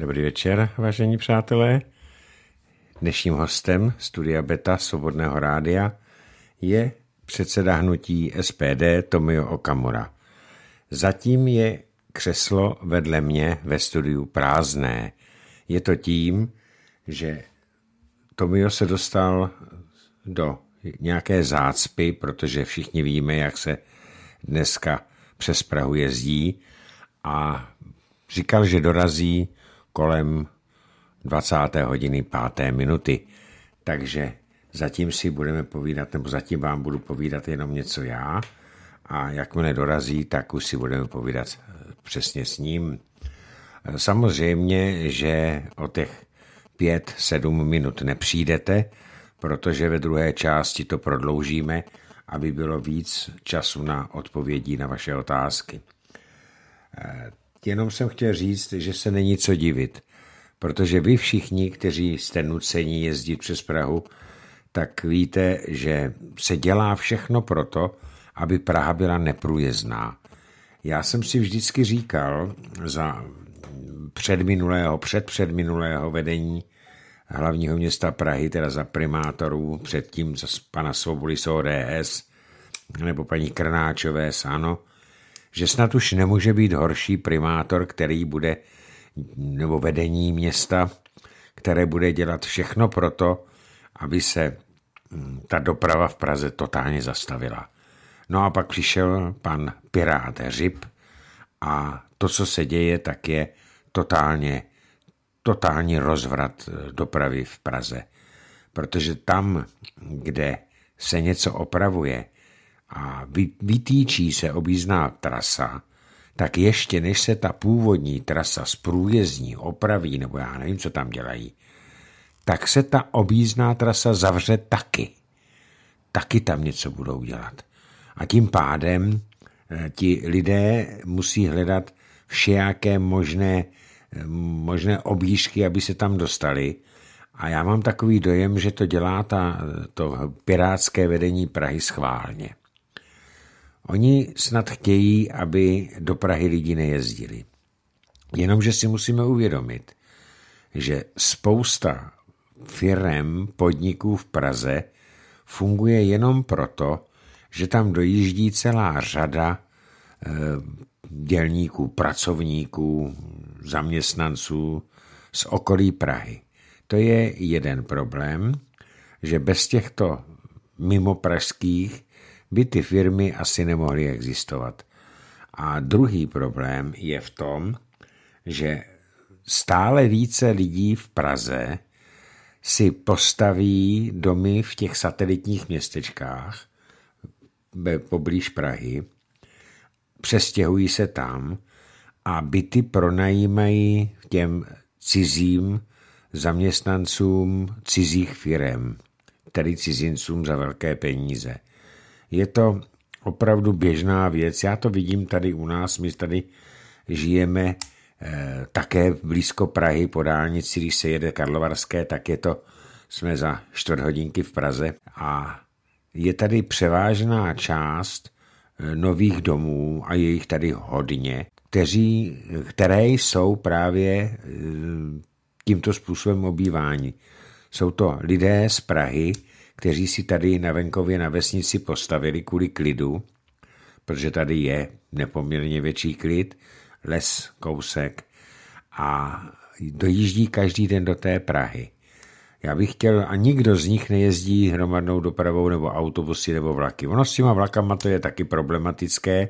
Dobrý večer, vážení přátelé. Dnešním hostem studia Beta Svobodného rádia je předseda hnutí SPD Tomio Okamura. Zatím je křeslo vedle mě ve studiu prázdné. Je to tím, že Tomio se dostal do nějaké zácpy, protože všichni víme, jak se dneska přes Prahu jezdí a říkal, že dorazí kolem 20. hodiny 5. minuty. Takže zatím si budeme povídat, nebo zatím vám budu povídat jenom něco já a jakmile dorazí, tak už si budeme povídat eh, přesně s ním. Eh, samozřejmě, že o těch 5-7 minut nepřijdete, protože ve druhé části to prodloužíme, aby bylo víc času na odpovědi na vaše otázky. Eh, Jenom jsem chtěl říct, že se není co divit, protože vy všichni, kteří jste nuceni jezdit přes Prahu, tak víte, že se dělá všechno proto, aby Praha byla neprůjezná. Já jsem si vždycky říkal za předminulého, předpředminulého vedení hlavního města Prahy, teda za primátorů, předtím za pana Svobody z ODS, nebo paní Krnáčové sáno, ANO, že snad už nemůže být horší primátor, který bude, nebo vedení města, které bude dělat všechno pro to, aby se mm, ta doprava v Praze totálně zastavila. No a pak přišel pan Pirát Řip a to, co se děje, tak je totálně, totální rozvrat eh, dopravy v Praze. Protože tam, kde se něco opravuje, a vytýčí se objízdná trasa, tak ještě než se ta původní trasa z průjezdní opraví, nebo já nevím, co tam dělají, tak se ta objízdná trasa zavře taky. Taky tam něco budou dělat. A tím pádem eh, ti lidé musí hledat všejaké možné, eh, možné objížky, aby se tam dostali. A já mám takový dojem, že to dělá ta, to pirátské vedení Prahy schválně. Oni snad chtějí, aby do Prahy lidi nejezdili. Jenomže si musíme uvědomit, že spousta firem, podniků v Praze funguje jenom proto, že tam dojíždí celá řada eh, dělníků, pracovníků, zaměstnanců z okolí Prahy. To je jeden problém, že bez těchto mimopražských by ty firmy asi nemohly existovat. A druhý problém je v tom, že stále více lidí v Praze si postaví domy v těch satelitních městečkách poblíž Prahy, přestěhují se tam a byty pronajímají těm cizím zaměstnancům cizích firem, tedy cizincům za velké peníze je to opravdu běžná věc. Já to vidím tady u nás, my tady žijeme eh, také blízko Prahy po dálnici, když se jede Karlovarské, tak je to, jsme za čtvrt hodinky v Praze a je tady převážná část eh, nových domů a je jich tady hodně, kteří, které jsou právě eh, tímto způsobem obývání. Jsou to lidé z Prahy, kteří si tady na venkově na vesnici postavili kvůli klidu, protože tady je nepoměrně větší klid, les, kousek a dojíždí každý den do té Prahy. Já bych chtěl, a nikdo z nich nejezdí hromadnou dopravou nebo autobusy nebo vlaky. Ono s těma vlakama to je taky problematické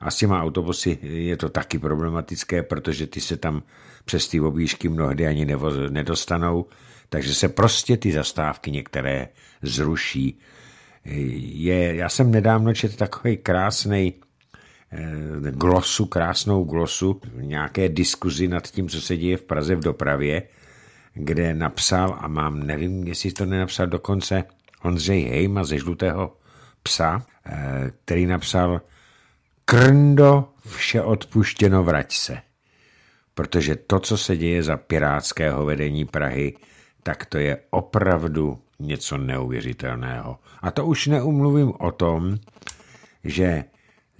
a s těma autobusy je to taky problematické, protože ty se tam přes ty objížky mnohdy ani nedostanou takže se prostě ty zastávky některé zruší. Je, já jsem nedávno četl takový krásný eh, glosu, krásnou glosu, nějaké diskuzi nad tím, co se děje v Praze v dopravě, kde napsal, a mám, nevím, jestli to nenapsal dokonce, Ondřej Hejma ze Žlutého psa, eh, který napsal Krndo vše odpuštěno vrať se. Protože to, co se děje za pirátského vedení Prahy, tak to je opravdu něco neuvěřitelného. A to už neumluvím o tom, že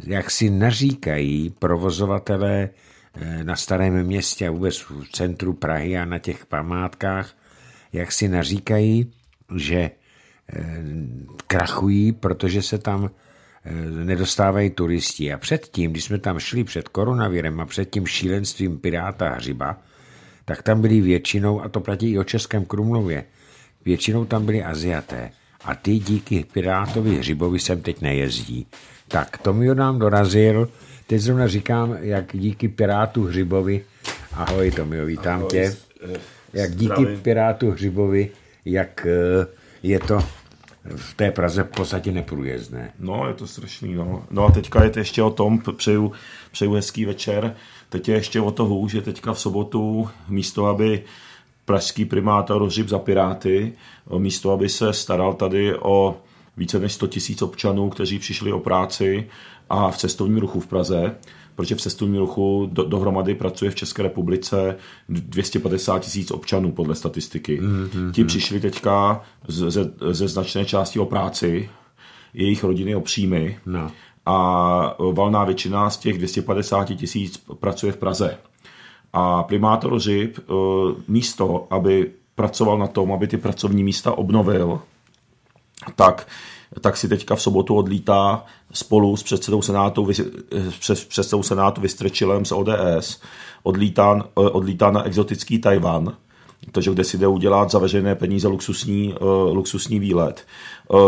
jak si naříkají provozovatelé eh, na starém městě a vůbec v centru Prahy a na těch památkách, jak si naříkají, že eh, krachují, protože se tam eh, nedostávají turisti. A předtím, když jsme tam šli před koronavirem a před tím šílenstvím Piráta Hřiba, tak tam byli většinou, a to platí i o Českém Krumlově, většinou tam byli Aziaté. A ty díky Pirátovi Hřibovi sem teď nejezdí. Tak, Tomio nám dorazil, teď zrovna říkám, jak díky Pirátu Hřibovi, ahoj Tomio, vítám ahoj, tě, jak díky Pirátu Hřibovi, jak eh, je to v té Praze v podstatě neprůjezdné. No, je to strašný, no. No a teďka je to ještě o tom, přeju, přeju hezký večer. Teď je ještě o to hůř, že teďka v sobotu místo, aby pražský primátor Hřib za Piráty, místo, aby se staral tady o více než 100 tisíc občanů, kteří přišli o práci a v cestovním ruchu v Praze, protože v cestovním ruchu do, dohromady pracuje v České republice 250 tisíc občanů podle statistiky. Mm-hmm. Ti přišli teďka ze, ze značné části o práci, jejich rodiny o příjmy. No a valná většina z těch 250 tisíc pracuje v Praze. A primátor Řip eh, místo, aby pracoval na tom, aby ty pracovní místa obnovil, tak, tak si teďka v sobotu odlítá spolu s předsedou Senátu, eh, s předsedou Senátu Vystrčilem z ODS, odlítá, eh, odlítá na exotický Tajvan, takže kde si jde udělat za veřejné peníze luxusní, luxusní výlet,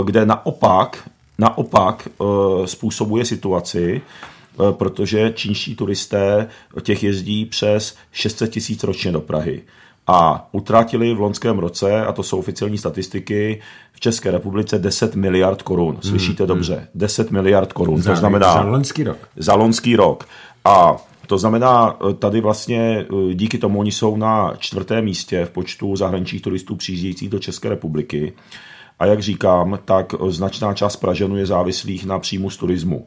kde naopak naopak eh, způsobuje situaci, eh, protože čínští turisté těch jezdí přes 600 tisíc ročně do Prahy a utratili v loňském roce, a to jsou oficiální statistiky, v České republice 10 miliard korun. Hmm, Slyšíte hmm, dobře, hmm. 10 miliard korun. Za, to znamená, za loňský rok. Za loňský rok. A to znamená, eh, tady vlastně díky tomu oni jsou na čtvrtém místě v počtu zahraničních turistů přijíždějících do České republiky. A jak říkám, tak značná část Pražanů je závislých na příjmu z turismu,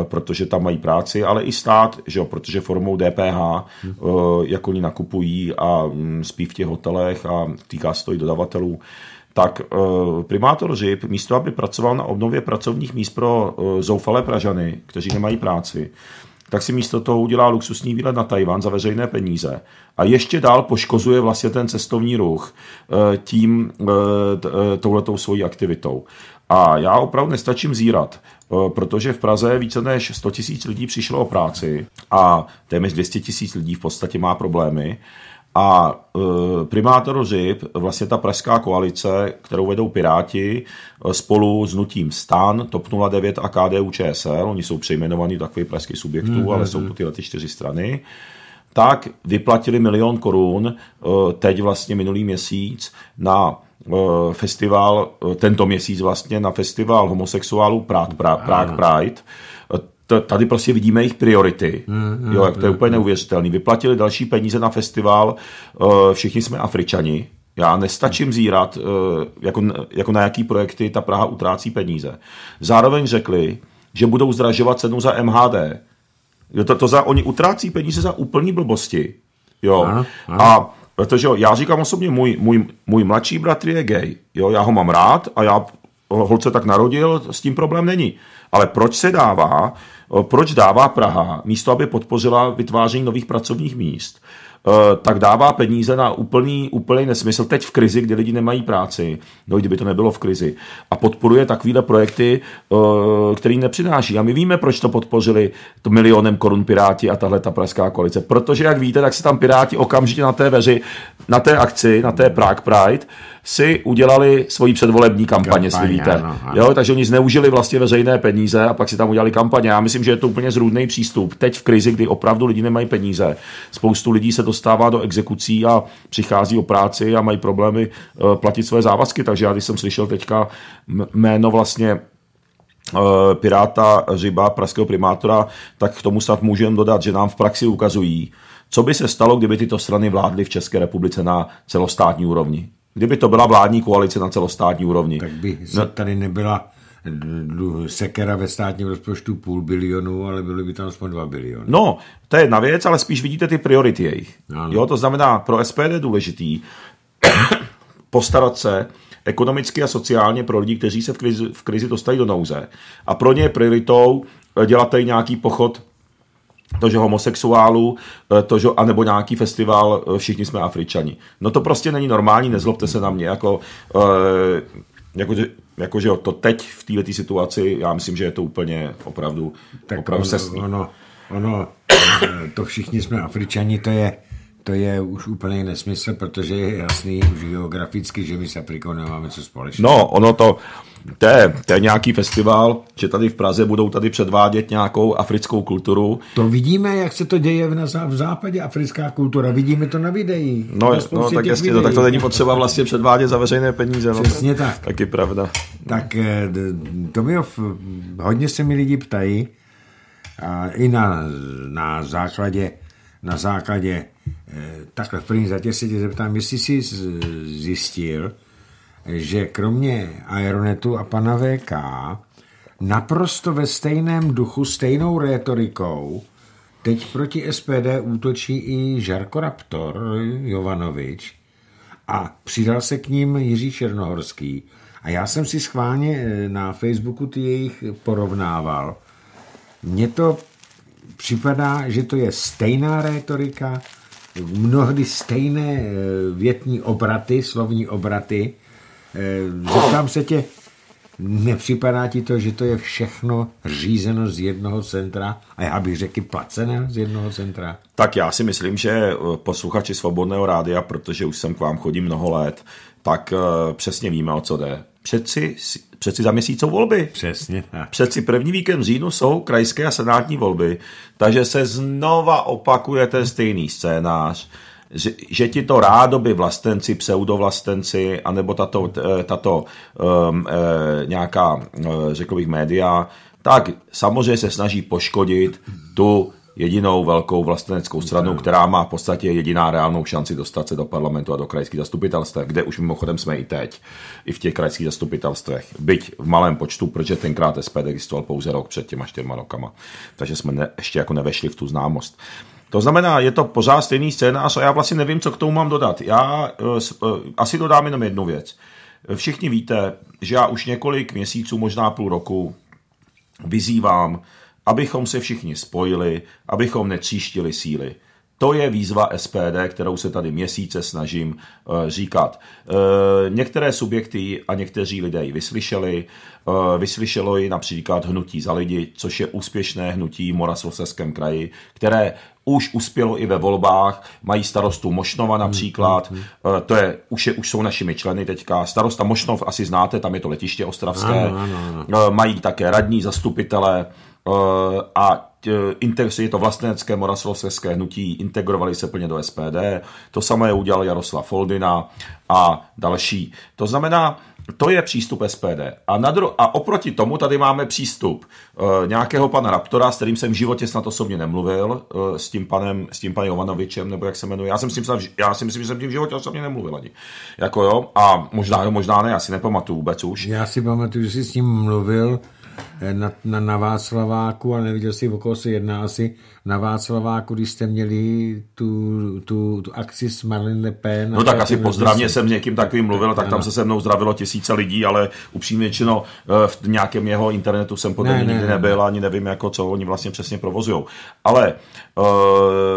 eh, protože tam mají práci, ale i stát, že jo, protože formou DPH, hmm. eh, jak oni nakupují a mm, spí v těch hotelech a týká se to i dodavatelů, tak eh, primátor Řip, místo aby pracoval na obnově pracovních míst pro zoufalé Pražany, kteří nemají práci, tak si místo toho udělá luxusní výlet na Tajvan za veřejné peníze a ještě dál poškozuje vlastně ten cestovní ruch eh, tím eh, eh, touhletou svojí aktivitou. A já opravdu nestačím zírat, protože v Praze více než 100 tisíc lidí přišlo o práci a téměř 200 tisíc lidí v podstatě má problémy. A e, primátor Řip, vlastně ta pražská koalice, kterou vedou Piráti, e, spolu s nutím STAN, TOP 09 a KDU ČSL, oni jsou přejmenovaní takový pražský subjektů, mm, ale jsou to tyhle ty čtyři strany, tak vyplatili milion korun e, teď vlastně minulý měsíc na e, festival, e, tento měsíc vlastně na festival homosexuálů Prague, Prague, Prague Pride, tady prostě vidíme jejich priority. Mm, mm, jo, jak to je mm, úplně mm. neuvěřitelné. Vyplatili další peníze na festival, eh, všichni jsme Afričani. Já nestačím zírat, eh, jako, jako na jaký projekty ta Praha utrácí peníze. Zároveň řekli, že budou zdražovat cenu za MHD. Jo, to, to za, oni utrácí peníze za úplní blbosti. Jo. Aha, aha. A protože já říkám osobně, můj, můj, můj mladší bratr je gay. Jo, já ho mám rád a já holce tak narodil, s tím problém není. Ale proč se dává, eh, proč dává Praha, místo aby podpořila vytváření nových pracovních míst, eh, tak dává peníze na úplný, úplný nesmysl. Teď v krizi, kdy lidi nemají práci, no kdyby to nebylo v krizi, a podporuje takovýhle projekty, eh, který nepřináší. A my víme, proč to podpořili to milionem korun Piráti a tahle ta pražská koalice. Protože, jak víte, tak se tam Piráti okamžitě na té veři, na té akci, na té Prague Pride, si udělali svoji předvolební kampaně, kampaně si víte. Ano, ano. Jo, takže oni zneužili vlastně veřejné peníze a pak si tam udělali kampaně. Já myslím, že je to úplně zrůdný přístup. Teď v krizi, kdy opravdu lidi nemají peníze, spoustu lidí se dostává do exekucí a přichází o práci a mají problémy eh, platit své závazky. Takže já, když jsem slyšel teďka jméno vlastně eh, Piráta Řiba, pražského primátora, tak k tomu snad můžeme dodat, že nám v praxi ukazují, co by se stalo, kdyby tyto strany vládly v České republice na celostátní úrovni kdyby to byla vládní koalice na celostátní úrovni. Tak by no. tady nebyla eh, sekera ve státním rozpočtu půl bilionu, ale byly by tam aspoň dva biliony. No, to je jedna věc, ale spíš vidíte ty priority jejich. Ano. Jo, to znamená, pro SPD je důležitý postarat se ekonomicky a sociálně pro lidi, kteří se v krizi, v krizi dostají do nouze. A pro ně je prioritou eh, dělat tady nějaký pochod to, že homosexuálů, eh, to, že, anebo nějaký festival eh, Všichni jsme Afričani. No to prostě není normální, nezlobte se na mě. Jako, eh, jakože, že to teď v této situaci, já myslím, že je to úplně opravdu, tak opravdu ono, sesný. Ono, ono, to všichni jsme Afričani, to je, to je už úplný nesmysl, protože je jasný už geograficky, že my s Afrikou nemáme co společného. No, ono to, to je, to je nějaký festival, že tady v Praze budou tady předvádět nějakou africkou kulturu. To vidíme, jak se to děje v, na, v západě, africká kultura. Vidíme to na videí. No, na no tak jasně, to, no, tak to není potřeba vlastně předvádět za veřejné peníze. No, Přesně to, tak. Taky pravda. Tak eh, to mi hodně se mi lidi ptají a i na, na základě na základě eh, takhle v první zatě se tě zeptám, jestli jsi zjistil, že kromě Aeronetu a pana VK naprosto ve stejném duchu, stejnou rétorikou teď proti SPD útočí i Žarko Raptor Jovanovič a přidal se k ním Jiří Černohorský. A já jsem si schválně eh, na Facebooku ty jejich porovnával. Mně to připadá, že to je stejná rétorika, mnohdy stejné eh, větní obraty, slovní obraty, Eh, zeptám se tě, nepřipadá ti to, že to je všechno řízeno z jednoho centra a já bych řekl placené z jednoho centra? Tak já si myslím, že eh, posluchači Svobodného rádia, protože už jsem k vám chodím mnoho let, tak eh, přesně víme, o co jde. Přeci, přeci za měsíc jsou volby. Přesně. Tak. Přeci první víkend v říjnu jsou krajské a senátní volby, takže se znova opakuje ten stejný scénář že ti to rádoby vlastenci, pseudovlastenci, anebo tato, eh, tato um, e, nějaká, eh, řekl bych, média, tak samozřejmě se snaží poškodit tu jedinou velkou vlasteneckou stranu, která má v podstatě jediná reálnou šanci dostat se do parlamentu a do krajských zastupitelstv, kde už mimochodem jsme i teď, i v těch krajských zastupitelstvech, byť v malém počtu, protože tenkrát SPD existoval pouze rok před těma čtyřma rokama, takže jsme ne, ještě jako nevešli v tu známost. To znamená, je to pořád stejný scénář a já vlastně nevím, co k tomu mám dodat. Já eh, eh, asi dodám jenom jednu věc. Všichni víte, že já už několik měsíců, možná půl roku, vyzývám, abychom se všichni spojili, abychom netříštili síly. To je výzva SPD, kterou se tady měsíce snažím eh, říkat. Eh, některé subjekty a někteří lidé ji vyslyšeli. Eh, vyslyšelo ji například Hnutí za lidi, což je úspěšné hnutí v Moravskoslezském kraji, které už uspělo i ve volbách, mají starostu Mošnova hmm, například, mm, mm, to je, už, je, už jsou našimi členy teďka, starosta Mošnov asi znáte, tam je to letiště ostravské, ano, ano, ano. mají také radní zastupitele a Eh, je to vlastenecké moraslovské hnutí, integrovali se plně do SPD, to samé udělal Jaroslav Foldina a další. To znamená, to je přístup SPD. A, nadro- a oproti tomu tady máme přístup e, nějakého pana Raptora, s kterým jsem v životě snad osobně nemluvil, e, s tím panem, s tím panem Jovanovičem, nebo jak se jmenuje. Já, jsem s tím, já si myslím, že jsem tím v životě osobně nemluvil ani. Jako jo, a možná jo, možná ne, já si nepamatuju vůbec už. Já si pamatuju, že jsi s ním mluvil, na, na, na Václaváku a neviděl si, o koho se jedná asi, na Václaváku, když jste měli tu, tu, tu akci s Marine Le Pen. No tak asi pozdravně jsem s někým takovým mluvil, tak, tak tam se se mnou zdravilo tisíce lidí, ale upřímně čino eh, v nějakém jeho internetu jsem podle ne, nikdy ne, nebyl, ani nevím, jako co oni vlastně přesně provozují. Ale uh,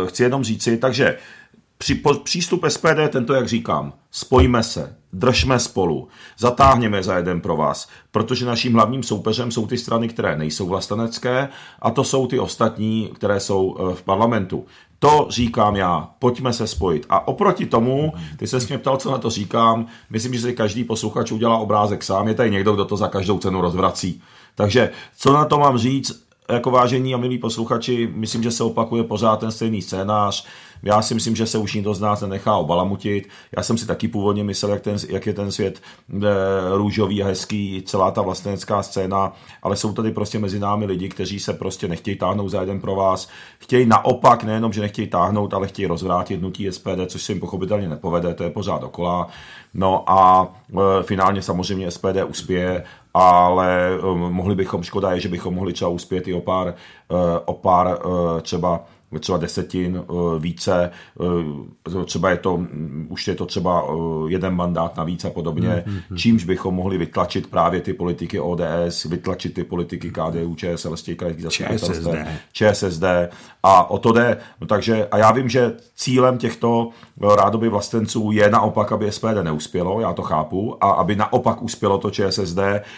chci jenom říci, takže uh, při, přístup SPD tento, jak říkám, spojíme se, držme spolu, zatáhněme za jeden pro vás, protože naším hlavním soupeřem jsou ty strany, které nejsou vlastenecké a to jsou ty ostatní, které jsou e, v parlamentu. To říkám já, pojďme se spojit. A oproti tomu, ty se mě ptal, co na to říkám, myslím, že si každý posluchač udělá obrázek sám, je tady někdo, kdo to za každou cenu rozvrací. Takže co na to mám říct, jako vážení a milí posluchači, myslím, že se opakuje pořád ten stejný scénář já si myslím, že se už nikdo z nás nenechá obalamutit. Já jsem si taky původně myslel, jak, ten, jak je ten svět eh, růžový a hezký, celá ta vlastenecká scéna, ale jsou tady prostě mezi námi lidi, kteří se prostě nechtějí táhnout za jeden pro vás. Chtějí naopak, nejenom, že nechtějí táhnout, ale chtějí rozvrátit nutí SPD, což se jim pochopitelně nepovede, to je pořád okola. No a e, finálně samozřejmě SPD uspěje, ale e, mohli bychom, škoda je, že bychom mohli třeba uspět i o pár, e, o pár e, třeba třeba desetin eh, více, eh, třeba je to, mm, už je to třeba eh, jeden mandát navíc a podobně, mm-hmm. čímž bychom mohli vytlačit právě ty politiky ODS, vytlačit ty politiky KDU, ČSL, z těch krajských zastupitelstv, ČSSD a o to jde. No takže, a já vím, že cílem těchto rádoby vlastenců je naopak, aby SPD neuspělo, já to chápu, a aby naopak uspělo to ČSSD,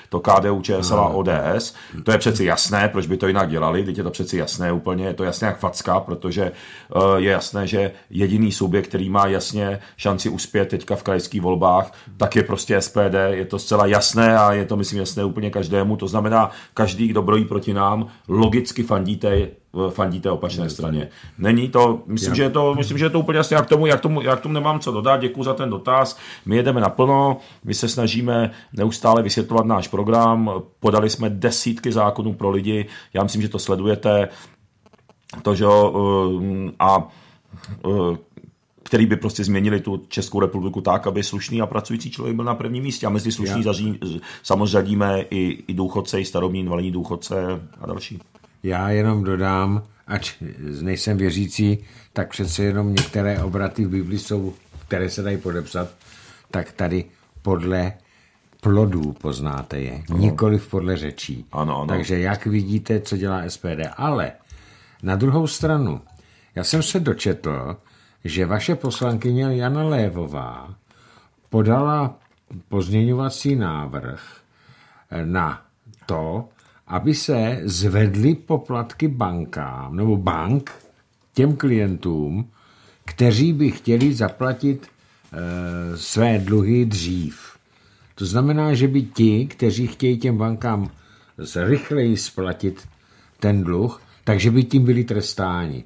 to KDU, ČSL a ODS. To je přeci jasné, proč by to jinak dělali, teď je to přeci jasné úplně, je to jasné jak facka, protože eh, je jasné, že jediný subjekt, který má jasně šanci uspět teďka v krajských volbách, tak je prostě SPD. Je to zcela jasné a je to, myslím, jasné úplně každému. To znamená, každý, kdo brojí proti nám, logicky fandíte eh, fandíte opačné straně. Není to, myslím, že je to, myslím, že je to úplně jasné. Já k tomu, já k tomu, já k tomu nemám co dodat. Děkuji za ten dotaz. My jedeme naplno, my se snažíme neustále vysvětlovat náš program. Podali jsme desítky zákonů pro lidi. Já myslím, že to sledujete to, že, eh, a eh, který by prostě změnili tu Českou republiku tak, aby slušný a pracující člověk byl na prvním místě. A mezi slušný zaří, samozřejmě i, i důchodce, i starobní invalidní důchodce a další. Já jenom dodám, ať nejsem věřící, tak přece jenom některé obraty v Bibli jsou, které se dají podepsat, tak tady podle plodů poznáte je, no. nikoli podle řečí. Ano, ano. Takže jak vidíte, co dělá SPD, ale na druhou stranu, já jsem se dočetl, že vaše poslankyně Jana Lévová podala pozměňovací návrh eh, na to, aby se zvedly poplatky bankám nebo bank těm klientům, kteří by chtěli zaplatit e, své dluhy dřív. To znamená, že by ti, kteří chtějí těm bankám zrychleji splatit ten dluh, takže by tím byli trestáni.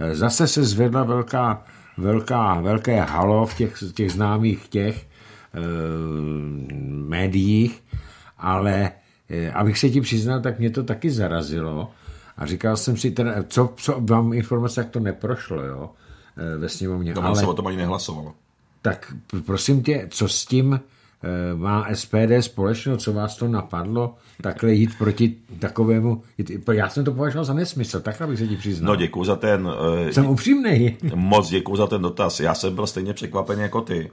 Eh, zase se zvedla velká, velká, velké halo v těch, těch známých těch e, médiích, ale e, abych se ti přiznal, tak mě to taky zarazilo a říkal jsem si, teda, co, co vám informace, jak to neprošlo, jo, e, ve sněmovně. to no, ale se o tom ani nehlasovalo. Tak prosím tě, co s tím, Eh, má SPD společno, co vás to napadlo, takhle jít proti takovému, já jsem to považoval za nesmysl, tak abych se ti přiznal. No děkuji za ten... Eh, jsem upřímný. Moc děkuji za ten dotaz, já jsem byl stejně překvapen jako ty,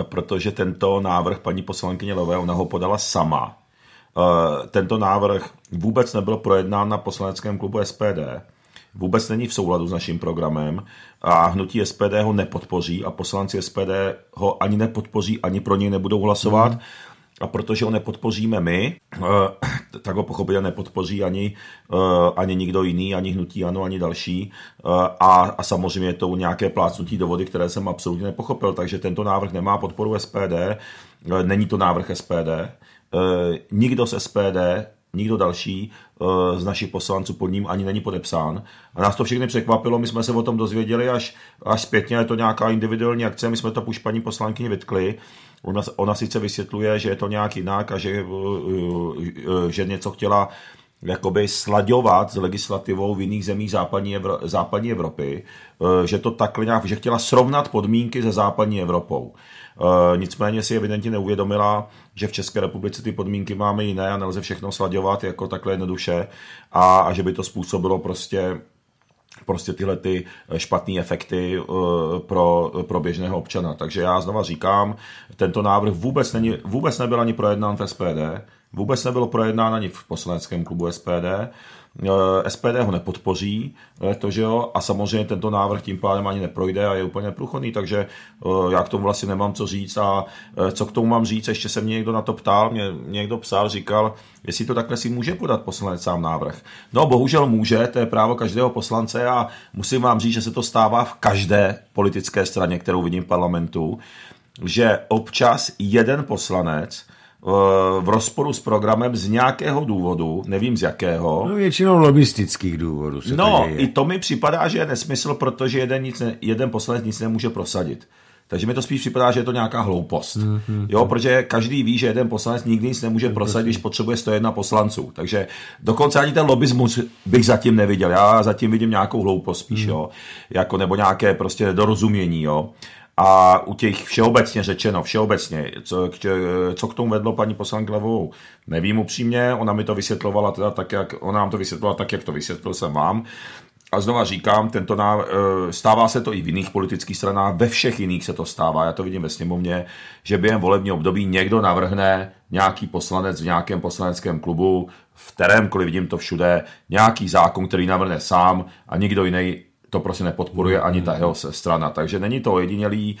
eh, protože tento návrh paní poslankyně Lové, ona ho podala sama. Tento návrh vůbec nebyl projednán na poslaneckém klubu SPD, vůbec není v souladu s naším programem a hnutí SPD ho nepodpoří a poslanci SPD ho ani nepodpoří, ani pro něj nebudou hlasovat. Mm. A protože ho nepodpoříme my, eh, tak ho pochopitě nepodpoří ani, eh, ani nikdo jiný, ani hnutí ano, ani další. Eh, a, a samozřejmě je to nějaké plácnutí do vody, které jsem absolutně nepochopil. Takže tento návrh nemá podporu SPD, není to návrh SPD. Nikdo z SPD nikdo další eh, z našich poslanců pod ním ani není podepsán. A nás to všechny překvapilo, my jsme se o tom dozvěděli až, až zpětně, je to nějaká individuální akce, my jsme to už paní poslankyni vytkli. Ona, ona sice vysvětluje, že je to nějak jinak a že, eh, eh, že něco chtěla jakoby slaďovat s legislativou v jiných zemích západní, Evro- západní Evropy, že to takhle nějak, že chtěla srovnat podmínky se západní Evropou. Eh, nicméně si evidentně neuvědomila, že v České republice ty podmínky máme jiné a nelze všechno sladěvat jako takhle jednoduše a, a že by to způsobilo prostě prostě tyhle ty eh, špatné efekty eh, pro, pro běžného občana. Takže já znova říkám, tento návrh vůbec, není, vůbec nebyl ani projednán v SPD, vůbec nebylo projednán ani v poslaneckém klubu SPD Eh, SPD ho nepodpoří, to, že jo, a samozřejmě tento návrh tím pádem ani neprojde a je úplně průchodný, takže eh, já k tomu vlastně nemám co říct a eh, co k tomu mám říct, ještě se mě někdo na to ptal, mě někdo psal, říkal, jestli to takhle si může podat poslanec sám návrh. No bohužel může, to je právo každého poslance a musím vám říct, že se to stává v každé politické straně, kterou vidím v parlamentu, že občas jeden poslanec Eh, v rozporu s programem z nějakého důvodu, nevím z jakého. No většinou lobistických důvodů. Se no, i to mi připadá, že je nesmysl, protože jeden, nic ne, jeden poslanec nic nemůže prosadit. Takže mi to spíš připadá, že je to nějaká hloupost. Mm-hmm. Jo, protože každý ví, že jeden poslanec nikdy nic nemůže prosadit, když potřebuje 101 poslanců. Takže dokonce ani ten lobismus bych zatím neviděl. Já zatím vidím nějakou hloupost spíš, mm. jo. Jako, nebo nějaké prostě nedorozumění, jo. A u těch všeobecně řečeno, všeobecně, co, co k tomu vedlo paní poslankyně Levovou, nevím upřímně, ona mi to vysvětlovala teda tak, jak, ona nám to vysvětlovala tak, jak to vysvětlil jsem vám, a znova říkám, tento návrh, eh, stává se to i v jiných politických stranách, ve všech jiných se to stává, já to vidím ve sněmovně, že během volebního období někdo navrhne nějaký poslanec v nějakém poslaneckém klubu, v kterémkoliv vidím to všude, nějaký zákon, který navrhne sám a nikdo jiný to prostě nepodporuje ani ta jeho strana. Takže není to ojedinělý,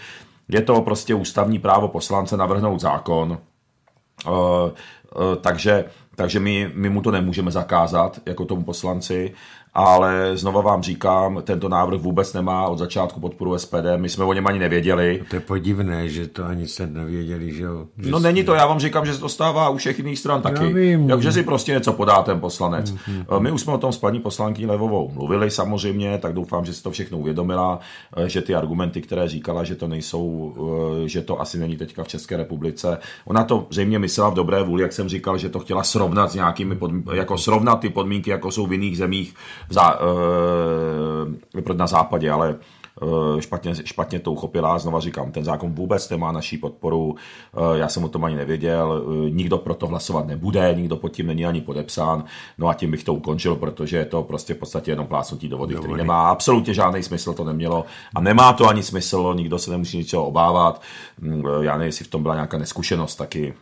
je to prostě ústavní právo poslance navrhnout zákon, eh, eh, takže, takže my, my mu to nemůžeme zakázat, jako tomu poslanci, ale znova vám říkám, tento návrh vůbec nemá od začátku podporu SPD, my jsme o něm ani nevěděli. To je podivné, že to ani se nevěděli, že jo? Že no není to, já vám říkám, že se to stává u všech jiných stran taky. Já vím. Takže si prostě něco podá ten poslanec. Mm-hmm. My už jsme o tom s paní poslanky Levovou mluvili samozřejmě, tak doufám, že si to všechno uvědomila, eh, že ty argumenty, které říkala, že to nejsou, eh, že to asi není teďka v České republice. Ona to zřejmě myslela v dobré vůli, jak jsem říkal, že to chtěla srovnat s nějakými, jako srovnat ty podmínky, jako jsou v jiných zemích zá, e, eh, na západě, ale eh, špatně, špatně to uchopila. Znova říkám, ten zákon vůbec nemá naší podporu, eh, já jsem o tom ani nevěděl, nikdo pro to hlasovat nebude, nikdo pod tím není ani podepsán, no a tím bych to ukončil, protože je to prostě v podstatě jenom plásnutí do vody, který nemá absolutně žádný smysl, to nemělo a nemá to ani smysl, nikdo se nemusí ničeho obávat, mm, já nevím, jestli v tom byla nějaká neskušenost taky,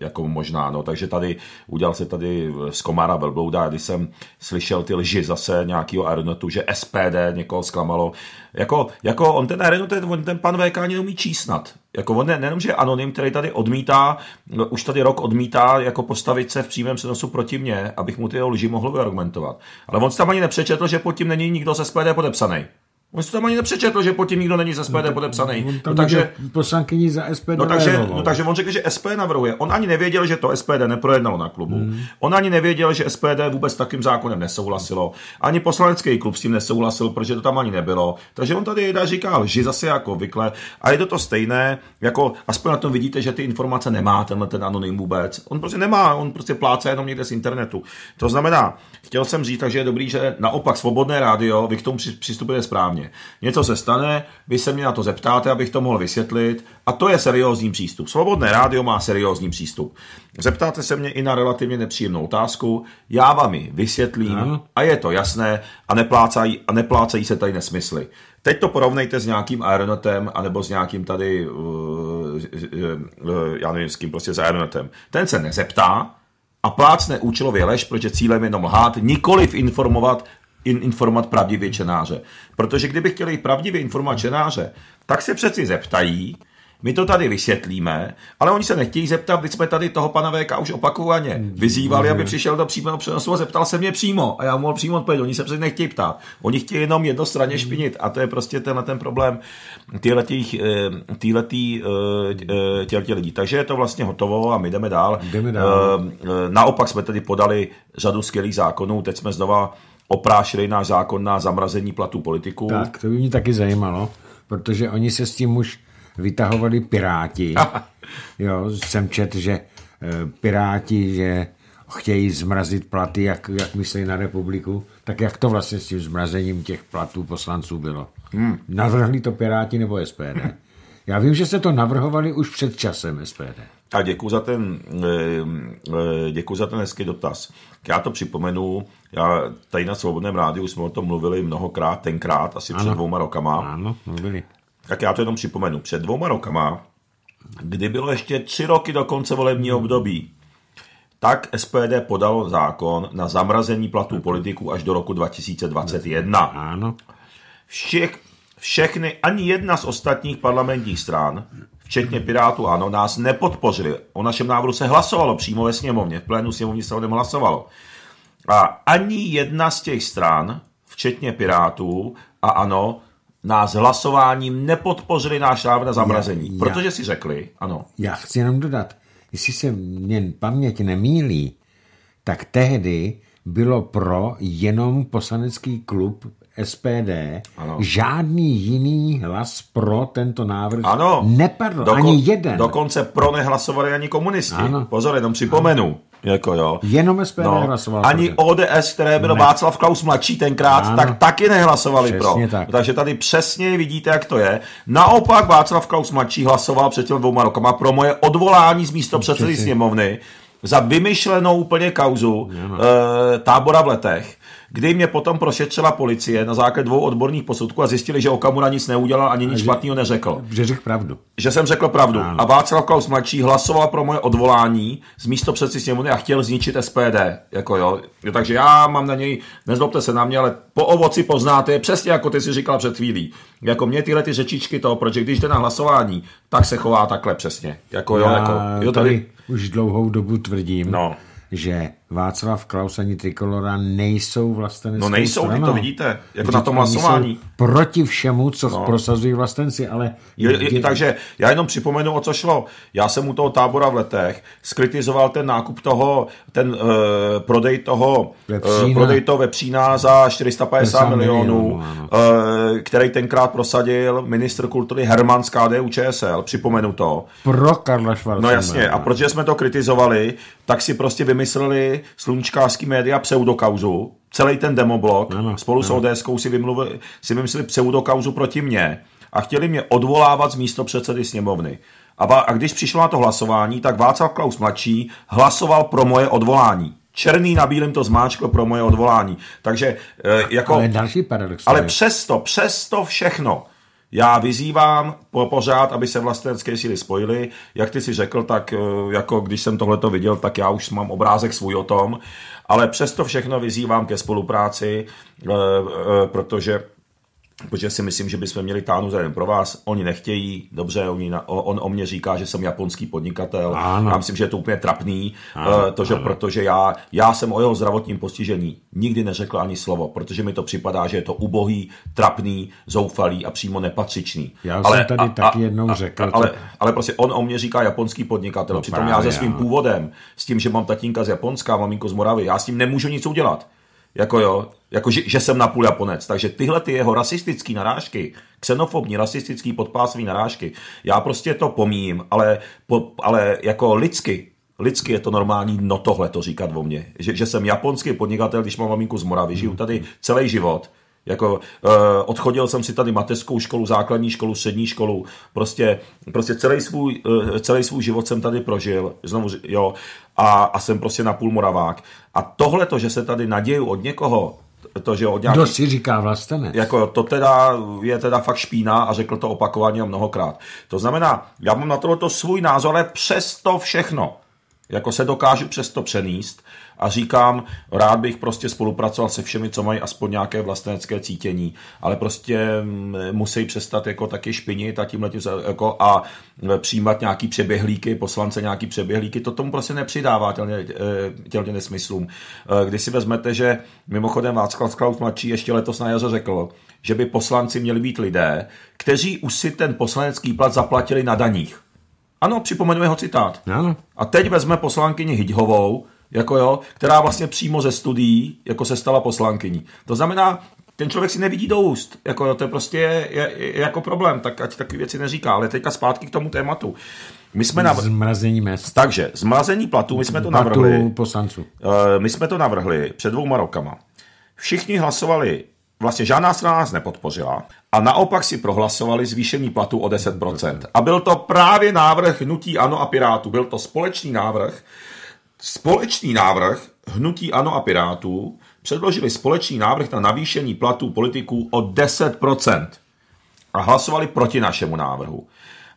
jako možná, no, takže tady udělal se tady z Komara velblouda, když jsem slyšel ty lži zase nějakého Arnotu, že SPD někoho zklamalo, jako, jako on ten Arnot, ten, on ten pan VK ani neumí čísnat, jako on ne, nejenom, že je anonym, který tady odmítá, no, už tady rok odmítá jako postavit se v přímém senosu proti mně, abych mu ty lži mohl vyargumentovat, ale on se tam ani nepřečetl, že pod tím není nikdo z SPD podepsaný. On se tam ani nepřečetl, že pod tím nikdo není z SPD no, tak, podepsaný. No, takže, poslankyní za SPD no, takže, no, takže on řekl, že SPD navrhuje. On ani nevěděl, že to SPD neprojednalo na klubu. Hmm. On ani nevěděl, že SPD vůbec takým zákonem nesouhlasilo. Ani poslanecký klub s tím nesouhlasil, protože to tam ani nebylo. Takže on tady jedna říká že zase jako obvykle. A je to to stejné, jako aspoň na tom vidíte, že ty informace nemá tenhle ten anonym vůbec. On prostě nemá, on prostě pláce jenom někde z internetu. To znamená, chtěl jsem říct, že je dobrý, že naopak svobodné rádio, vy k tomu přistupujete správně správně. Něco se stane, vy se mě na to zeptáte, abych to mohl vysvětlit a to je seriózní přístup. Svobodné rádio má seriózní přístup. Zeptáte se mě i na relativně nepříjemnou otázku, já vám ji vysvětlím hmm. a je to jasné a neplácají, a neplácají se tady nesmysly. Teď to porovnejte s nějakým Aeronetem, anebo s nějakým tady, eh, eh, eh, já nevím s kým, prostě s Aeronetem. Ten se nezeptá a plácne účelově lež, protože cílem je jenom lhát, nikoli informovat in, informovat pravdivě čenáře. Protože kdyby chtěli pravdivě informovat čenáře, tak se přeci zeptají, my to tady vysvětlíme, ale oni se nechtějí zeptat, když jsme tady toho pana VK už opakovaně vyzývali, aby přišel do přímého přenosu a zeptal se mě přímo. A já mu mohl přímo odpovědět, oni se přece nechtějí ptát. Oni chtějí jenom jednostranně špinit a to je prostě ten, ten problém eh, eh, eh, těchto lidí. Takže je to vlastně hotovo a my jdeme dál. Jdeme dál. Naopak jsme tady podali řadu skvělých zákonů, teď jsme znova oprášili náš zákon na zamrazení platů politiků. Tak, to by mě taky zajímalo, protože oni se s tím už vytahovali piráti. jo, jsem čet, že eh, piráti, že chtějí zmrazit platy, jak, jak myslí na republiku, tak jak to vlastně s tím zmrazením těch platů poslanců bylo? Hmm. Navrhli to Piráti nebo SPD? Já vím, že se to navrhovali už před časem SPD. A děkuji za, ten, eh, eh, děkuji za ten hezký dotaz. Já to připomenu, já tady na Svobodném rádiu jsme o tom mluvili mnohokrát, tenkrát, asi ano. před dvouma rokama. Ano, mluvili. Tak já to jenom připomenu. Před dvouma rokama, kdy bylo ještě tři roky do konce volebního období, tak SPD podalo zákon na zamrazení platů politiků až do roku 2021. Ano. Všech, všechny, ani jedna z ostatních parlamentních stran včetně Pirátů ano, nás nepodpořili. O našem návrhu se hlasovalo přímo ve sněmovně, v plénu sněmovně se o něm hlasovalo. A ani jedna z těch stran, včetně Pirátů a ano, nás hlasováním nepodpořili náš návrh na zamrazení, já, já, protože si řekli, ano. Já chci jenom dodat, jestli se mě paměť nemýlí, tak tehdy bylo pro jenom poslanecký klub SPD ano. žádný jiný hlas pro tento návrh ano. nepadl. Dokon, ani jeden. Dokonce pro nehlasovali ani komunisti. Ano. Pozor, jenom připomenu. Jako jo. Jenom SPD no, nehlasoval. Ani pro. ODS, které bylo ne. Václav Klaus mladší tenkrát, ano. tak taky nehlasovali přesně pro. Tak. Takže tady přesně vidíte, jak to je. Naopak Václav Klaus mladší hlasoval před těmi dvouma rokama pro moje odvolání z místo předsedy sněmovny za vymyšlenou úplně kauzu e, tábora v letech kdy mě potom prošetřila policie na základě dvou odborných posudků a zjistili, že Okamura nic neudělal ani nic špatného neřekl. Že řekl pravdu. Že jsem řekl pravdu. Ano. A Václav Klaus mladší hlasoval pro moje odvolání z místo předsedy sněmovny a chtěl zničit SPD. Jako jo. jo. Takže já mám na něj, nezlobte se na mě, ale po ovoci poznáte, přesně jako ty si říkal před chvílí. Jako mě tyhle ty řečičky toho, protože když jde na hlasování, tak se chová takhle přesně. Jako jo, já jako, jo tady... tady už dlouhou dobu tvrdím, no. že Václav Klaus ani Trikolora nejsou vlastně. No nejsou, stranou. to vidíte, jako Vždyť na tom hlasování. proti všemu, co no. prosazují vlastenci, ale... Je, je, je, takže já jenom připomenu, o co šlo. Já jsem u toho tábora v Letech skritizoval ten nákup toho, ten uh, prodej toho eh, vepřína. Uh, prodej toho vepřína za 450 milionů, milionů uh, který tenkrát prosadil ministr kultury Herman z KDU ČSL, připomenu to. Pro Karla no Schwarzenberga. No jasně, a protože jsme to kritizovali, tak si prostě vymysleli vyvinuli sluníčkářský média pseudokauzu, celý ten demoblok, ano, spolu ano. s ods si, vymluvili, si vymysleli pseudokauzu proti mně a chtěli mě odvolávat z místo předsedy sněmovny. A, a když přišlo na to hlasování, tak Václav Klaus mladší hlasoval pro moje odvolání. Černý na bílém to zmáčklo pro moje odvolání. Takže e, jako... Ale další paradox. Ale přesto, přesto všechno já vyzývám po, pořád, aby se vlastenecké síly spojily. Jak ty si řekl, tak eh, jako když jsem to viděl, tak já už mám obrázek svůj o tom. Ale přesto všechno vyzývám ke spolupráci, eh, eh, protože protože si myslím, že bychom měli táhnout za jeden pro vás. Oni nechtějí, dobře, oni na, on o mě říká, že jsem japonský podnikatel. Ano. Já myslím, že je to úplně trapný, ano, eh, to, že, ano. protože já, já jsem o jeho zdravotním postižení nikdy neřekl ani slovo, protože mi to připadá, že je to ubohý, trapný, zoufalý a přímo nepatřičný. Já ale, jsem tady a, taky jednou a, řekl. A, ale, to... ale prostě on o mě říká japonský podnikatel, no, přitom právě, já se svým ano. původem, s tím, že mám tatínka z Japonska, maminko z Moravy, já s tím nemůžu nic udělat. Jako jo, jako že, že jsem napůl Japonec. Takže tyhle ty jeho rasistické narážky, xenofobní, rasistický podpásový narážky, já prostě to pomím, ale, po, ale jako lidsky, lidsky je to normální, no tohle to říkat o mně. Že, že jsem japonský podnikatel, když mám maminku z Moravy, žiju hmm. tady celý život, jako, eh, odchodil jsem si tady mateřskou školu, základní školu, střední školu, prostě, prostě celý, svůj, eh, celý svůj život jsem tady prožil, znovu, jo, a, a jsem prostě napůl moravák. A tohle to, že se tady naděju od někoho, to, že od nějaký, Kdo si říká vlastně? Jako to teda je teda fakt špína a řekl to opakovaně a mnohokrát. To znamená, já mám na tohle svůj názor, ale přesto všechno jako se dokážu přesto přenést a říkám, rád bych prostě spolupracoval se všemi, co mají aspoň nějaké vlastenecké cítění, ale prostě mm, musí přestat jako taky špinit a tímhle tím jako a přijímat nějaký přeběhlíky, poslance nějaký přeběhlíky, to tomu prostě nepřidává těmhle eh, nesmyslům. Eh, když si vezmete, že mimochodem Václav Klaus mladší ještě letos na jaře řekl, že by poslanci měli být lidé, kteří už si ten poslanecký plat zaplatili na daních. Ano, připomeňme ho citát. Ano. A teď vezme poslankyni Hidhovou, jako jo, která vlastně přímo ze studií jako se stala poslankyní. To znamená, ten člověk si nevidí do úst, jako jo, to je prostě je, je, je jako problém, tak ať takové věci neříká, ale teďka zpátky k tomu tématu. My jsme navr... Zmrazení mest. Takže, zmrazení platů, my jsme to Platu navrhli. poslanců. Uh, my jsme to navrhli před dvouma rokama. Všichni hlasovali, vlastně žádná strana nás nepodpořila a naopak si prohlasovali zvýšení platů o 10%. A byl to právě návrh hnutí Ano a Pirátů, byl to společný návrh, Společný návrh Hnutí Ano a Pirátů předložili společný návrh na navýšení platů politiků o 10% a hlasovali proti našemu návrhu.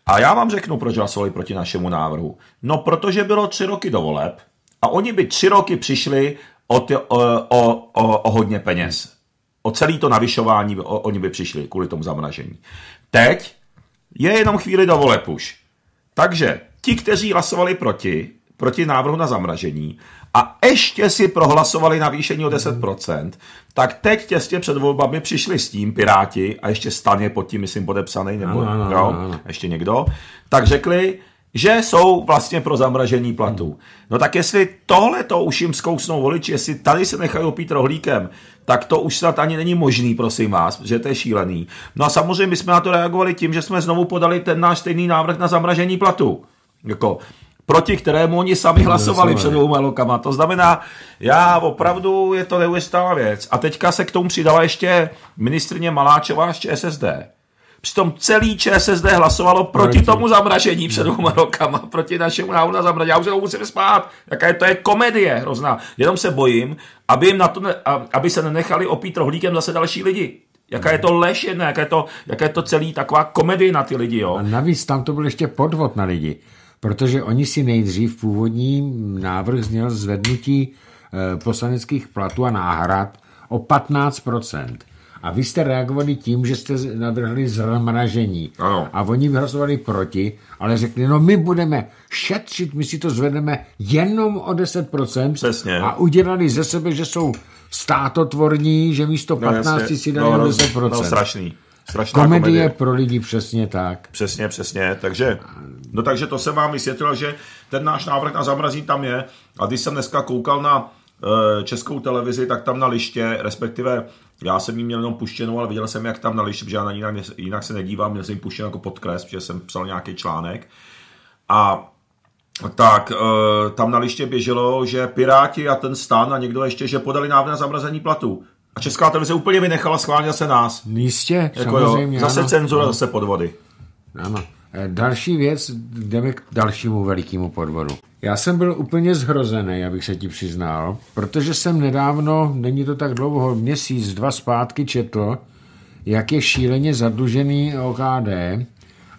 A já vám řeknu, proč hlasovali proti našemu návrhu. No, protože bylo tři roky do voleb a oni by tři roky přišli o, ty, o, o, o, o hodně peněz. O celé to navyšování o, oni by přišli kvůli tomu zamražení. Teď je jenom chvíli do voleb už. Takže ti, kteří hlasovali proti, proti návrhu na zamražení a ještě si prohlasovali navýšení o 10%, tak teď těsně před volbami přišli s tím Piráti a ještě Staně pod tím, myslím, podepsaný, nebo no, no, no, no. ještě někdo, tak řekli, že jsou vlastně pro zamražení platů. No tak jestli tohle to už jim zkousnou voliči, jestli tady se nechají pít rohlíkem, tak to už snad ani není možný, prosím vás, že to je šílený. No a samozřejmě my jsme na to reagovali tím, že jsme znovu podali ten náš stejný návrh na zamražení platu. Jako, proti kterému oni sami hlasovali před dvouma rokama. To znamená, já opravdu je to neuvěřitelná věc. A teďka se k tomu přidala ještě ministrně Maláčová z ČSSD. Přitom celý ČSSD hlasovalo proti Proti. tomu zamražení před dvouma rokama, proti našemu návrhu na zamražení. Já už se to musím spát. Jaká je, to je komedie hrozná. Jenom se bojím, aby, jim na to ne, aby se nenechali opít rohlíkem zase další lidi. Jaká je to lež jedna, jaká je to, jaká je to celý taková komedie na ty lidi, jo. A navíc tam to byl ještě podvod na lidi protože oni si nejdřív původní návrh zněl zvednutí eh, poslaneckých platů a náhrad o 15%. A vy jste reagovali tím, že jste navrhli zmražení. Ano. A oni hlasovali proti, ale řekli, no my budeme šetřit, my si to zvedeme jenom o 10% Přesně. a udělali ze sebe, že jsou státotvorní, že místo 15 no, si dali no, no, 10%. No, strašný. Strašná komedie, komedie pro lidi, přesně tak. Přesně, přesně. Takže, no takže to jsem vám vysvětlil, že ten náš návrh na zamrazí tam je. A když jsem dneska koukal na e, českou televizi, tak tam na liště, respektive já jsem ji měl jenom puštěnou, ale viděl jsem, jak tam na liště, protože já na ní jinak, jinak se nedívám, měl jsem ji puštěnou jako podkres, protože jsem psal nějaký článek. A tak e, tam na liště běželo, že Piráti a ten stan a někdo ještě, že podali návrh na zamrazení platů. A česká televize úplně vynechala schválně se nás. Jistě, jako samozřejmě. Jo, zase ano. cenzura, ano. zase podvody. Ano. Eh, další věc, jdeme k dalšímu velikému podvodu. Já jsem byl úplně zhrozený, abych se ti přiznal, protože jsem nedávno, není to tak dlouho, měsíc, dva zpátky četl, jak je šíleně zadlužený OKD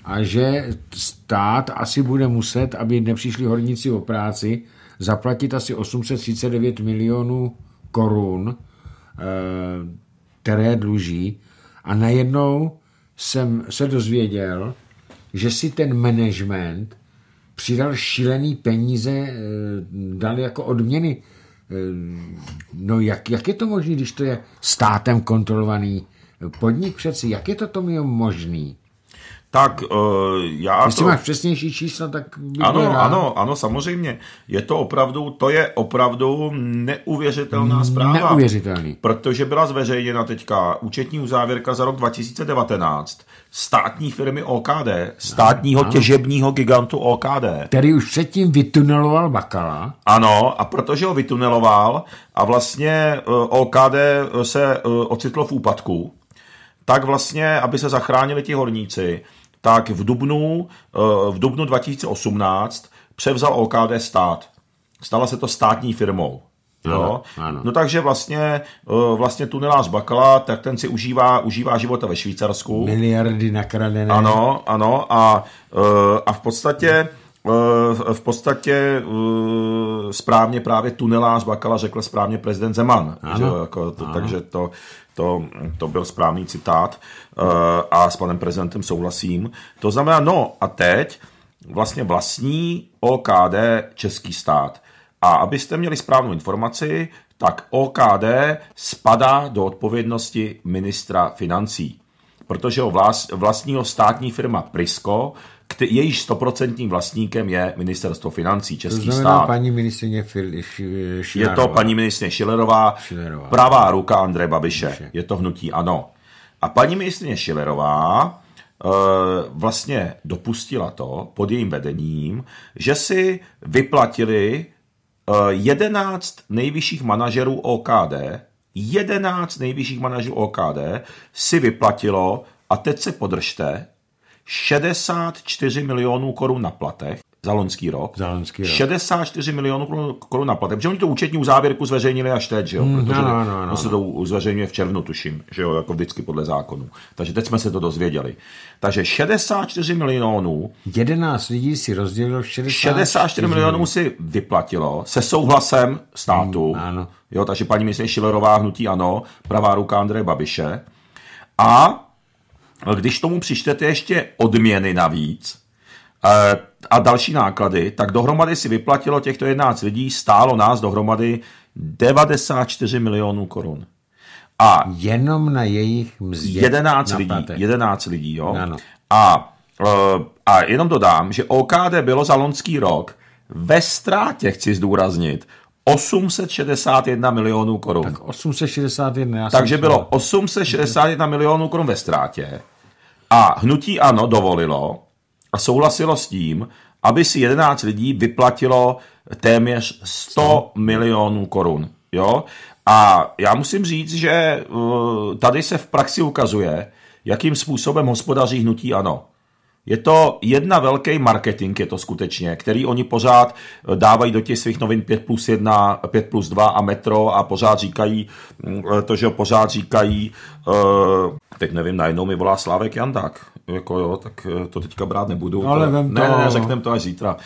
a že stát asi bude muset, aby nepřišli horníci o práci, zaplatit asi 839 milionů korun Eh, které dluží. A najednou jsem se dozvěděl, že si ten management přidal šílený peníze, eh, dal jako odměny. Eh, no jak, jak je to možné, když to je státem kontrolovaný podnik přeci? Jak je to tomu možný? Tak uh, já Jestli to... máš přesnější čísla, tak... Ano, rád. ano, ano, samozřejmě. Je to opravdu, to je opravdu neuvěřitelná mm, zpráva. Neuvěřitelný. Protože byla zveřejněna teďka účetní uzávěrka za rok 2019 státní firmy OKD, státního ano. těžebního gigantu OKD. Který už předtím vytuneloval Bakala. Ano, a protože ho vytuneloval a vlastně eh, OKD se eh, ocitlo v úpadku, tak vlastně, aby se zachránili ti horníci, tak v dubnu, eh, v dubnu 2018 převzal OKD stát. Stala se to státní firmou. Ano, jo? Ano. No takže vlastně, eh, vlastně tunelář Bakala, tak ten si užívá, užívá života ve Švýcarsku. Miliardy nakradené. Ano, ano a, eh, a v podstatě v podstatě správně právě tunelář Bakala řekl správně prezident Zeman. Ano, že, jako to, ano. Takže to, to, to byl správný citát eh, a s panem prezidentem souhlasím. To znamená, no a teď vlastně vlastní OKD český stát. A abyste měli správnou informaci, tak OKD spadá do odpovědnosti ministra financí, protože vlastního státní firma Prisco jejíž stoprocentním vlastníkem je ministerstvo financí, český to stát. paní ministrině Je to paní ministrině Šilerová, Šilerová, pravá ruka Andreje Babiše. Babiše. Je to hnutí ano. A paní ministrině Šilerová e, vlastně dopustila to pod jejím vedením, že si vyplatili 11 eh, nejvyšších manažerů OKD, 11 nejvyšších manažerů OKD si vyplatilo, a teď se podržte, 64 milionů korun na platech za loňský rok. Za loňský rok. 64 milionů korun na platech, protože oni to účetní závěrku zveřejnili až teď, že jo? Mm, protože no, no, no, no. se to zveřejňuje v červnu, tuším, že jo, jako vždycky podle zákonu. Takže teď jsme se to dozvěděli. Takže 64 milionů. 11 lidí si rozdělilo 64, 64 milionů si vyplatilo se souhlasem státu. Mm, ano. Jo, takže paní ministrině Šilerová hnutí ano, pravá ruka Andreje Babiše. A No, když tomu přičtete ještě odměny navíc eh, a další náklady, tak dohromady si vyplatilo těchto 11 lidí, stálo nás dohromady 94 milionů korun. A jenom na jejich mzdě. 11 lidí, 11 lidí, jo. A, eh, a jenom dodám, že OKD bylo za lonský rok ve ztrátě, chci zdůraznit, 861 milionů korun. Tak 861, já Takže bylo 861 milionů korun ve ztrátě. A hnutí ANO dovolilo a souhlasilo s tím, aby si 11 lidí vyplatilo téměř 100 milionů korun. Jo? A já musím říct, že uh, tady se v praxi ukazuje, jakým způsobem hospodaří hnutí ANO. Je to jedna velký marketing, je to skutečně, který oni pořád uh, dávají do těch svých novin 5 plus 1, 5 plus 2 a metro a pořád říkají mm, uh, to, že pořád říkají teď nevím, najednou mi volá Slávek Jandák, jako jo, tak eh, to teďka brát nebudu. No, ale to, to. Ne, ne, řekneme to až zítra.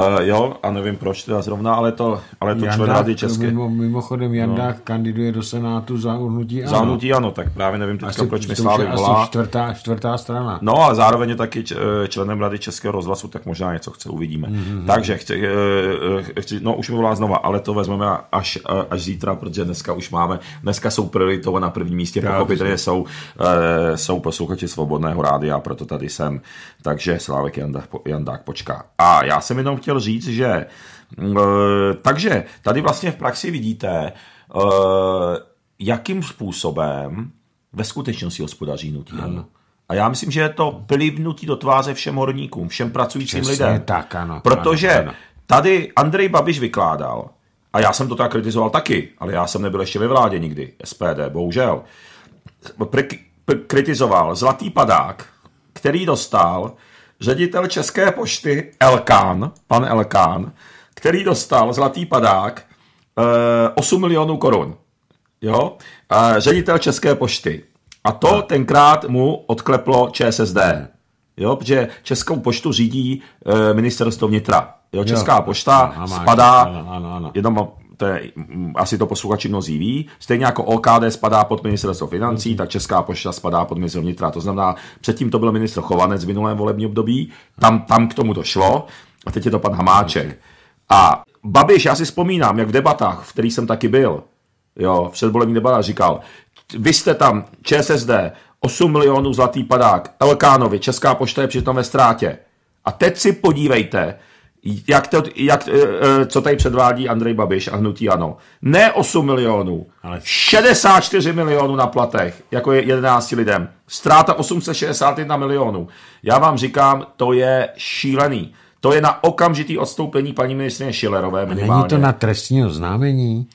Uh, jo, a nevím proč teda zrovna, ale to, ale to člen Rady České. Mimo, mimochodem no. Jandák no. kandiduje do Senátu za hnutí ano. Za hnutí ano, tak právě nevím teďka, asi, proč mi Slávek volá. Asi čtvrtá, čtvrtá strana. No a zároveň je taky eh, členem Rady Českého rozhlasu, tak možná něco chce, uvidíme. Mm-hmm. Takže chci, chci, no už mi volá znova, ale to vezmeme až, až zítra, protože dneska už máme, dneska jsou prioritou na prvním místě, pochopitelně jsou uh, jsou posluchači Svobodného rádia, proto tady jsem. Takže Slávek Jandák, Jandák počká. A já jsem jenom chtěl říct, že mm, e, takže tady vlastně v praxi vidíte, e, jakým způsobem ve skutečnosti hospodaří nutí. ano. A já myslím, že je to plivnutí do tváře všem horníkům, všem pracujícím Česně, lidem. tak, ano. Protože ano, ano. tady Andrej Babiš vykládal, a já jsem to tak kritizoval taky, ale já jsem nebyl ještě ve vládě nikdy, SPD, bohužel kritizoval Zlatý padák, který dostal ředitel České pošty Elkán, pan Elkán, který dostal Zlatý padák 8 eh, milionů korun. Jo? Ředitel České pošty. A to tenkrát mu odkleplo ČSSD. Jo, protože Českou poštu řídí eh, ministerstvo vnitra. Jo, Česká jo. pošta ano, ano, spadá, ano, ano, ano. jenom to je, mm, asi to posluchači mnozí ví, stejně jako OKD spadá pod ministerstvo financí, tak Česká pošta spadá pod ministerstvo vnitra. To znamená, předtím to byl ministr Chovanec v minulém volebním období, tam, tam k tomu to šlo a teď je to pan Hamáček. A Babiš, já si vzpomínám, jak v debatách, v kterých jsem taky byl, jo, v předvolební debatách říkal, vy jste tam, ČSSD, 8 milionů zlatý padák, Elkánovi, Česká pošta je přitom ve ztrátě. A teď si podívejte, jak to, jak, eh, eh, co tady předvádí Andrej Babiš a hnutí ano. Ne 8 milionů, ale 64 milionů na platech, jako je 11 lidem. Stráta 861 milionů. Já vám říkám, to je šílený. To je na okamžitý odstoupení paní ministrině Šilerové minimálně. A není to na trestní oznámení?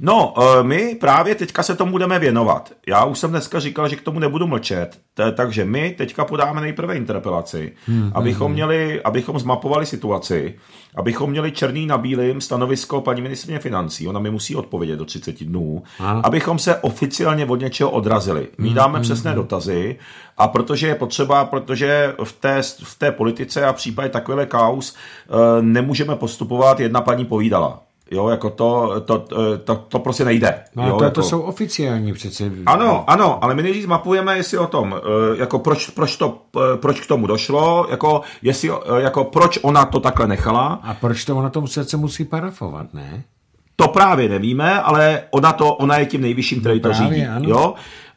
No, eh, my právě teďka se tomu budeme věnovat. Já už jsem dneska říkal, že k tomu nebudu mlčet. Takže my teďka podáme nejprve interpelaci, hmm, hmm, abychom, hmm. Měli, abychom zmapovali situaci, abychom měli černý na bílým stanovisko paní ministrině financí. Ona mi musí odpovědět do 30 dnů, a? abychom se oficiálně od něčeho odrazili. My dáme hmm, hmm, přesné hmm. dotazy a protože je potřeba, protože v té, v té politice a případě takovýhle kaus eh, nemůžeme postupovat, jedna paní povídala. Jo, jako to, to, to, to prostě nejde. No, jo, to, jako... to jsou oficiální přece. Ano, ano, ale my nejdřív mapujeme, jestli o tom, eh, jako proč, proč, to, eh, proč k tomu došlo, jako, jestli, eh, jako proč ona to takhle nechala. A proč to ona tomu srdce musí parafovat, ne? To právě nevíme, ale ona, to, ona je tím nejvyšším, který to řídí. Ano. Jo?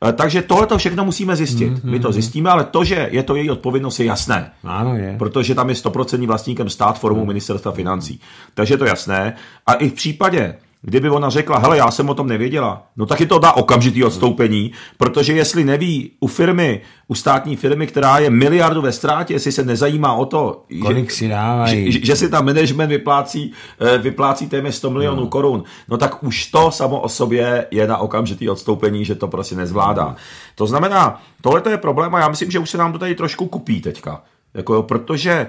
Eh, takže tohle to všechno musíme zjistit. Mm-hmm. My to mhm. zjistíme, ale to, že je to její odpovědnost, je jasné. Ano, je. Protože tam je stoprocentní vlastníkem stát formou mhm. ministerstva financí. Takže to jasné. A i v případě Kdyby ona řekla, hele, já jsem o tom nevěděla, no tak je to dá okamžitý odstoupení, protože jestli neví u firmy, u státní firmy, která je miliardu ve ztrátě, jestli se nezajímá o to, Kolik že, si dávají. Že, že si tam management vyplácí, eh, vyplácí téměř 100 milionů no. korun, no tak už to samo o sobě je na okamžitý odstoupení, že to prostě nezvládá. To znamená, tohle je problém a já myslím, že už se nám to tady trošku kupí teďka. Jako jo, protože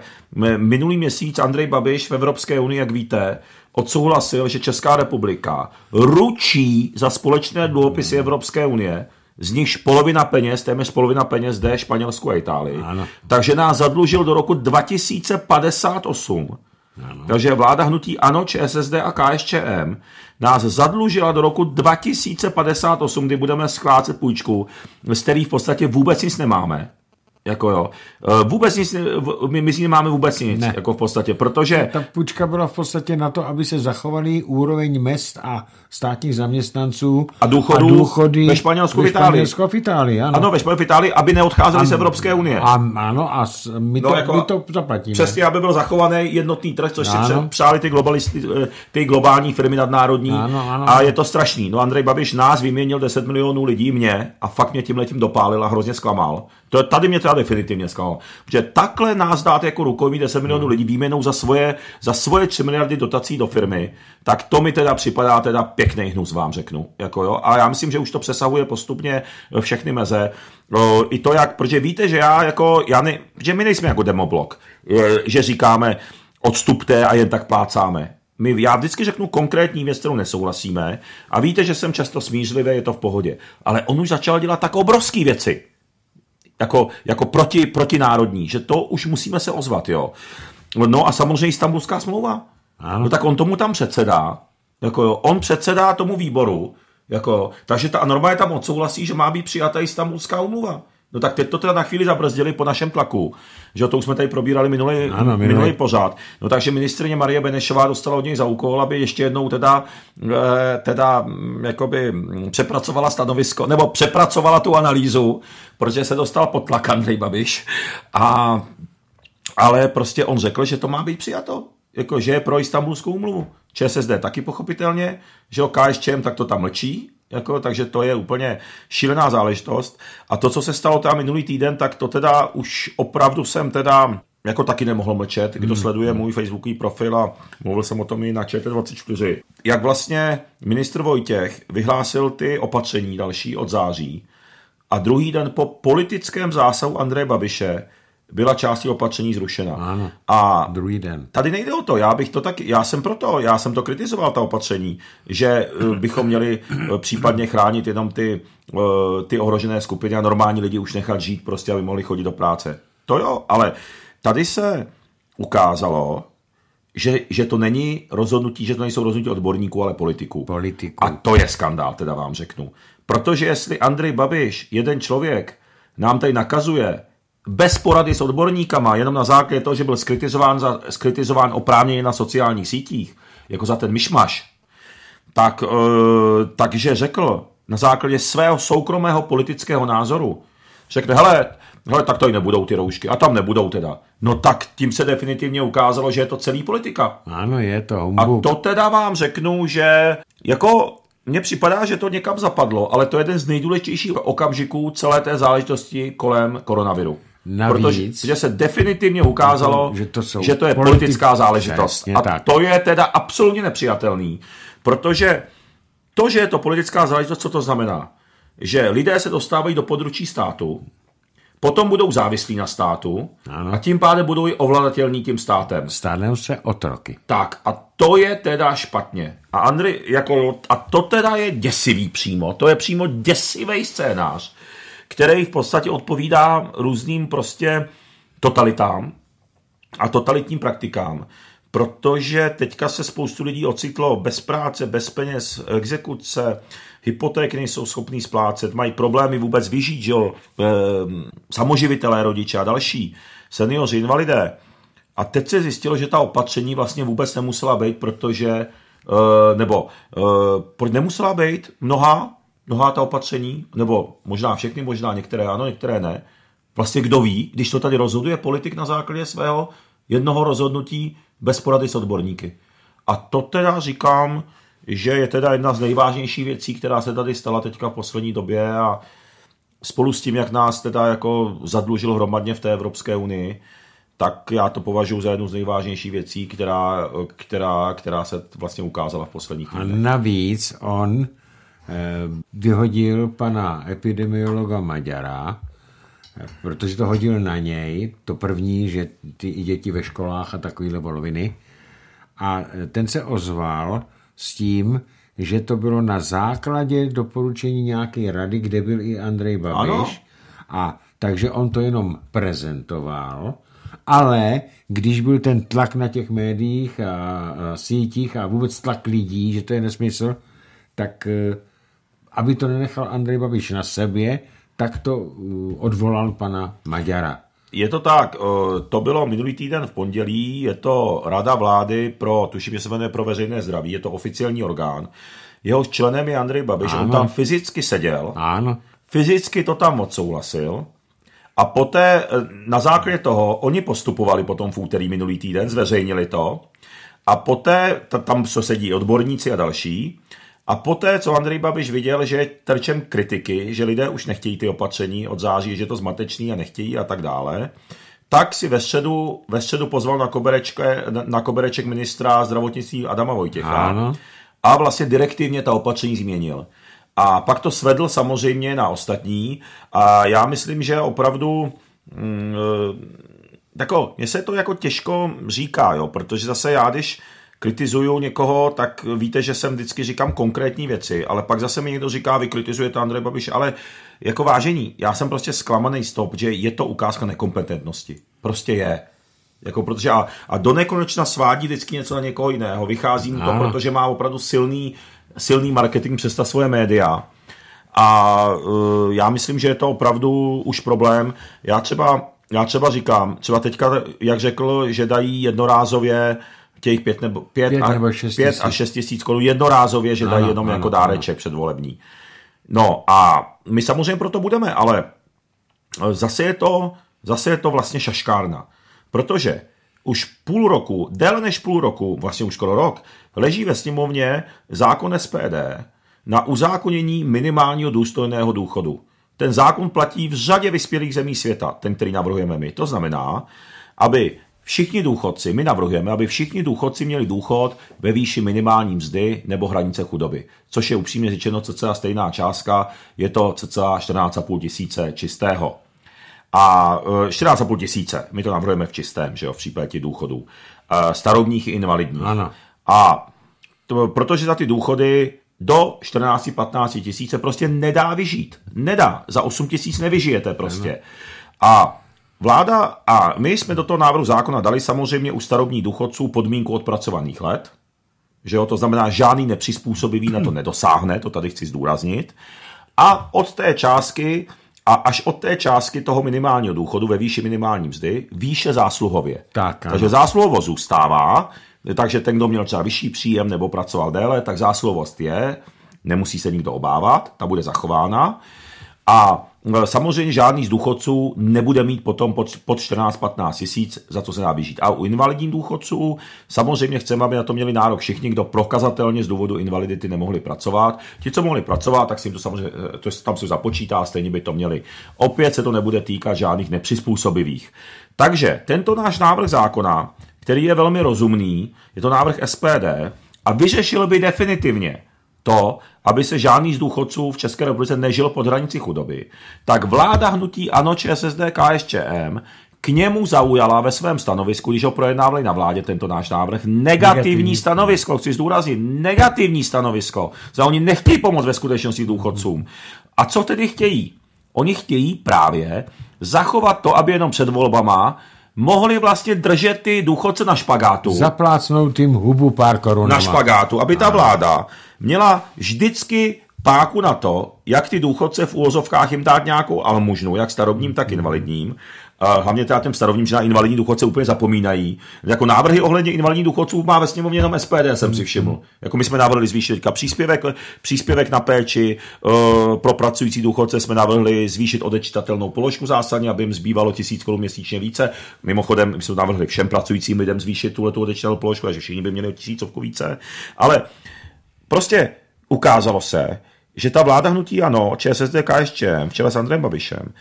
minulý měsíc Andrej Babiš v Evropské unii, jak víte, odsouhlasil, že Česká republika ručí za společné dluhopisy Evropské unie, z nichž polovina peněz, téměř polovina peněz jde Španělsku a Itálii. Ano. Takže nás zadlužil do roku 2058. Ano. Takže vláda hnutí ANO, ČSSD a KSČM nás zadlužila do roku 2058, kdy budeme sklácet půjčku, z který v podstatě vůbec nic nemáme. Jako jo. E, vůbec nic, my, my s ním máme vůbec nic, ne. jako v podstatě, protože... No, ta půjčka byla v podstatě na to, aby se zachovaly úroveň mest a státních zaměstnanců a, důchodů a důchody ve Španělsku, ve Španělsku v Itálii. Ano. ano, ve Španělsku v Itálii, aby neodcházeli ano. z Evropské unie. A, ano, a my, no, to, jako, my to zaplatíme. Přesně, aby byl zachovaný jednotný trh, což ano. si přáli ty, eh, ty globální firmy nadnárodní. Ano, ano. A je to strašný. No Andrej Babiš nás vyměnil 10 milionů lidí, mě, a fakt mě tím letím dopálil a hrozně zklamal. To, je tady mě teda definitivně zklamalo. Protože takhle nás dát jako rukojmí 10 milionů hmm. lidí výměnou za svoje, za svoje 3 miliardy dotací do firmy, tak to mi teda připadá teda pěkný hnus, vám řeknu. Jako jo. A já myslím, že už to přesahuje postupně eh, všechny meze. Eh, I to jak, protože víte, že já jako, já ne, že my nejsme jako demoblok, eh, že říkáme, odstupte a jen tak plácáme. My, já vždycky řeknu konkrétní věc, kterou nesouhlasíme a víte, že jsem často smířlivý, je to v pohodě. Ale on už začal dělat tak obrovské věci, jako, jako proti, protinárodní, že to už musíme se ozvat, jo. No a samozřejmě Istanbulská smlouva. Ano. No tak on tomu tam předsedá, jako jo, on předsedá tomu výboru, jako, takže ta norma je tam odsouhlasí, že má být přijata Istanbulská umluva. No tak teď to teda na chvíli zabrzdili po našem tlaku, že to už jsme tady probírali minulý, ano, minulý. minulý pořád. No takže ministrině Marie Benešová dostala od něj za úkol, aby ještě jednou teda, eh, teda mm, jakoby mm, přepracovala stanovisko, nebo přepracovala tu analýzu, protože se dostal pod tlak Andrej Babiš. A, ale prostě on řekl, že to má být přijato, jakože pro istambulskou umluvu. ČSSD taky pochopitelně, že o KSČM tak to tam mlčí, jako, takže to je úplně šílená záležitost. A to, co se stalo tam minulý týden, tak to teda už opravdu jsem teda jako taky nemohl mlčet, kdo hmm. sleduje hmm. můj facebookový profil a mluvil jsem o tom i na ČT24. Jak vlastně ministr Vojtěch vyhlásil ty opatření další od září a druhý den po politickém zásahu Andreje Babiše byla částí opatření zrušena. Aha, a druhý den. Tady nejde o to, já bych to tak, já jsem proto, já jsem to kritizoval, ta opatření, že eh, bychom měli eh, případně chránit jenom ty, eh, ty ohrožené skupiny a normální lidi už nechat žít prostě, aby mohli chodit do práce. To jo, ale tady se ukázalo, že, že to není rozhodnutí, že to nejsou rozhodnutí odborníků, ale politiků. Politiku. A to je skandál, teda vám řeknu. Protože jestli Andrej Babiš, jeden člověk, nám tady nakazuje, bez porady s odborníkama, jenom na základě toho, že byl skritizován, za, skritizován oprávněně na sociálních sítích, jako za ten myšmaš, tak, e, takže řekl na základě svého soukromého politického názoru, řekne, hele, hele, tak i nebudou ty roušky a tam nebudou teda. No tak tím se definitivně ukázalo, že je to celý politika. Ano, je to humbuk. A to teda vám řeknu, že jako mně připadá, že to někam zapadlo, ale to je jeden z nejdůležitějších okamžiků celé té záležitosti kolem koronaviru. Navíc, protože se definitivně ukázalo, že to, jsou že to je politi- politická záležitost. a tak. to je teda absolutně nepřijatelný, protože to, že je to politická záležitost, co to znamená? Že lidé se dostávají do područí státu, potom budou závislí na státu ano. a tím pádem budou i ovladatelní tím státem. Stanou se otroky. Tak a to je teda špatně. A Andri, jako, a to teda je děsivý přímo, to je přímo děsivý scénář, který v podstatě odpovídá různým prostě totalitám a totalitním praktikám. Protože teďka se spoustu lidí ocitlo bez práce, bez peněz, exekuce, hypotéky nejsou schopní splácet, mají problémy vůbec vyžít, že jo, ehm, samoživitelé rodiče a další, seniori, invalidé. A teď se zjistilo, že ta opatření vlastně vůbec nemusela být, protože, eh, nebo eh, nemusela být mnoha, mnohá ta opatření, nebo možná všechny, možná některé ano, některé ne. Vlastně kdo ví, když to tady rozhoduje politik na základě svého jednoho rozhodnutí bez porady s odborníky. A to teda říkám, že je teda jedna z nejvážnějších věcí, která se tady stala teďka v poslední době a spolu s tím, jak nás teda jako zadlužilo hromadně v té Evropské unii, tak já to považuji za jednu z nejvážnějších věcí, která, která, která se vlastně ukázala v posledních letech. A navíc on Eh, vyhodil pana epidemiologa Maďara, eh, protože to hodil na něj, to první, že ty děti ve školách a takovýhle voloviny. A eh, ten se ozval s tím, že to bylo na základě doporučení nějaké rady, kde byl i Andrej Babiš. Ano. A takže on to jenom prezentoval, ale když byl ten tlak na těch médiích a, a sítích a vůbec tlak lidí, že to je nesmysl, tak aby to nenechal Andrej Babiš na sebe, tak to uh, odvolal pana Maďara. Je to tak, uh, to bylo minulý týden v pondělí, je to Rada vlády pro, tuším, že se jmenuje pro veřejné zdraví, je to oficiální orgán. Jeho členem je Andrej Babiš, ano. on tam fyzicky seděl, ano. fyzicky to tam odsouhlasil a poté eh, na základě toho oni postupovali potom v úterý minulý týden, zveřejnili to a poté tam, co sedí odborníci a další, a poté, co Andrej Babiš viděl, že je terčem kritiky, že lidé už nechtějí ty opatření od září, že je to zmatečný a nechtějí a tak dále, tak si ve středu, ve středu pozval na, koberečke, na kobereček ministra zdravotnictví Adama Vojtěcha. Ano. A vlastně direktivně ta opatření změnil. A pak to svedl samozřejmě na ostatní. A já myslím, že opravdu... Mm, jako, mně se to jako těžko říká, jo, protože zase já, když kritizuju někoho, tak víte, že jsem vždycky říkám konkrétní věci, ale pak zase mi někdo říká, vy kritizujete Andrej Babiš, ale jako vážení, já jsem prostě zklamaný z toho, že je to ukázka nekompetentnosti. Prostě je. Jako protože a, a do nekonečna svádí vždycky něco na někoho jiného. Vychází mu to, protože má opravdu silný, silný marketing přes ta svoje média. A uh, já myslím, že je to opravdu už problém. Já třeba, já třeba říkám, třeba teďka, jak řekl, že dají jednorázově uh, těch pět nebo, pět, pět, a, nebo šest pět a šest tisíc korun jednorázově, že ano, dají jenom ano, jako dáreček ano. předvolební. No a my samozřejmě proto budeme, ale e, zase je to, zase je to vlastně šaškárna. Protože už půl roku, déle než půl roku, vlastně už skoro rok, leží ve sněmovně zákon SPD na uzákonění minimálního důstojného důchodu. Ten zákon platí v řadě vyspělých zemí světa, ten, který navrhujeme my. To znamená, aby Všichni důchodci, my navrhujeme, aby všichni důchodci měli důchod ve výši minimální mzdy nebo hranice chudoby, což je upřímně řečeno cca stejná částka, je to cca 14,5 tisíce čistého. A 14,5 e, tisíce, my to navrhujeme v čistém, že jo, v případě důchodů. E, starobních i invalidních. Ano. A to, protože za ty důchody do 14-15 tisíce prostě nedá vyžít. Nedá. Za 8 tisíc nevyžijete prostě. Ano. A Vláda a my jsme do toho návrhu zákona dali samozřejmě u starobních důchodců podmínku odpracovaných let, že jo, to znamená, žádný nepřizpůsobivý na to nedosáhne, to tady chci zdůraznit. A od té částky, a až od té částky toho minimálního důchodu ve výši minimální mzdy, výše zásluhově. Tak, Takže zásluhovo zůstává, takže ten, kdo měl třeba vyšší příjem nebo pracoval déle, tak zásluhovost je, nemusí se nikdo obávat, ta bude zachována. A Eh, samozřejmě žádný z důchodců nebude mít potom pod, pod 14-15 tisíc, za co se dá vyžít. A u invalidních důchodců samozřejmě chceme, aby na to měli nárok všichni, kdo prokazatelně z důvodu invalidity nemohli pracovat. Ti, co mohli pracovat, tak si jim to samozřejmě eh, to tam se započítá, stejně by to měli. Opět se to nebude týkat žádných nepřizpůsobivých. Takže tento náš návrh zákona, který je velmi rozumný, je to návrh SPD a vyřešil by definitivně to, aby se žádný z důchodců v České republice nežil pod hranici chudoby, tak vláda hnutí ANO, ČSSD, KSČM k němu zaujala ve svém stanovisku, když ho projednávali na vládě tento náš návrh, negativní, negativní. stanovisko, chci zdůraznit, negativní stanovisko. Za oni nechtějí pomoct ve skutečnosti důchodcům. A co tedy chtějí? Oni chtějí právě zachovat to, aby jenom před volbama mohli vlastně držet ty důchodce na špagátu. Zaplácnout jim hubu pár korun. Na špagátu, aby ta vláda měla vždycky páku na to, jak ty důchodce v úvozovkách jim dát nějakou almužnu, jak starobním, tak hmm. invalidním, a hlavně teda těm starovním, že na invalidní důchodce úplně zapomínají. Jako návrhy ohledně invalidních důchodců má ve sněmovně jenom SPD, jsem si všiml. Jako my jsme navrhli zvýšit teďka příspěvek, příspěvek na péči, uh, pro pracující důchodce jsme navrhli zvýšit odečitatelnou položku zásadně, aby jim zbývalo tisíc korun měsíčně více. Mimochodem, my jsme navrhli všem pracujícím lidem zvýšit tuhle odečitatelnou položku, takže všichni by měli o tisícovku více. Ale prostě ukázalo se, že ta vláda hnutí ano, ČSSD, KSČM, včera s Andrem Babišem,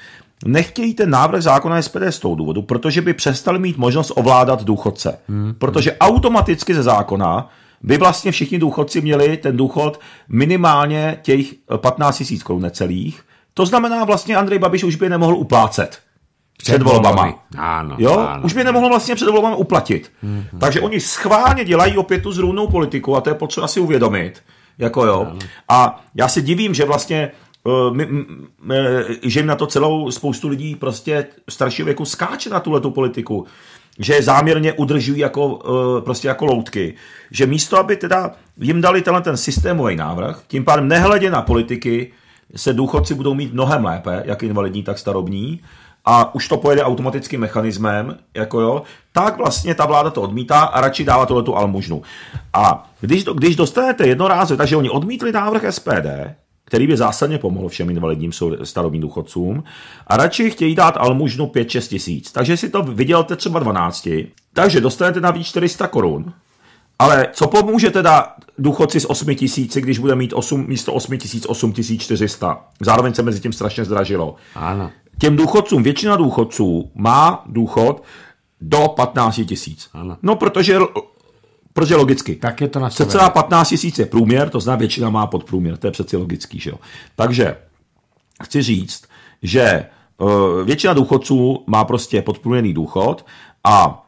Nechtějí ten návrh zákona SPD z toho důvodu, protože by přestali mít možnost ovládat důchodce. Hmm. Protože automaticky ze zákona by vlastně všichni důchodci měli ten důchod minimálně těch 15 eh, 000 korun necelých. To znamená vlastně Andrej Babiš už by je nemohl uplácet. Před, před volbama. Ano, jo? Ano. Už by nemohl vlastně před volbama uplatit. Mm-hmm. Takže oni schválně dělají opět tu zrůdnou politiku a to je potřeba si uvědomit. Jako jo. A já se divím, že vlastně Eh, my, my, eh, že jim na to celou spoustu lidí prostě staršího věku skáče na tuhle tu politiku, že záměrně udržují jako, eh, prostě jako loutky, že místo, aby teda jim dali tenhle ten systémový návrh, tím pádem nehledě na politiky, se důchodci budou mít mnohem lépe, jak invalidní, tak starobní, a už to pojede automatickým mechanismem, jako jo, tak vlastně ta vláda to odmítá a radši dává tuhle tu almužnu. A když, když dostanete jednorázově, takže oni odmítli návrh SPD, který by zásadně pomohl všem invalidním starobním důchodcům a radši chtějí dát almužnu 5-6 tisíc. Takže si to vydělte třeba 12, takže dostanete navíc 400 korun. Ale co pomůže teda důchodci z 8 tisíci, když bude mít 8, místo 8 tisíc 8 400? Zároveň se mezi tím strašně zdražilo. Ano. Těm důchodcům, většina důchodců má důchod do 15 tisíc. No, protože Protože logicky. Tak je to na Cca 15 tisíc je průměr, to znamená většina má podprůměr, to je přeci logický, že jo. Takže chci říct, že eh, většina důchodců má prostě podprůměrný důchod a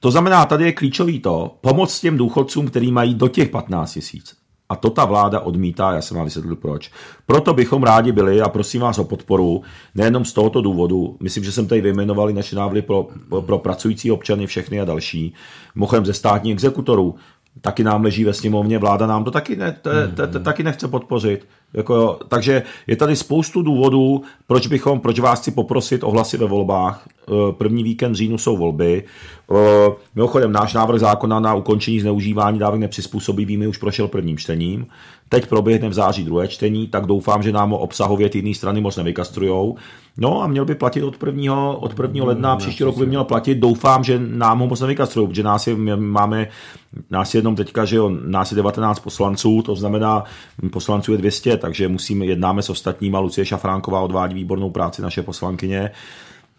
to znamená, tady je klíčový to, pomoct těm důchodcům, který mají do těch 15 tisíc. A to ta vláda odmítá, já jsem vám vysvětlil proč. Proto bychom rádi byli a prosím vás o podporu, nejenom z tohoto důvodu, myslím, že jsem tady vyjmenoval naše návrhy pro, pro pracující občany, všechny a další, mochem ze státních exekutorů, taky nám leží ve sněmovně, vláda nám to taky, ne, te, te, te, taky nechce podpořit. Jako, takže je tady spoustu důvodů, proč bychom, proč vás chci poprosit o hlasy ve volbách. Eh, první víkend říjnu jsou volby. Eh, mimochodem, náš návrh zákona na ukončení zneužívání dávek nepřizpůsobivými už prošel prvním čtením. Teď proběhne v září druhé čtení, tak doufám, že nám ho obsahově ty jiné strany moc nevykastrujou. No a měl by platit od 1. Od prvního ledna, hmm, příští roku by měl platit. Doufám, že nám ho moc nevykastrujou, protože nás je, máme, nás je jednom teďka, že jo, nás je 19 poslanců, to znamená, mm, poslanců je 200 takže musíme, jednáme s ostatníma. Lucie Šafránková odvádí výbornou práci, naše poslankyně.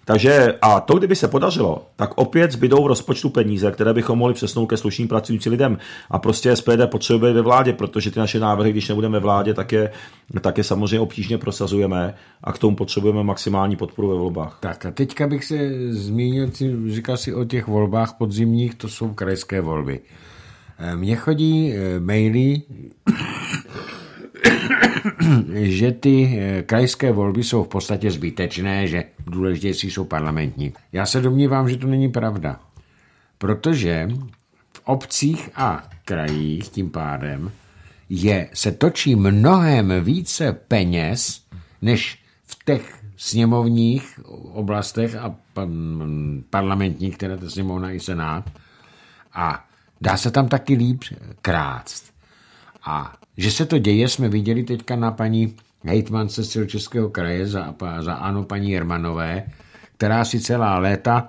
Takže a to, kdyby se podařilo, tak opět zbydou v rozpočtu peníze, které bychom mohli přesnout ke slušným pracujícím lidem. A prostě SPD potřebuje ve vládě, protože ty naše návrhy, když nebudeme ve vládě, tak je, tak je samozřejmě obtížně prosazujeme a k tomu potřebujeme maximální podporu ve volbách. Tak a teďka bych se zmínil, říkal si o těch volbách podzimních, to jsou krajské volby. Eh, mně chodí eh, maily že ty eh, krajské volby jsou v podstatě zbytečné, že důležitější jsou parlamentní. Já se domnívám, že to není pravda, protože v obcích a krajích tím pádem je, se točí mnohem více peněz, než v těch sněmovních oblastech a parlamentních, které to sněmovna i senát. A dá se tam taky líp krást. A že se to děje, jsme viděli teďka na paní hejtmance Českého kraje za, za ANO paní Jermanové, která si celá léta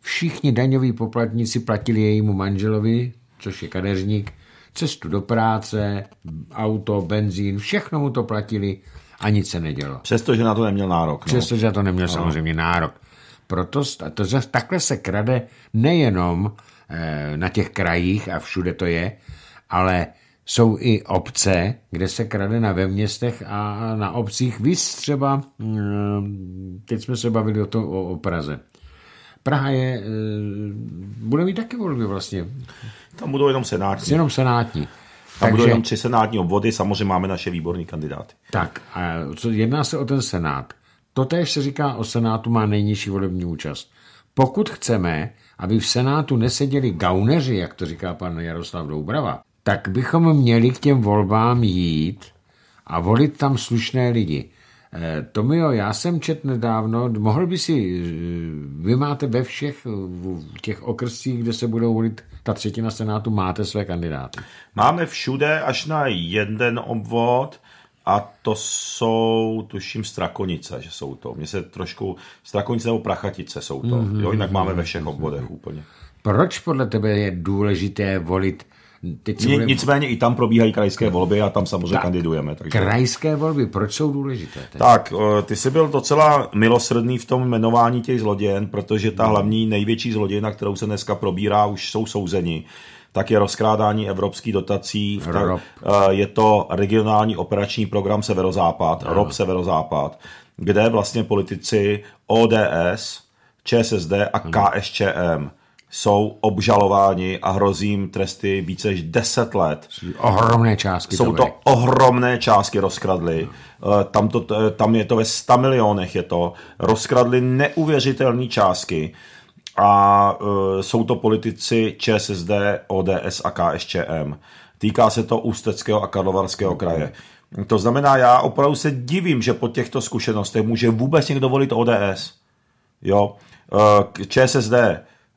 všichni daňoví poplatníci platili jejímu manželovi, což je kadeřník, cestu do práce, auto, benzín, všechno mu to platili a nic se nedělo. Přestože na to neměl nárok. No. Přestože na to neměl no. samozřejmě nárok. Proto to, to, takhle se krade nejenom eh, na těch krajích a všude to je, ale jsou i obce, kde se krade na ve městech a na obcích. Vy třeba, mm, teď jsme se bavili o, to, o, o Praze. Praha je, eh, bude mít taky volby vlastně. Tam budou jenom senátní. Jenom senátní. Tam Takže, budou jenom tři senátní obvody, samozřejmě máme naše výborní kandidáty. Tak, a co, jedná se o ten senát. Totéž se říká o senátu má nejnižší volební účast. Pokud chceme, aby v senátu neseděli gauneři, jak to říká pan Jaroslav Doubrava, tak bychom měli k těm volbám jít a volit tam slušné lidi. Eh, Tomio, já jsem čet nedávno, mohl by si, eh, vy máte ve všech těch okrscích, kde se budou volit ta třetina senátu, máte své kandidáty. Máme všude až na jeden obvod a to jsou, tuším, Strakonice, že jsou to. Mně se trošku, Strakonice nebo Prachatice jsou to, mm-hmm, jo, jinak mhm, máme ve mhm, všech mhm. obvodech mm-hmm. úplně. Proč podle tebe je důležité volit Teď Ně, budem... Nicméně i tam probíhají krajské volby a tam samozřejmě tak, kandidujeme. Takže... Krajské volby, proč jsou důležité? Tedy? Tak, eh, ty jsi byl docela milosrdný v tom jmenování těch zlodějen, protože ta no. hlavní největší zlodějna, kterou se dneska probírá, už jsou souzeni tak je rozkrádání evropských dotací, tak, eh, je to regionální operační program Severozápad, no. ROP Severozápad, kde vlastně politici ODS, ČSSD a KSČM jsou obžalováni a hrozí tresty více než 10 let. Ohromné částky. Jsou to, byly. ohromné částky rozkradly. No. Eh, tam, to, tam je to ve 100 milionech je to. Rozkradly neuvěřitelné částky a eh, jsou to politici ČSSD, ODS a KSČM. Týká se to Ústeckého a Karlovarského no. kraje. To znamená, já opravdu se divím, že po těchto zkušenostech může vůbec někdo volit ODS. Jo, eh, ČSSD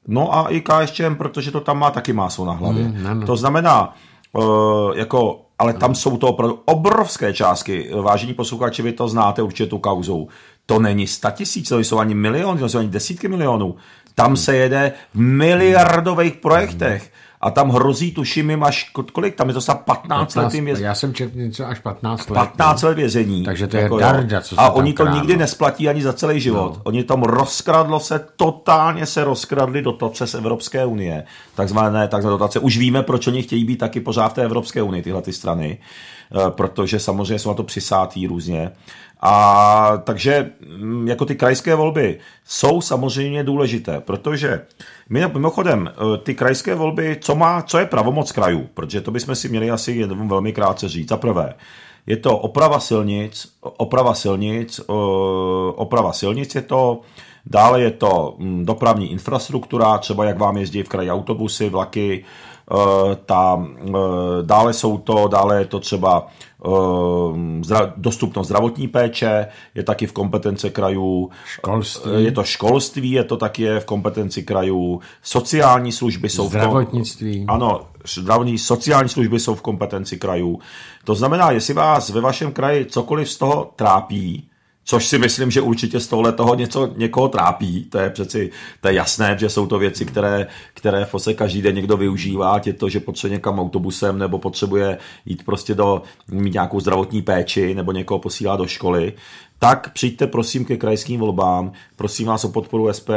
No a i KSČM, protože to tam má taky máslo na hlavě. Mm, To znamená, uh, jako, ale tam jsou to opravdu obrovské částky. Vážení posluchači, vy to znáte určitě tu kauzou. To není statisíc, to jsou ani miliony, to jsou ani desítky milionů. Tam se jede v miliardových projektech. Mm a tam hrozí, tuším, jim až, kolik tam je to 15, 15 let jim vězení. Já jsem četl něco až 15 let. 15 let vězení. Takže to je jako, darda, co A oni to krádlo. nikdy nesplatí ani za celý život. No. Oni tam rozkradlo se, totálně se rozkradli dotace z Evropské unie. Takzvané, takzvané dotace. Už víme, proč oni chtějí být taky pořád v té Evropské unii, tyhle ty strany. Eh, protože samozřejmě jsou na to přisátí různě. A takže mm, jako ty krajské volby jsou samozřejmě důležité, protože my mimochodem eh, ty krajské volby, co, má, co je pravomoc krajů, protože to bychom si měli asi jenom velmi krátce říct. Za prvé, je to oprava silnic, oprava silnic, eh, oprava silnic je to, dále je to mm, dopravní infrastruktura, třeba jak vám jezdí v kraji autobusy, vlaky, Eh, ta, eh, dále jsou to, dále je to třeba eh, dostupnost zdravotní péče, je taky v kompetenci krajů, školství. je to školství, je to taky v kompetenci krajů, sociální služby jsou zdravotnictví. v kom... Ano, zdravotní, sociální služby jsou v kompetenci krajů. To znamená, jestli vás ve vašem kraji cokoliv z toho trápí, což si myslím, že určitě z tohle toho něco, někoho trápí, to je přeci, to je jasné, že jsou to věci, které, které v se každý den někdo využívá, je to, že potřebuje někam autobusem, nebo potřebuje jít prostě do, mít nějakou zdravotní péči, nebo někoho posílá do školy, tak přijďte prosím ke krajským volbám, prosím vás o podporu SPD,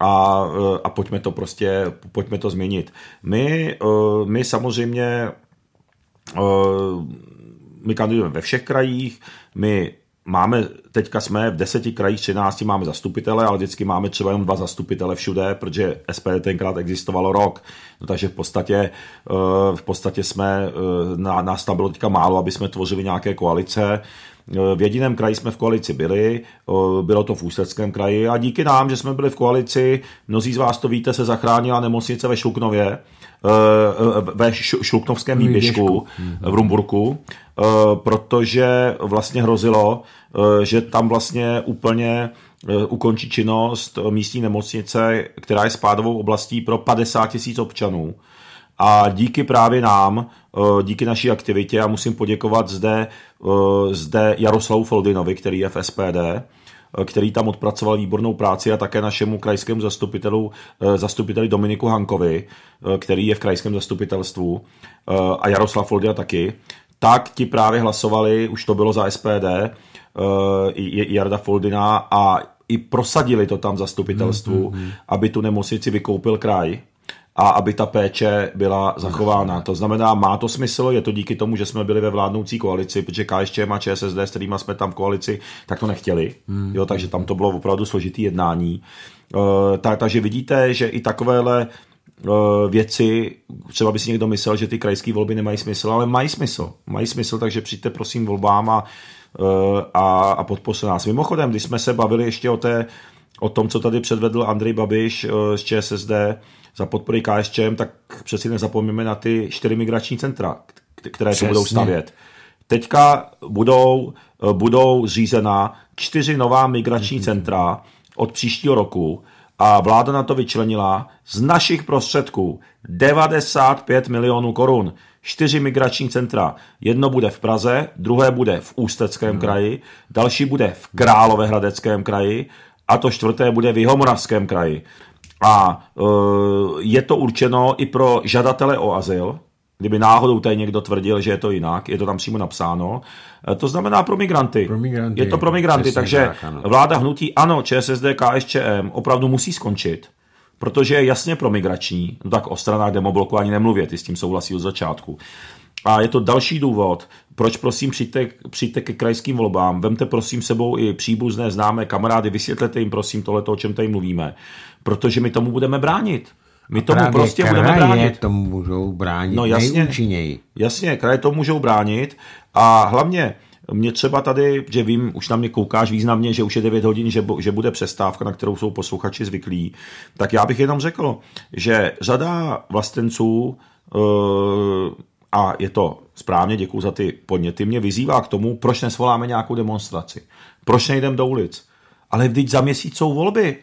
a, eh, a pojďme to prostě, pojďme to změnit. My, eh, my samozřejmě eh, my kandidujeme ve všech krajích, my máme, teďka jsme v deseti krajích 13 máme zastupitele, ale vždycky máme třeba jenom dva zastupitele všude, protože SPD tenkrát existovalo rok. No takže v podstatě, eh, v podstatě jsme, eh, nás tam bylo teďka málo, aby jsme tvořili nějaké koalice. Eh, v jediném kraji jsme v koalici byli, bylo to v Ústeckém kraji a díky nám, že jsme byli v koalici, mnozí z vás to víte, se zachránila nemocnice ve Šuknově, Eh, ve Šluknovském výběžku v Rumburku, eh, protože vlastně hrozilo, eh, že tam vlastně úplně ukončí činnost místní nemocnice, která je spádovou oblastí pro 50 tisíc občanů. A díky právě nám, díky naší aktivitě, a musím poděkovat zde, zde Jaroslavu Foldinovi, který je v SPD, Eh, který tam odpracoval výbornou práci a také našemu krajskému zastupitelu, eh, zastupiteli Dominiku Hankovi, eh, který je v krajském zastupitelstvu a Jaroslav Foldia taky, tak ti právě hlasovali, už to bylo za SPD, Jarda Foldina a i prosadili to tam zastupitelstvu, mm, mm, mm. aby tu nemocnici vykoupil kraj a aby ta péče byla zachována. To znamená, má to smysl, je to díky tomu, že jsme byli ve vládnoucí koalici, protože KSČM a ČSSD, s kterými jsme tam v koalici, tak to nechtěli. Hmm. Jo, takže tam to bylo opravdu složitý jednání. Eh, tak, takže vidíte, že i takovéhle eh, věci, třeba by si někdo myslel, že ty krajské volby nemají smysl, ale mají smysl. Mají smysl, takže přijďte prosím volbám a, eh, a, a podpořte nás. Mimochodem, když jsme se bavili ještě o té o tom, co tady předvedl Andrej Babiš z ČSSD, za podpory KSČM, tak přeci nezapomněme na ty čtyři migrační centra, které se budou stavět. Teďka budou, eh, budou zřízena čtyři nová migrační centra od příštího roku a vláda na to vyčlenila z našich prostředků 95 milionů korun. Čtyři migrační centra. Jedno bude v Praze, druhé bude v Ústeckém hmm. kraji, další bude v Královéhradeckém kraji a to čtvrté bude v Jihomoravském kraji. A e, je to určeno i pro žadatele o azyl, kdyby náhodou tady někdo tvrdil, že je to jinak, je to tam přímo napsáno. E, to znamená pro migranty. Pro migranty. Je to pro migranty, Přesně takže tak, ano. vláda hnutí ANO, ČSSD, KSČM opravdu musí skončit, protože je jasně pro migrační, no tak o stranách demobloku ani nemluvě, ty s tím souhlasí od začátku. A je to další důvod, proč prosím přijďte, přijďte ke krajským volbám, vemte prosím sebou i příbuzné, známé kamarády, vysvětlete jim prosím tohleto, o čem tady mluvíme protože my tomu budeme bránit. My tomu prostě budeme bránit. tomu můžou bránit no, jasně, nejúčinněji. Jasně, kraje tomu můžou bránit a hlavně mě třeba tady, že vím, už na mě koukáš významně, že už je 9 hodin, že, že bude přestávka, na kterou jsou posluchači zvyklí, tak já bych jenom řekl, že řada vlastenců eh, a je to správně, děkuji za ty podněty, mě vyzývá k tomu, proč nesvoláme nějakou demonstraci, proč nejdem do ulic. Ale vždyť za měsíc jsou volby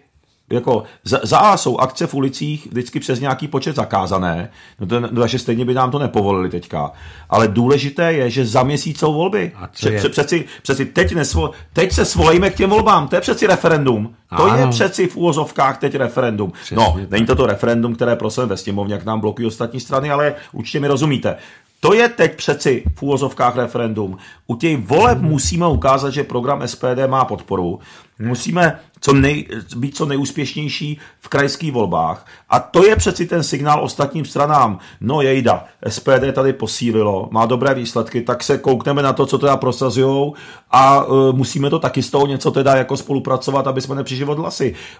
jako za, za A jsou akce v ulicích vždycky přes nějaký počet zakázané, no to, no, takže stejně by nám to nepovolili teďka. Ale důležité je, že za měsíc jsou volby. A co Pře, je? Přeci, přeci teď, nesvo, teď se svolejme k těm volbám, to je přeci referendum. To je přeci v úvozovkách teď referendum. Přesně no, tak. není to to referendum, které prosím ve sněmovně, jak nám blokují ostatní strany, ale určitě mi rozumíte. To je teď přeci v úvozovkách referendum. U těch voleb mhm. musíme ukázat, že program SPD má podporu musíme co nej, být co nejúspěšnější v krajských volbách. A to je přeci ten signál ostatním stranám. No jejda, SPD tady posílilo, má dobré výsledky, tak se koukneme na to, co teda prosazujou a uh, musíme to taky z toho něco teda jako spolupracovat, aby jsme nepřišli O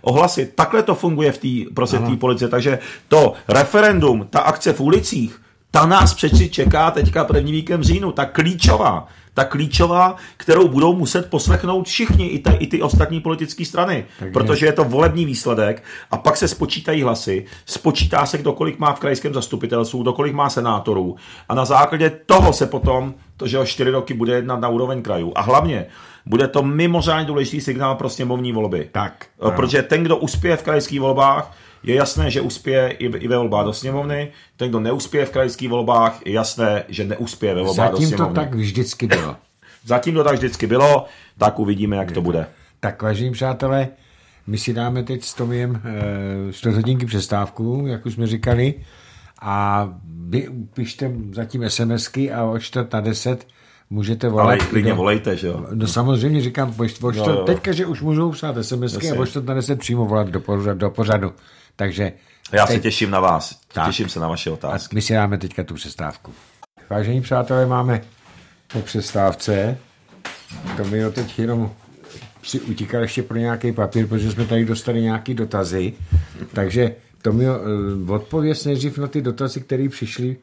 Ohlasy, takhle to funguje v té prostě policii, Takže to referendum, ta akce v ulicích, ta nás přeci čeká teďka první víkend v říjnu, ta klíčová ta klíčová, kterou budou muset poslechnout všichni, i, ta, i ty ostatní politické strany, tak protože je to volební výsledek a pak se spočítají hlasy, spočítá se, kdo kolik má v krajském zastupitelstvu, kdo kolik má senátorů a na základě toho se potom, to, že o čtyři roky bude jednat na úroveň krajů a hlavně bude to mimořádně důležitý signál pro sněmovní volby. Tak. Protože ten, kdo uspěje v krajských volbách, je jasné, že uspěje i, ve volbách do sněmovny. Ten, kdo neuspěje v krajských volbách, je jasné, že neuspěje ve volbách Zatím do sněmovny. Zatím to tak vždycky bylo. Zatím to tak vždycky bylo, tak uvidíme, jak je to bude. Tak, vážení přátelé, my si dáme teď s Tomiem e, eh, hodinky přestávku, jak už jsme říkali, a vy pište zatím SMSky a o čtvrt na deset můžete volat. Ale klidně do, volejte, že jo? No samozřejmě říkám, o čtvrt, no, teďka, že už můžou psát SMSky a o čtvrt na deset přímo volat do pořadu. Do pořadu. Takže já teď... se těším na vás. Tak. Těším se na vaše otázky. A my si dáme teďka tu přestávku. Vážení přátelé, máme po přestávce. To mi teď jenom si utíkal ještě pro nějaký papír, protože jsme tady dostali nějaké dotazy. Takže to mi eh, odpověď nejdřív na ty dotazy, které přišly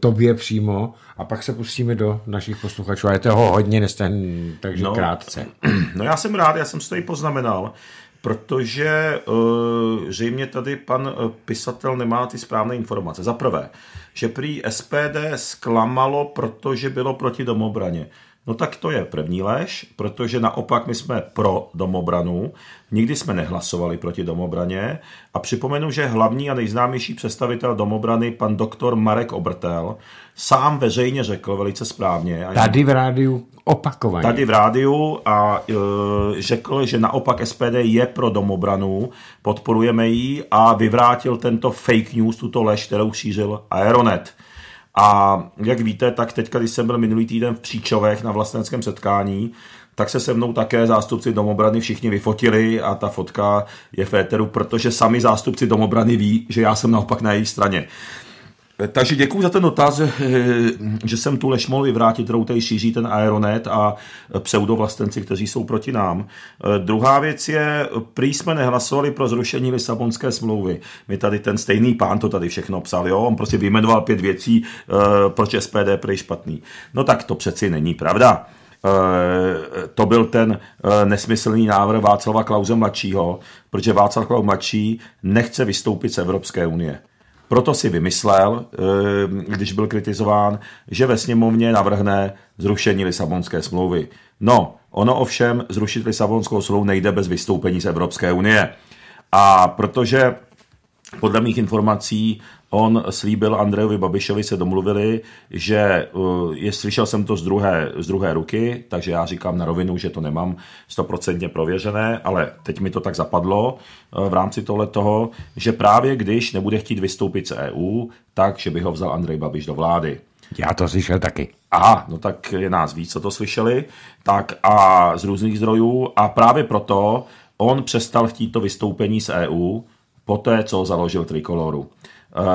tobě přímo a pak se pustíme do našich posluchačů. A je toho hodně, nestehn, takže no, krátce. No já jsem rád, já jsem si to i poznamenal protože uh, zřejmě tady pan eh, pisatel nemá ty správné informace. Za prvé, že prý SPD zklamalo, protože bylo proti domobraně. No tak to je první lež, protože naopak my jsme pro domobranu, nikdy jsme nehlasovali proti domobraně a připomenu, že hlavní a nejznámější představitel domobrany, pan doktor Marek Obrtel, sám veřejně řekl velice správně. Tady v rádiu opakovaně. Tady v rádiu a e, řekl, že naopak SPD je pro domobranu, podporujeme ji a vyvrátil tento fake news, tuto lež, kterou šířil Aeronet. A jak víte, tak teďka, když jsem byl minulý týden v Příčovech na vlastenském setkání, tak se se mnou také zástupci domobrany všichni vyfotili a ta fotka je v éteru, protože sami zástupci domobrany ví, že já jsem naopak na jejich straně. Eh, takže děkuji za ten dotaz, eh, že jsem tu lež mohl vyvrátit, kterou tady šíří ten Aeronet a pseudovlastenci, kteří jsou proti nám. Eh, druhá věc je, prý jsme nehlasovali pro zrušení Lisabonské smlouvy. My tady ten stejný pán to tady všechno psal, jo? On prostě vyjmenoval pět věcí, proč SPD prý špatný. No tak to přeci není pravda to byl ten nesmyslný návrh Václava Klauze mladšího, protože Václav Klaus mladší nechce vystoupit z Evropské unie. Proto si vymyslel, eh, když byl kritizován, že ve sněmovně navrhne zrušení Lisabonské smlouvy. No, ono ovšem zrušit Lisabonskou smlouvu nejde bez vystoupení z Evropské unie. A protože podle mých informací on slíbil Andrejovi Babišovi, se domluvili, že uh, je, slyšel jsem to z druhé, z druhé ruky, takže já říkám na rovinu, že to nemám stoprocentně prověřené, ale teď mi to tak zapadlo uh, v rámci tohle toho, že právě když nebude chtít vystoupit z EU, tak, že by ho vzal Andrej Babiš do vlády. Já to slyšel taky. Aha, no tak je nás víc, co to slyšeli. Tak a z různých zdrojů. A právě proto on přestal chtít to vystoupení z EU, poté, co založil Trikoloru.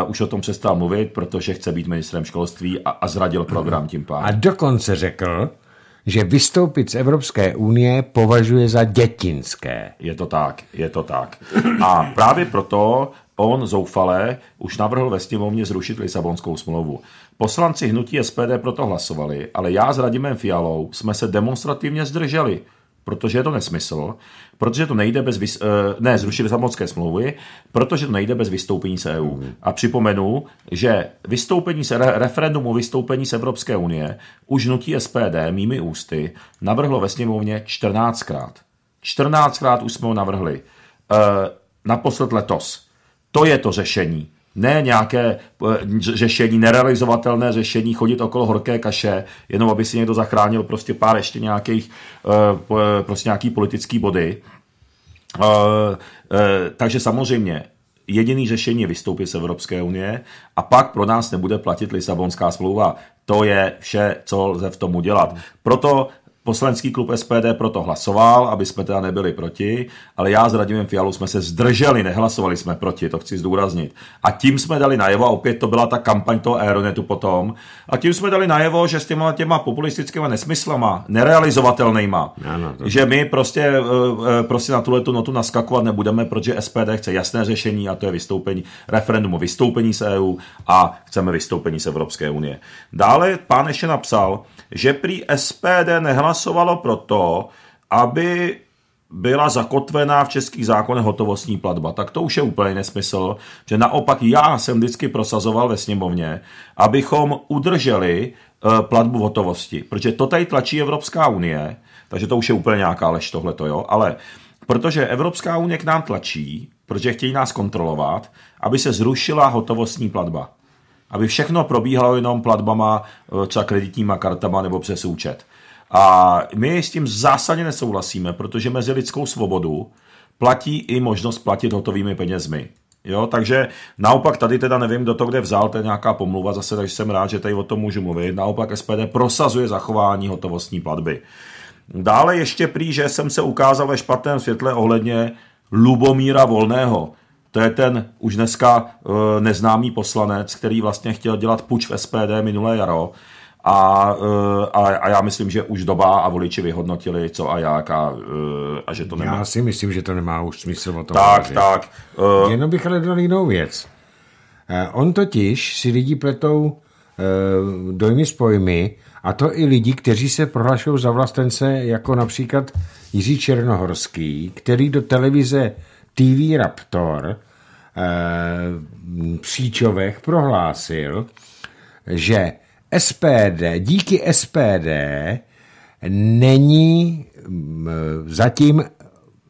Uh, už o tom přestal mluvit, protože chce být ministrem školství a, a zradil program tím pádem. A dokonce řekl, že vystoupit z Evropské unie považuje za dětinské. Je to tak, je to tak. A právě proto on zoufale už navrhl ve sněmovně zrušit Lisabonskou smlouvu. Poslanci hnutí SPD proto hlasovali, ale já s Radimem Fialou jsme se demonstrativně zdrželi protože je to nesmysl, protože to nejde bez, vys- eh, ne, zrušit samotské smlouvy, protože to nejde bez vystoupení z EU. Mm. A připomenu, že vystoupení se, referendum o vystoupení z Evropské unie už nutí SPD mými ústy navrhlo ve sněmovně 14krát. 14krát už jsme ho navrhli. Eh, naposled letos. To je to řešení ne nějaké eh, řešení, nerealizovatelné řešení, chodit okolo horké kaše, jenom aby si někdo zachránil prostě pár ještě nějakých eh, eh, prostě nějaký politický body. Takže samozřejmě jediný řešení je vystoupit z Evropské unie a pak pro nás nebude platit Lisabonská smlouva. To je vše, co lze v tom udělat. Proto Poslanský klub SPD proto hlasoval, aby jsme teda nebyli proti, ale já s Radimem Fialou jsme se zdrželi, nehlasovali jsme proti, to chci zdůraznit. A tím jsme dali najevo, a opět to byla ta kampaň toho Aeronetu potom, a tím jsme dali najevo, že s těma, těma populistickými nesmyslama, nerealizovatelnýma, ano, to... že my prostě, eh, eh, prostě na tuhle tu notu naskakovat nebudeme, protože SPD chce jasné řešení a to je vystoupení, referendum o vystoupení z EU a chceme vystoupení z Evropské unie. Dále pán ještě napsal, že prý SPD nehlasovalo pro to, aby byla zakotvená v českých zákonech hotovostní platba. Tak to už je úplně nesmysl, že naopak já jsem vždycky prosazoval ve sněmovně, abychom udrželi eh, platbu v hotovosti, protože to tady tlačí Evropská unie, takže to už je úplně nějaká lež tohleto, jo, ale protože Evropská unie k nám tlačí, protože chtějí nás kontrolovat, aby se zrušila hotovostní platba. Aby všechno probíhalo jenom platbama, eh, třeba kreditníma kartama nebo přes účet. A my s tím zásadně nesouhlasíme, protože mezi lidskou svobodu platí i možnost platit hotovými penězmi. Jo, takže naopak tady teda nevím, kdo to kde vzal, to je nějaká pomluva zase, takže jsem rád, že tady o tom můžu mluvit. Naopak SPD prosazuje zachování hotovostní platby. Dále ještě prý, že jsem se ukázal ve špatném světle ohledně Lubomíra Volného. To je ten už dneska eh, neznámý poslanec, který vlastně chtěl dělat puč v SPD minulé jaro. A, eh, a, a já myslím, že už doba a voliči vyhodnotili, co a jak a, eh, a že to nemá. Já si myslím, že to nemá už smysl o tom. Tak, hovořit. tak. Uh... Jenom bych ale dal jinou věc. On totiž si lidi pletou uh, dojmy s pojmy a to i lidi, kteří se prohlašují za vlastence, jako například Jiří Černohorský, který do televize TV Raptor eh, Příčovech prohlásil, že SPD, díky SPD není mm, zatím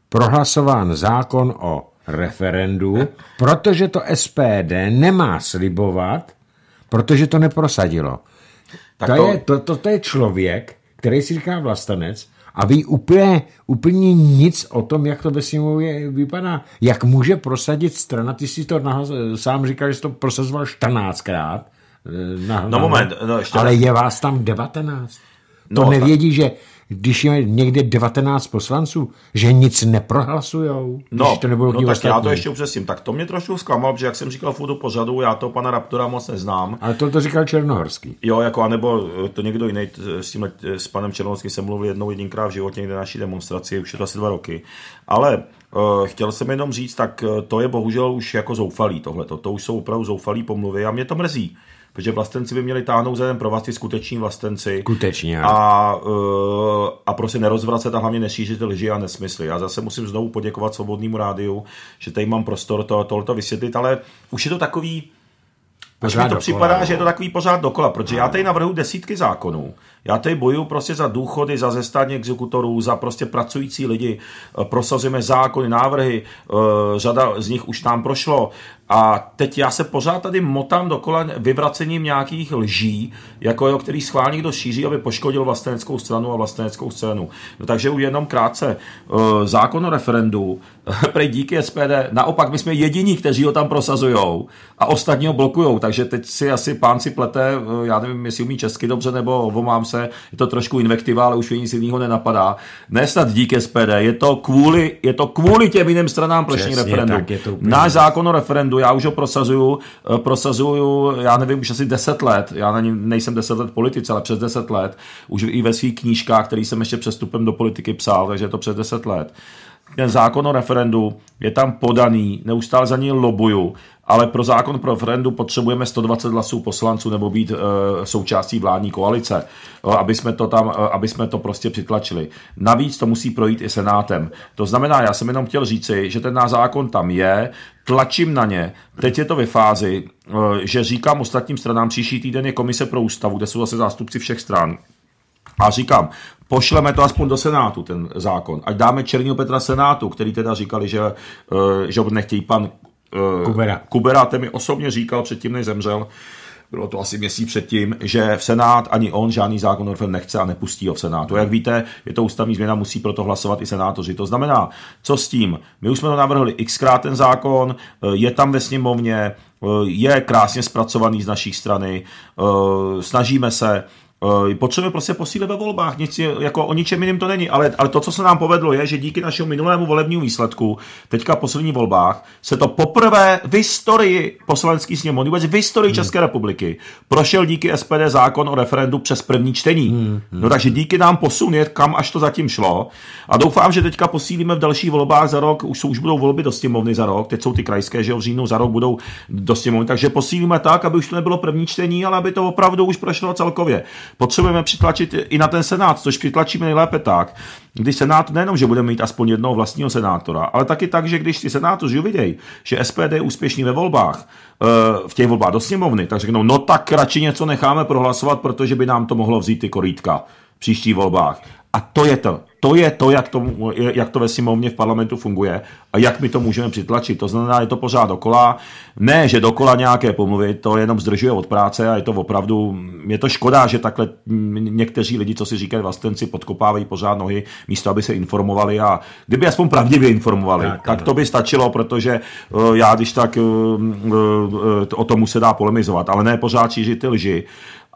prohlasován zákon o referendu, protože to SPD nemá slibovat, protože to neprosadilo. Tak to, to, je, to, to, to je člověk, který si říká vlastanec, a ví úplně, úplně nic o tom, jak to ve sněmově vypadá. Jak může prosadit strana, ty si to nahaz, sám říkal, že jsi to prosazoval 14krát. Eh, na, no na, moment, no, ještě ale je vás tam 19. No, to no, nevědí, že když je někde 19 poslanců, že nic neprohlasujou? No, to nebudou no tak ostatní. já to ještě upřesním. Tak to mě trošku zklamalo, protože jak jsem říkal v pořadu, já to pana Raptora moc neznám. Ale to to říkal Černohorský. Jo, jako anebo eh, to někdo jiný, eh, s, tím, eh, s panem Černohorským jsem mluvil jednou jedinkrát v životě někde naší demonstraci, už je to asi dva roky. Ale chtěl jsem jenom říct, tak to je bohužel už jako zoufalý tohleto. To už jsou opravdu zoufalý pomluvy a mě to mrzí protože vlastenci by měli táhnout za ten provaz ty skuteční vlastenci. Skutečně. A, e, a prostě nerozvracet a hlavně nešířit lži a nesmysly. Já zase musím znovu poděkovat Svobodnému rádiu, že tady mám prostor to, tohleto vysvětlit, ale už je to takový, Až mi to dokola, připadá, no. že je to takový pořád dokola, protože no. já tady navrhu desítky zákonů. Já tady bojuju prostě za důchody, za zestání exekutorů, za prostě pracující lidi. E, prosazujeme zákony, návrhy, e, řada z nich už nám prošlo. A teď já se pořád tady motám dokola vyvracením nějakých lží, jako jo, který schválně kdo šíří, aby poškodil vlasteneckou stranu a vlasteneckou scénu. No, takže už jenom krátce. Eh, zákon o referendu prej díky SPD. Naopak, my jsme jediní, kteří ho tam prosazujou a ostatní ho blokujou, takže teď si asi pán si plete, eh, já nevím, jestli umí česky dobře nebo omám se, je to trošku invektiva, ale už nic jiného nenapadá. Ne díky SPD, je to kvůli, je to kvůli těm jiným stranám plešní referendum. Tak, Náš zákon o referendu, já už ho prosazuju, eh, prosazuju, já nevím, už asi 10 let, já na ní nejsem 10 let politice, ale přes 10 let, už i ve svých knížkách, který jsem ještě přestupem do politiky psal, takže je to přes 10 let ten zákon o referendu je tam podaný, neustále za ní lobuju, ale pro zákon pro referendu potřebujeme 120 hlasů poslanců nebo být e, součástí vládní koalice, eh, aby jsme to tam, eh, aby jsme to prostě přitlačili. Navíc to musí projít i senátem. To znamená, já jsem jenom chtěl říci, že ten náš zákon tam je, tlačím na ně. Teď je to ve fázi, e, že říkám ostatním stranám, příští týden je komise pro ústavu, kde jsou zase zástupci všech stran a říkám, pošleme to aspoň do Senátu, ten zákon. Ať dáme Černýho Petra Senátu, který teda říkali, že, eh, že nechtějí pan eh, Kubera. Kubera, ten mi osobně říkal předtím, než zemřel, bylo to asi měsíc předtím, že v Senát ani on žádný zákon o nechce a nepustí ho v Senátu. Jak víte, je to ústavní změna, musí proto hlasovat i senátoři. To znamená, co s tím? My už jsme to navrhli xkrát ten zákon, eh, je tam ve sněmovně, je krásně zpracovaný z naší strany, snažíme se, Eh, potřebujeme prostě posílit ve volbách, nic, jako o ničem jiným to není, ale, ale to, co se nám povedlo, je, že díky našemu minulému volebnímu výsledku, teďka v posledních volbách, se to poprvé v historii poslanecký sněmovny, vůbec v historii hmm. České republiky, prošel díky SPD zákon o referendu přes první čtení. Hmm. hmm no takže hmm. díky nám posun je, kam až to zatím šlo a doufám, že teďka posílíme v dalších volbách za rok, už, jsou, už budou volby do sněmovny za rok, teď jsou ty krajské, že v říjnu za rok budou do sněmovny, takže posílíme tak, aby už to nebylo první čtení, ale aby to opravdu už prošlo celkově potřebujeme přitlačit i na ten Senát, což přitlačíme nejlépe tak, když Senát nejenom, že budeme mít aspoň jednoho vlastního senátora, ale taky tak, že když ty senátoři uvidějí, že SPD je úspěšný ve volbách, eh, v těch volbách do sněmovny, tak řeknou, no tak radši něco necháme prohlasovat, protože by nám to mohlo vzít ty korítka příští volbách. A to je to. To je to, jak to, jak to ve sněmovně v parlamentu funguje a jak my to můžeme přitlačit. To znamená, je to pořád dokola. Ne, že dokola nějaké pomluvy, to jenom zdržuje od práce a je to opravdu, je to škoda, že takhle někteří lidi, co si říkají vlastenci, podkopávají pořád nohy, místo aby se informovali a kdyby aspoň pravdivě informovali, tak, tak to by stačilo, protože eh, já když tak eh, eh, o tomu se dá polemizovat, ale ne pořád šířit ty lži.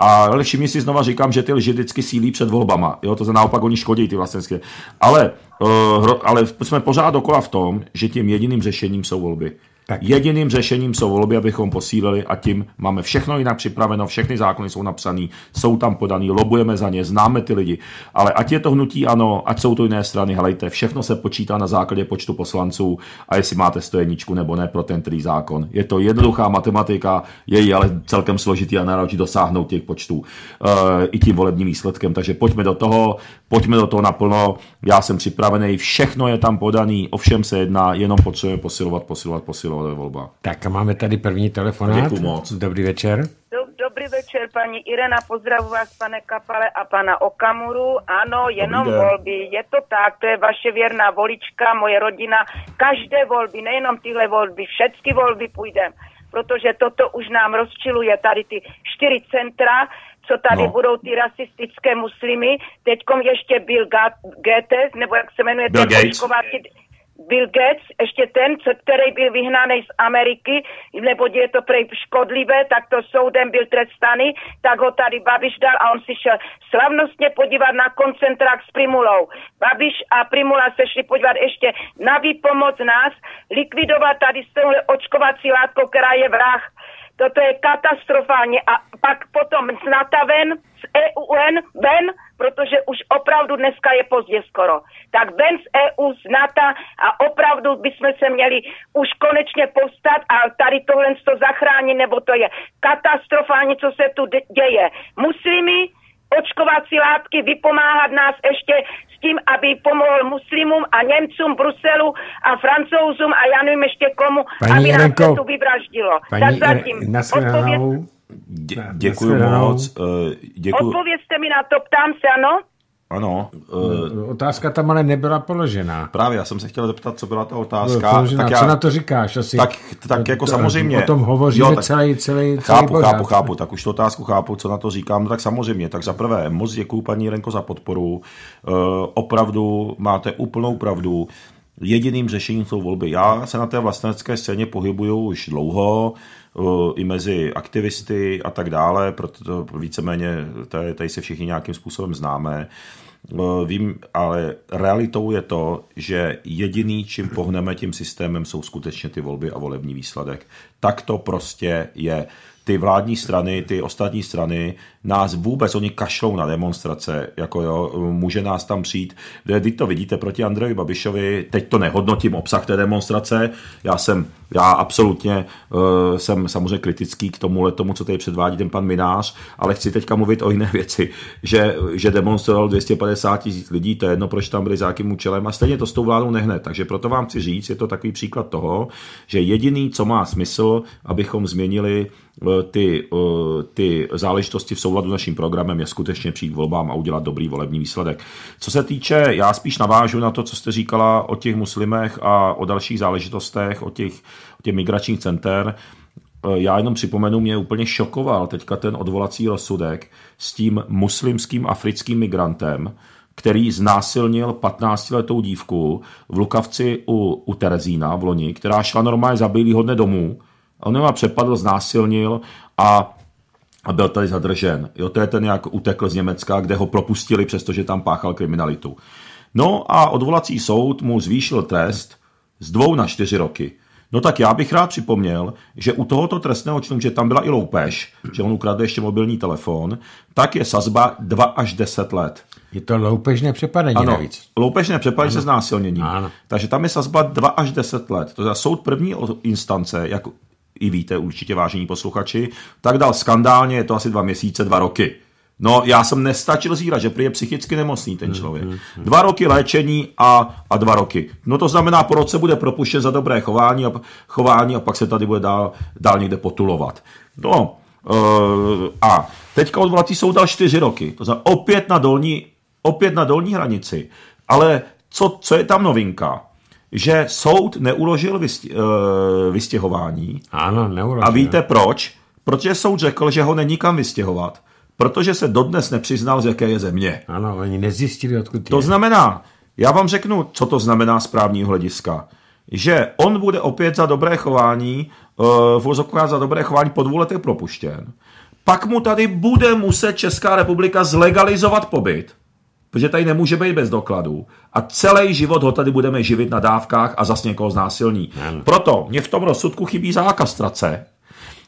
A lepší všimni si znova říkám, že ty lži vždycky sílí před volbama. Jo? To se naopak oni škodí ty vlastenské. Ale, uh, ale jsme pořád dokola v tom, že tím jediným řešením jsou volby. Tak. Jediným řešením jsou volby, abychom posílili a tím máme všechno jinak připraveno, všechny zákony jsou napsané, jsou tam podaný, lobujeme za ně, známe ty lidi. Ale ať je to hnutí ano, ať jsou to jiné strany, hlejte, všechno se počítá na základě počtu poslanců a jestli máte stojeničku nebo ne pro ten který zákon. Je to jednoduchá matematika, je ji ale celkem složitý a náročí dosáhnout těch počtů e, i tím volebním výsledkem. Takže pojďme do toho, pojďme do toho naplno, já jsem připravený, všechno je tam podaný, ovšem se jedná, jenom potřebujeme posilovat, posilovat, posilovat hlasovalo ale volba. Tak a máme tady první telefonát. Děkuji moc. Dobrý večer. Dobrý večer, paní Irena, pozdravu vás, pane Kapale a pana Okamuru. Ano, jenom volby, je to tak, to je vaše věrná volička, moje rodina. Každé volby, nejenom tyhle volby, všechny volby půjdem, protože toto už nám rozčiluje tady ty čtyři centra, co tady no. budou ty rasistické muslimy, teďkom ještě Bill Gates, nebo jak se jmenuje, Bill ten Gates. Bill Gates, ještě ten, co, který byl vyhnaný z Ameriky, nebo je to prej škodlivé, tak to soudem byl trestaný, tak ho tady Babiš dal a on si šel slavnostně podívat na koncentrák s Primulou. Babiš a Primula se šli podívat ještě na výpomoc nás, likvidovat tady s touhle očkovací látkou, která je vrah Toto je katastrofálně. A pak potom snata ven, z EU ven, ven, protože už opravdu dneska je pozdě skoro. Tak ven z EU, z NATO a opravdu bychom se měli už konečně povstat a tady tohle to zachránit, nebo to je katastrofálně, co se tu děje. Muslimy, očkovací látky, vypomáhat nás ještě s tím, aby pomohl muslimům a Němcům, Bruselu a Francouzům a já nevím ještě komu, Pani aby Jirenko, nás to tu vyvraždilo. Paní tak zatím odpověď... Dě, děkuji moc. Eh, děkuji. Odpovězte mi na to, ptám se, ano? Ano. Uh, otázka tam ale nebyla položená. Právě, já jsem se chtěl zeptat, co byla ta otázka. Položená, tak já, co na to říkáš? Asi, tak, tak jako to, samozřejmě. O tom hovoří jo, tak, celý, celý, chápu, celý Chápu, pořád. chápu, tak už tu otázku chápu, co na to říkám. No, tak samozřejmě, tak za prvé, moc děkuju paní Renko za podporu. Uh, opravdu máte úplnou pravdu. Jediným řešením jsou volby. Já se na té vlastnické scéně pohybuju už dlouho, eh, i mezi aktivisty a tak dále, protože víceméně tady, tady se všichni nějakým způsobem známe. Eh, vím, ale realitou je to, že jediný, čím pohneme tím systémem, jsou skutečně ty volby a volební výsledek. Tak to prostě je ty vládní strany, ty ostatní strany, nás vůbec, oni kašlou na demonstrace, jako jo, může nás tam přijít. Vy to vidíte proti Andreji Babišovi, teď to nehodnotím obsah té demonstrace, já jsem, já absolutně uh, jsem samozřejmě kritický k tomu tomu, co tady předvádí ten pan Minář, ale chci teďka mluvit o jiné věci, že, že demonstroval 250 tisíc lidí, to je jedno, proč tam byli za jakým účelem a stejně to s tou vládou nehne. Takže proto vám chci říct, je to takový příklad toho, že jediný, co má smysl, abychom změnili Eh, ty, eh, ty záležitosti v souladu s naším programem je skutečně přijít k volbám a udělat dobrý volební výsledek. Co se týče, já spíš navážu na to, co jste říkala o těch muslimech a o dalších záležitostech, o těch, o těch migračních center. Eh, já jenom připomenu, mě úplně šokoval teďka ten odvolací rozsudek s tím muslimským africkým migrantem, který znásilnil 15-letou dívku v Lukavci u, u Terezína v Loni, která šla normálně zabílý hodne domů on ho přepadl, znásilnil a a byl tady zadržen. Jo, to je ten, jak utekl z Německa, kde ho propustili, přestože tam páchal kriminalitu. No a odvolací soud mu zvýšil trest z dvou na čtyři roky. No tak já bych rád připomněl, že u tohoto trestného činu, že tam byla i loupež, že on ukradl ještě mobilní telefon, tak je sazba 2 až 10 let. Je to loupežné přepadení ano, navíc. loupežné přepadení ano. se znásilněním. Ano. Takže tam je sazba 2 až 10 let. To je soud první instance, jak i víte určitě, vážení posluchači, tak dal skandálně, je to asi dva měsíce, dva roky. No, já jsem nestačil zírat, že prý je psychicky nemocný ten člověk. Mm-hmm. Dva roky léčení a, a dva roky. No to znamená, po roce bude propuštěn za dobré chování a, chování a pak se tady bude dál, dál někde potulovat. No, uh, a teďka odvolací jsou dal čtyři roky. To znamená opět na dolní, opět na dolní hranici. Ale co, co je tam novinka? že soud neuložil vystě, eh, vystěhování. Ano, neuložil. A víte proč? Protože soud řekl, že ho není kam vystěhovat, protože se dodnes nepřiznal, z jaké je země. Ano, oni nezjistili, odkud je. To znamená, já vám řeknu, co to znamená z právního hlediska. Že on bude opět za dobré chování, uh, v za dobré chování po dvou letech propuštěn. Pak mu tady bude muset Česká republika zlegalizovat pobyt protože tady nemůže být bez dokladů a celý život ho tady budeme živit na dávkách a zas někoho znásilní. Ne. Proto mě v tom rozsudku chybí zákaz trace.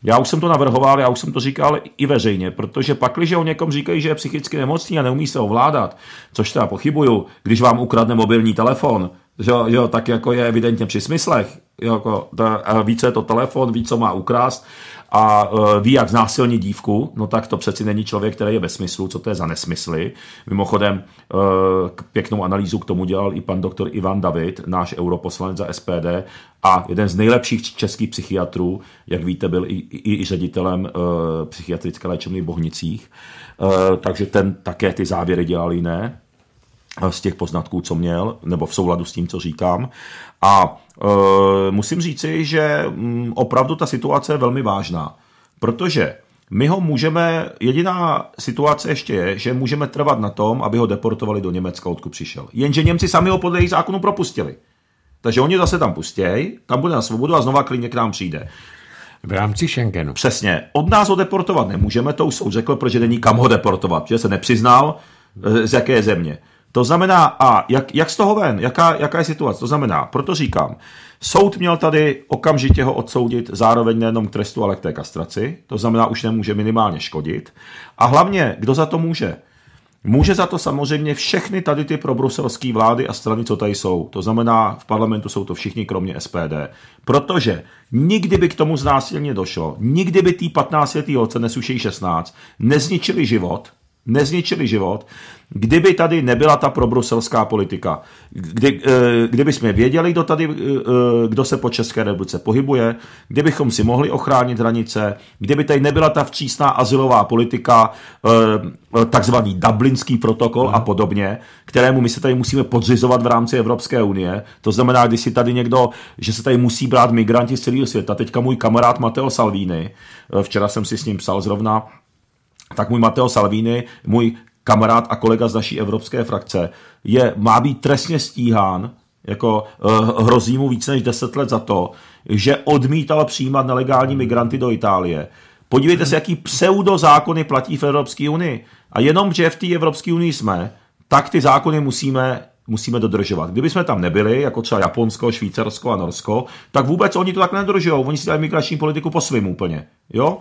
Já už jsem to navrhoval, já už jsem to říkal i veřejně, protože pak, když o někom říkají, že je psychicky nemocný a neumí se ovládat, což teda pochybuju, když vám ukradne mobilní telefon, že, jo, tak jako je evidentně při smyslech, jako, více je to telefon, ví, co má ukrást, a e, ví, jak znásilní dívku, no tak to přeci není člověk, který je ve smyslu, co to je za nesmysly. Mimochodem, e, pěknou analýzu k tomu dělal i pan doktor Ivan David, náš europoslanec za SPD a jeden z nejlepších českých psychiatrů, jak víte, byl i, i, i ředitelem e, psychiatrické léčebny v Bohnicích, takže ten také ty závěry dělal jiné. Eh, z těch poznatků, co měl, nebo v souladu s tím, co říkám. A e, musím říci, že m, mm, opravdu ta situace je velmi vážná, protože my ho můžeme, jediná situace ještě je, že můžeme trvat na tom, aby ho deportovali do Německa, odkud přišel. Jenže Němci sami ho podle jejich zákonu propustili. Takže oni zase tam pustějí, tam bude na svobodu a znova klidně k nám přijde. V rámci Schengenu. Přesně. Od nás ho deportovat nemůžeme, to už soud řekl, protože není kam ho deportovat, že se nepřiznal, eh, z jaké země. To znamená, a jak, jak z toho ven, jaká, jaká je situace? To znamená, proto říkám, soud měl tady okamžitě ho odsoudit zároveň nejenom k trestu, ale k té kastraci, to znamená, už nemůže minimálně škodit. A hlavně, kdo za to může? Může za to samozřejmě všechny tady ty probruselské vlády a strany, co tady jsou. To znamená, v parlamentu jsou to všichni, kromě SPD. Protože nikdy by k tomu znásilně došlo, nikdy by tý 15 letý holce, nesušejí 16, nezničili život, nezničili život, kdyby tady nebyla ta probruselská politika. Kdy, eh, kdyby jsme věděli, kdo, tady, eh, eh, kdo se po České republice pohybuje, kdybychom si mohli ochránit hranice, kdyby tady nebyla ta včísná asilová politika, takzvaný dublinský protokol a podobně, kterému my se tady musíme podřizovat v rámci Evropské unie. To znamená, když si tady někdo, že se tady musí brát migranti z celého světa. Teďka můj kamarád Mateo Salvini, včera jsem si s ním psal zrovna, tak můj Mateo Salvini, můj kamarád a kolega z naší evropské frakce, je, má být trestně stíhán, jako eh, hrozí mu více než 10 let za to, že odmítal přijímat nelegální migranty do Itálie. Podívejte se, jaký pseudozákony platí v Evropské unii. A jenom, že v té Evropské unii jsme, tak ty zákony musíme musíme dodržovat. Kdyby jsme tam nebyli, jako třeba Japonsko, Švýcarsko a Norsko, tak vůbec oni to tak nedodržují. Oni si dělají migrační politiku po svým úplně. Jo?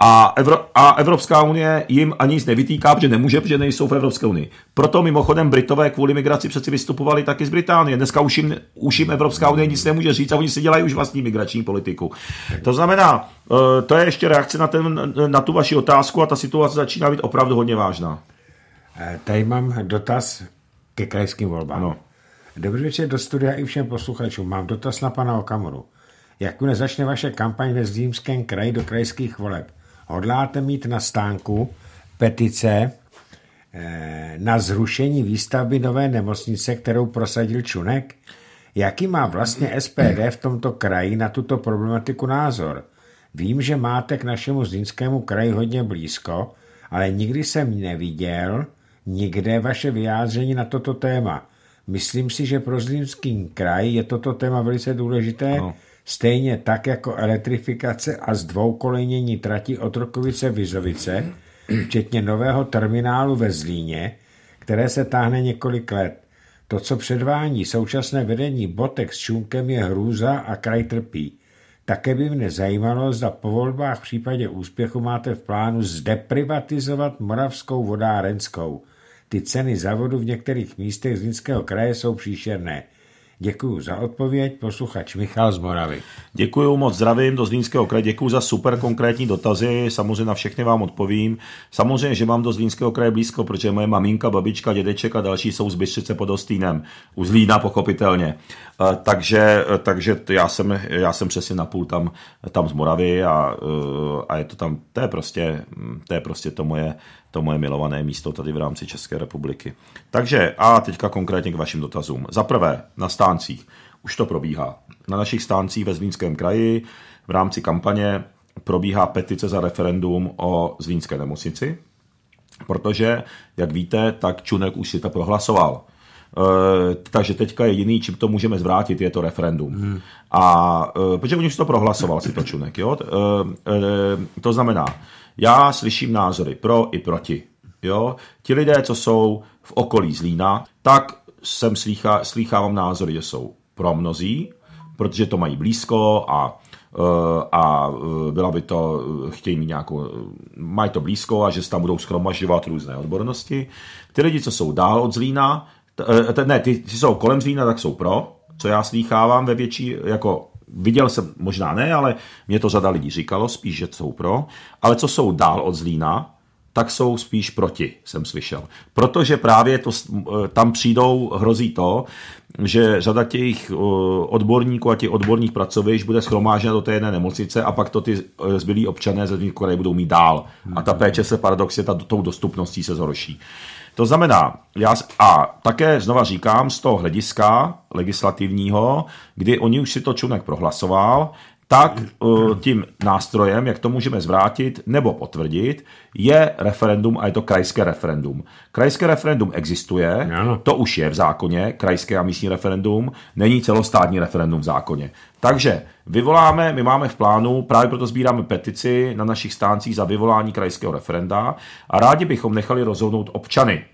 A, Evro- a Evropská unie jim ani nic nevytýká, že nemůže, protože nejsou v Evropské unii. Proto mimochodem Britové kvůli migraci přeci vystupovali taky z Británie. Dneska už jim, už jim Evropská unie nic nemůže říct a oni si dělají už vlastní migrační politiku. To znamená, eh, to je ještě reakce na, ten, na tu vaši otázku a ta situace začíná být opravdu hodně vážná. Eh, tady mám dotaz ke krajským volbám. Ano. Dobrý večer do studia i všem posluchačům. Mám dotaz na pana Okamuru. Jakmile začne vaše kampaň ve Zlímském kraji do krajských voleb, hodláte mít na stánku petice eh, na zrušení výstavby nové nemocnice, kterou prosadil Čunek? Jaký má vlastně SPD v tomto kraji na tuto problematiku názor? Vím, že máte k našemu Zlínskému kraji hodně blízko, ale nikdy jsem neviděl, nikde vaše vyjádření na toto téma. Myslím si, že pro Zlínský kraj je toto téma velice důležité, no. stejně tak jako elektrifikace a zdvoukolejnění trati Otrokovice-Vizovice, včetně nového terminálu ve Zlíně, které se táhne několik let. To, co předvání současné vedení botek s čunkem je hrůza a kraj trpí. Také by mne zajímalo, zda po volbách v případě úspěchu máte v plánu zdeprivatizovat Moravskou vodárenskou – ty ceny za vodu v některých místech Zlínského kraje jsou příšerné. Děkuji za odpověď, posluchač Michal z Moravy. Děkuji moc, zdravím do Zlínského kraje, děkuji za super konkrétní dotazy, samozřejmě na všechny vám odpovím. Samozřejmě, že mám do Zlínského kraje blízko, protože moje maminka, babička, dědeček a další jsou z Bystřice pod Ostýnem, u Zlína pochopitelně. Eh, takže, eh, takže já, jsem, já jsem přesně napůl tam, tam z Moravy a, eh, a je to tam, to je prostě hm, to, je prostě to moje, to moje milované místo tady v rámci České republiky. Takže a teďka konkrétně k vašim dotazům. Za prvé, na stáncích. Už to probíhá. Na našich stáncích ve Zlínském kraji v rámci kampaně probíhá petice za referendum o Zlínské nemocnici, protože, jak víte, tak Čunek už si to prohlasoval. E, takže teďka jediný, čím to můžeme zvrátit, je to referendum. Hmm. A e, protože už to prohlasoval, si to Čunek, jo? E, e, to znamená, já slyším názory pro i proti. Jo? Ti lidé, co jsou v okolí Zlína, tak jsem slýchá, slýchávám názory, že jsou pro mnozí, protože to mají blízko a eh, a eh, byla by to, chtějí mít nějakou, eh, mají to blízko a že se tam budou schromažďovat různé odbornosti. Ty lidi, co jsou dál od Zlína, t, ne, ty, ty jsou kolem Zlína, tak jsou pro, co já slýchávám ve větší, jako Viděl jsem, možná ne, ale mě to řada lidí říkalo, spíš, že jsou pro. Ale co jsou dál od Zlína, tak jsou spíš proti, jsem slyšel. Protože právě to, e, tam přijdou, hrozí to, že řada těch e, odborníků a těch odborných pracovišť bude schromážena do té jedné nemocnice a pak to ty e, zbylí občané ze Zlínského budou mít dál. A ta hmm. péče se paradoxně ta, tou dostupností se zhorší. To znamená, já a také znova říkám z toho hlediska legislativního, kdy oni už si to Čunek prohlasoval, tak eh, tím nástrojem, jak to můžeme zvrátit nebo potvrdit, je referendum a je to krajské referendum. Krajské referendum existuje, to už je v zákoně, krajské a místní referendum, není celostátní referendum v zákoně. Takže vyvoláme, my máme v plánu, právě proto sbíráme petici na našich stáncích za vyvolání krajského referenda a rádi bychom nechali rozhodnout občany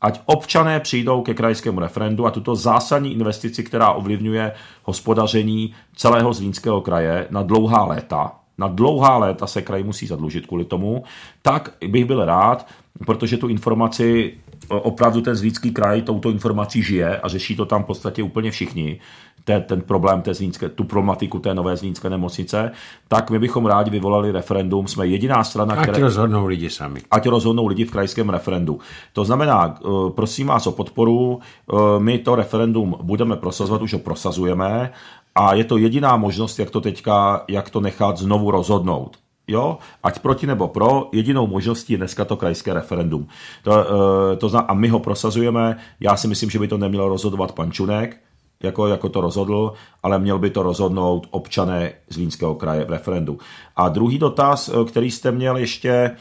ať občané přijdou ke krajskému referendu a tuto zásadní investici, která ovlivňuje hospodaření celého Zlínského kraje na dlouhá léta, na dlouhá léta se kraj musí zadlužit kvůli tomu, tak bych byl rád, protože tu informaci opravdu ten Zlínský kraj touto informací žije a řeší to tam v podstatě úplně všichni, té, ten problém té zlínské, tu problematiku té nové zlínské nemocnice, tak my bychom rádi vyvolali referendum. Jsme jediná strana, ať které... rozhodnou lidi sami. Ať rozhodnou lidi v krajském referendu. To znamená, eh, prosím vás o podporu, eh, my to referendum budeme prosazovat, už ho prosazujeme a je to jediná možnost, jak to teďka, jak to nechat znovu rozhodnout. Jo, ať proti nebo pro, jedinou možností je dneska to krajské referendum. To, eh, to zna, a my ho prosazujeme, já si myslím, že by to nemělo rozhodovat pan Čunek, jako, jako to rozhodl, ale měl by to rozhodnout občané Zlínského kraje v referendu. A druhý dotaz, eh, který jste měl ještě, eh,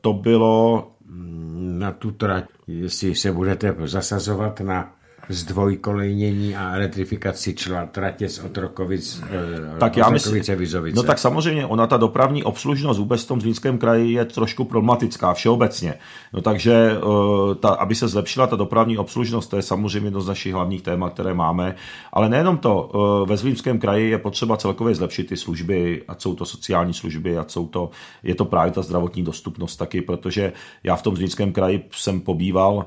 to bylo... Na tu trať, jestli se budete zasazovat na zdvojkolejnění a elektrifikaci čla tratě z Otrokovic, eh, tak já Otrokovice, myslím, Vizovice. No tak samozřejmě, ona ta dopravní obslužnost vůbec v tom Zlínském kraji je trošku problematická všeobecně. No takže, eh, ta, aby se zlepšila ta dopravní obslužnost, to je samozřejmě jedno z našich hlavních témat, které máme. Ale nejenom to, eh, ve Zlínském kraji je potřeba celkově zlepšit ty služby, a jsou to sociální služby, a jsou to, je to právě ta zdravotní dostupnost taky, protože já v tom Zlínském kraji jsem pobýval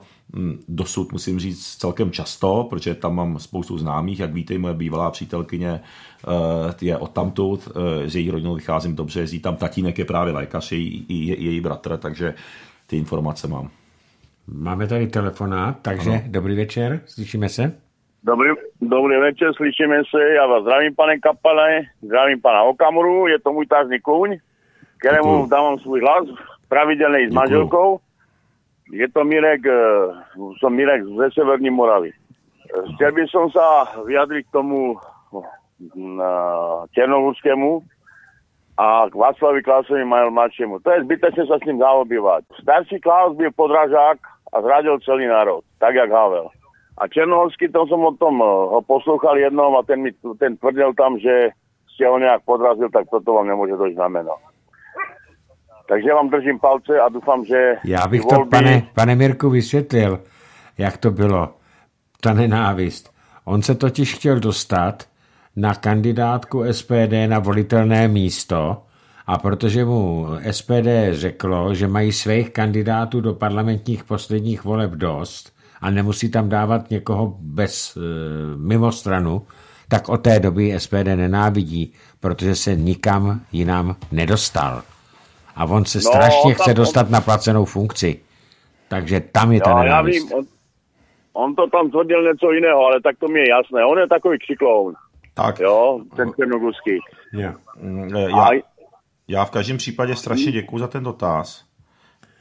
dosud musím říct celkem často, protože tam mám spoustu známých, jak víte, moje bývalá přítelkyně eh, je odtamtud, eh, z její rodinou vycházím dobře, jezdí tam tatínek je právě lékař, její, je, její bratr, takže ty informace mám. Máme tady telefonát, takže ano. dobrý večer, slyšíme se. Dobrý, dobrý večer, slyšíme se, já vás zdravím pane Kapale, zdravím pana Okamuru, je to můj tázný kůň, kterému Děkuju. dávám svůj hlas, pravidelný s manželkou. Je to Mirek, eh, jsem Mirek ze Severní Moravy. Eh, chtěl bych som sa vyjadřit k tomu eh, Černohorskému a k Václavi Klausovi Majel mladšímu. To je zbytečně se s ním zaobývat. Starší Klaus byl podražák a zradil celý národ, tak jak Havel. A Černohorský, to jsem o tom ho poslouchal jednou a ten, mi, ten tvrdil tam, že si ho nějak podrazil, tak toto vám nemůže dojít na meno. Takže vám držím palce a doufám, že... Já bych volby... to, pane, pane Mirku, vysvětlil, jak to bylo, ta nenávist. On se totiž chtěl dostat na kandidátku SPD na volitelné místo a protože mu SPD řeklo, že mají svých kandidátů do parlamentních posledních voleb dost a nemusí tam dávat někoho bez e, mimo stranu, tak od té doby SPD nenávidí, protože se nikam jinam nedostal. A on se no, strašně chce dostat on... na placenou funkci. Takže tam je ta nenávist. Já vím, on, on to tam tvrdil něco jiného, ale tak to mi je jasné. On je takový křikloun. Tak. Jo, ten černoguský. Mm, eh, já, já v každém případě strašně hmm. děkuji za ten dotaz.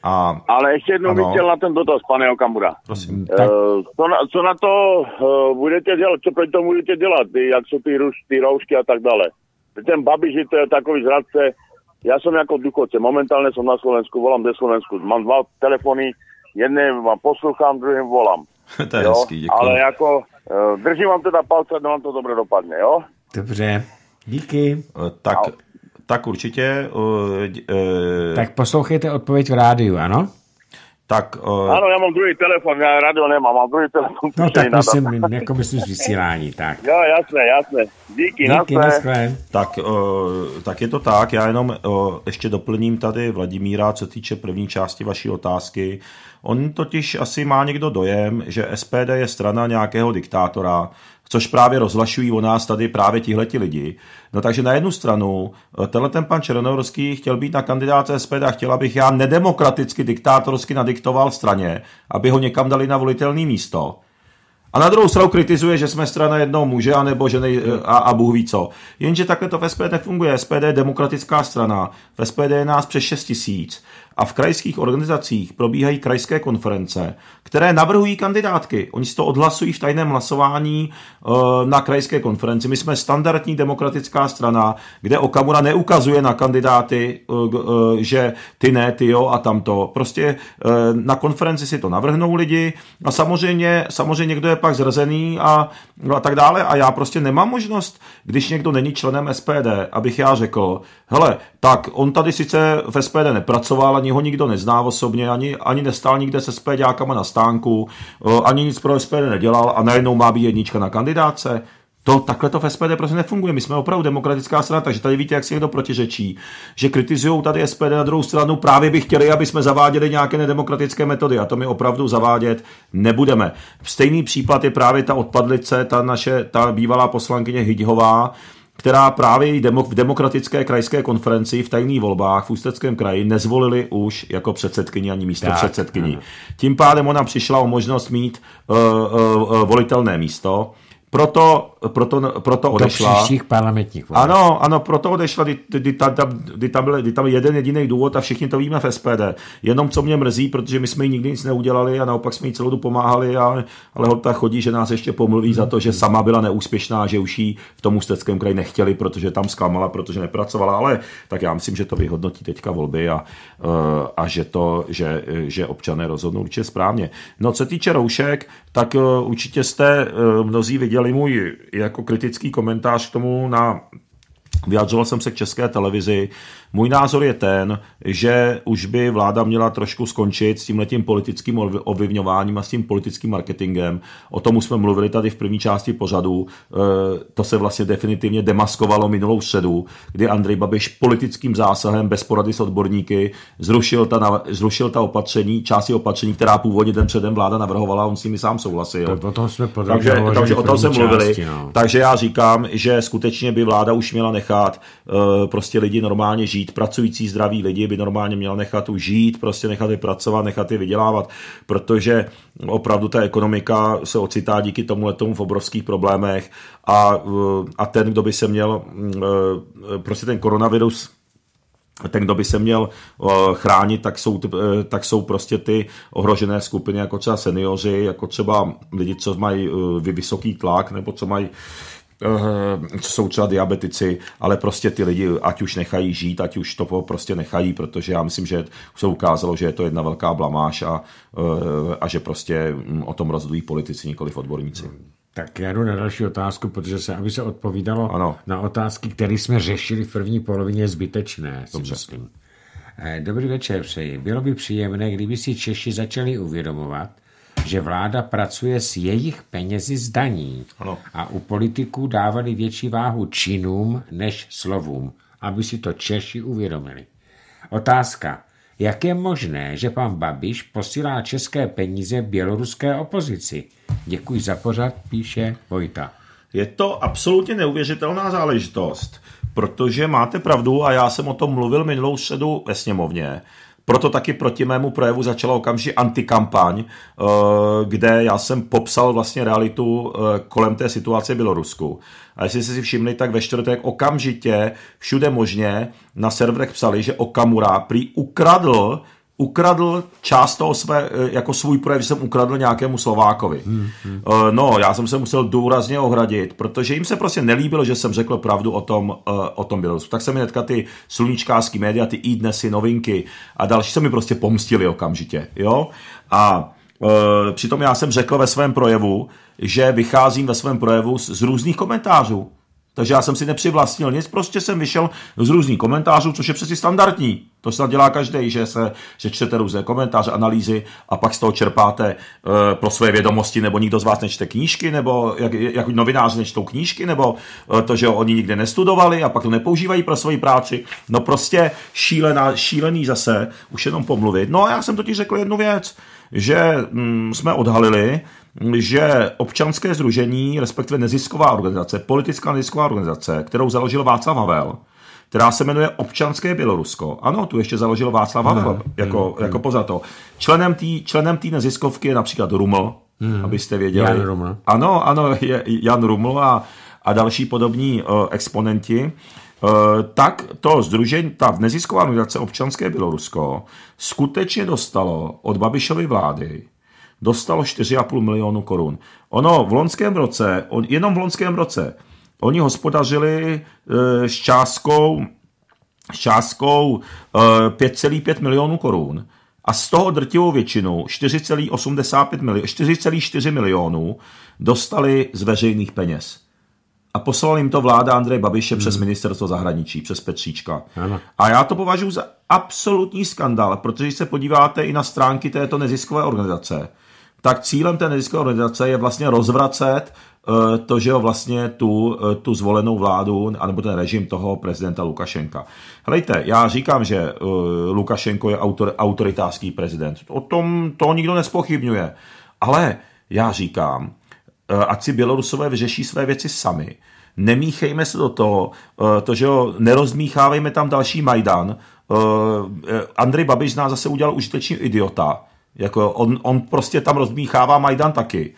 A, Ale ještě jednou bych chtěl na ten dotaz, pane Okamura. Prosím. E, tak... co, na, co na to e, budete dělat, co pro to budete dělat, ty, jak jsou ty, ruš, ty roušky a tak dále. Ten Babiš, to je takový zradce, já jsem jako duchoce, momentálně jsem na Slovensku, volám do Slovensku. Mám dva telefony, jedným vám poslouchám, druhým volám. to je hezký, Ale jako eh, držím vám teda palce, no vám to dobře dopadne, jo? Dobře, díky. Eh, tak, tak určitě. Uh, uh, tak poslouchejte odpověď v rádiu, ano? Tak, uh... Ano, já mám druhý telefon, já radio nemám, mám druhý telefon. No tak myslím, jako myslím vysílání, tak. Jo, jasné, jasné. Díky, Díky naschle. Tak, uh, tak je to tak, já jenom uh, ještě doplním tady Vladimíra, co týče první části vaší otázky. On totiž asi má někdo dojem, že SPD je strana nějakého diktátora, což právě rozhlašují o nás tady právě tihleti lidi. No takže na jednu stranu, eh, tenhle ten pan Černohorský chtěl být na kandidáce SPD a chtěl, abych já nedemokraticky, diktátorsky nadiktoval straně, aby ho někam dali na volitelné místo. A na druhou stranu kritizuje, že jsme strana jednoho muže, a že ženy a, a Bůh ví co. Jenže takhle to v SPD nefunguje. SPD je demokratická strana. V SPD je nás přes 6 tisíc a v krajských organizacích probíhají krajské konference, které navrhují kandidátky. Oni si to odhlasují v tajném hlasování eh, na krajské konferenci. My jsme standardní demokratická strana, kde Okamura neukazuje na kandidáty, eh, eh, že ty ne, ty jo a tamto. Prostě na konferenci si to navrhnou lidi a samozřejmě, samozřejmě někdo je pak zrzený a, a tak dále a já prostě nemám možnost, když někdo není členem SPD, abych já řekl, hele, tak on tady sice v SPD nepracoval, ani ho nikdo nezná osobně, ani, ani nestál nikde se SPDákama na stánku, eh, ani nic pro SPD nedělal a najednou má být jednička na kandidáce. To, takhle to v SPD prostě nefunguje. My jsme opravdu demokratická strana, takže tady víte, jak si někdo protiřečí. Že kritizují tady SPD na druhou stranu, právě by chtěli, aby jsme zaváděli nějaké nedemokratické metody a to my opravdu zavádět nebudeme. Stejný případ je právě ta odpadlice, ta naše, ta bývalá poslankyně Hydihová, která právě v demokratické krajské konferenci v tajných volbách v Ústeckém kraji nezvolili už jako předsedkyni ani místo tak, předsedkyni. Tím pádem ona přišla o možnost mít uh, uh, volitelné místo proto, proto, proto odešla. Do příštích parlamentních voleb. Ano, ano, proto odešla, kdy, kdy, tam, kdy, tam byl, kdy tam jeden jediný důvod a všichni to víme v SPD. Jenom co mě mrzí, protože my jsme jí nikdy nic neudělali a naopak jsme jí celou dobu pomáhali, a, ale ta chodí, že nás ještě pomluví za to, že sama byla neúspěšná, že už jí v tom ústeckém kraji nechtěli, protože tam zklamala, protože nepracovala, ale tak já myslím, že to vyhodnotí teďka volby a, eh, a že to, že, že občané rozhodnou určitě správně. No co týče roušek, tak eh, určitě jste eh, mnozí viděli můj jako kritický komentář k tomu na Vyjadřoval jsem se k české televizi, můj názor je ten, že už by vláda měla trošku skončit s tímhletím politickým ovlivňováním a s tím politickým marketingem. O tom už jsme mluvili tady v první části pořadu. E, to se vlastně definitivně demaskovalo minulou středu, kdy Andrej Babiš politickým zásahem bez porady s odborníky zrušil ta, zrušil ta opatření, části opatření, která původně ten předem vláda navrhovala, on s nimi sám souhlasil. To, to jsme takže, takže o tom jsme mluvili. Části, no. Takže já říkám, že skutečně by vláda už měla nechat e, prostě lidi normálně žít žít. Pracující zdraví lidi by normálně měl nechat už žít, prostě nechat je pracovat, nechat je vydělávat, protože opravdu ta ekonomika se ocitá díky tomu letomu v obrovských problémech a, eh, a ten, kdo by se měl, mm, eh, prostě ten koronavirus ten, kdo by se měl eh, chránit, tak jsou, tak jsou prostě ty ohrožené skupiny, jako třeba seniori, jako třeba lidi, co mají vysoký tlak, nebo co mají Eh, jsou třeba diabetici, ale prostě ty lidi, ať už nechají žít, ať už to prostě nechají, protože já myslím, že se ukázalo, že je to jedna velká blamáž a, eh, a že prostě hm, o tom rozhodují politici, nikoli odborníci. Tak já jdu na další otázku, protože se, aby se odpovídalo ano. na otázky, které jsme řešili v první polovině, je zbytečné, si Dobře. myslím. Eh, dobrý večer přeji. Bylo by příjemné, kdyby si Češi začali uvědomovat, že vláda pracuje s jejich penězi z daní. Ano. A u politiků dávali větší váhu činům než slovům, aby si to Češi uvědomili. Otázka. Jak je možné, že pan Babiš posílá české peníze běloruské opozici? Děkuji za pořad, píše Vojta. Je to absolutně neuvěřitelná záležitost, protože máte pravdu a já jsem o tom mluvil minulou středu ve sněmovně, proto taky proti mému projevu začala okamžitě antikampaň, eh, kde já jsem popsal vlastně realitu eh, kolem té situace v Bělorusku. A jestli jste si všimli, tak ve čtvrtek okamžitě všude možně na serverech psali, že Okamura prý ukradl ukradl část toho své, eh, jako svůj projev, že jsem ukradl nějakému Slovákovi. Hmm, hmm. No, já jsem se musel důrazně ohradit, protože jim se prostě nelíbilo, že jsem řekl pravdu o tom, eh, o tom Bělorusku. Tak se mi netka ty sluníčkářský média, ty i dnesy, novinky a další se mi prostě pomstili okamžitě, jo? A e, přitom já jsem řekl ve svém projevu, že vycházím ve svém projevu z, z různých komentářů takže já jsem si nepřivlastnil nic, prostě jsem vyšel z různých komentářů, což je přeci standardní. To snad dělá každý, že, se, že čtete různé komentáře, analýzy a pak z toho čerpáte e, pro své vědomosti, nebo nikdo z vás nečte knížky, nebo jak, jak novináři nečtou knížky, nebo e, to, že oni nikde nestudovali a pak to nepoužívají pro svoji práci. No prostě šílená, šílený zase, už jenom pomluvit. No a já jsem totiž řekl jednu věc, že mm, jsme odhalili, že občanské združení, respektive nezisková organizace, politická nezisková organizace, kterou založil Václav Havel, která se jmenuje Občanské Bělorusko. Ano, tu ještě založil Václav Havel, hmm, jako, hmm, jako poza to. Členem té členem tý neziskovky je například Ruml, hmm, abyste věděli. Jan Ruml. Ano, ano, je Jan Ruml a, a další podobní uh, exponenti. Uh, tak to združení, ta nezisková organizace Občanské Bělorusko skutečně dostalo od Babišovy vlády dostalo 4,5 milionu korun. Ono v loňském roce, on, jenom v loňském roce, oni hospodařili e, s částkou, s částkou e, 5,5 milionů korun a z toho drtivou většinu 4,85 milionů, 4,4 milionů dostali z veřejných peněz. A poslal jim to vláda Andrej Babiše hmm. přes ministerstvo zahraničí, přes Petříčka. Ano. A já to považuji za absolutní skandál, protože když se podíváte i na stránky této neziskové organizace, tak cílem té neziskové organizace je vlastně rozvracet eh, to, že jo, vlastně tu, eh, tu zvolenou vládu, anebo ten režim toho prezidenta Lukašenka. Hlejte, já říkám, že eh, Lukašenko je autor, autoritářský prezident. O tom to nikdo nespochybňuje. Ale já říkám, ať si Bělorusové vyřeší své věci sami. Nemíchejme se do toho, to, že jo, nerozmíchávejme tam další Majdan. Andrej Babiš z nás zase udělal užitečný idiota jako on, on prostě tam rozbíchává Majdan taky.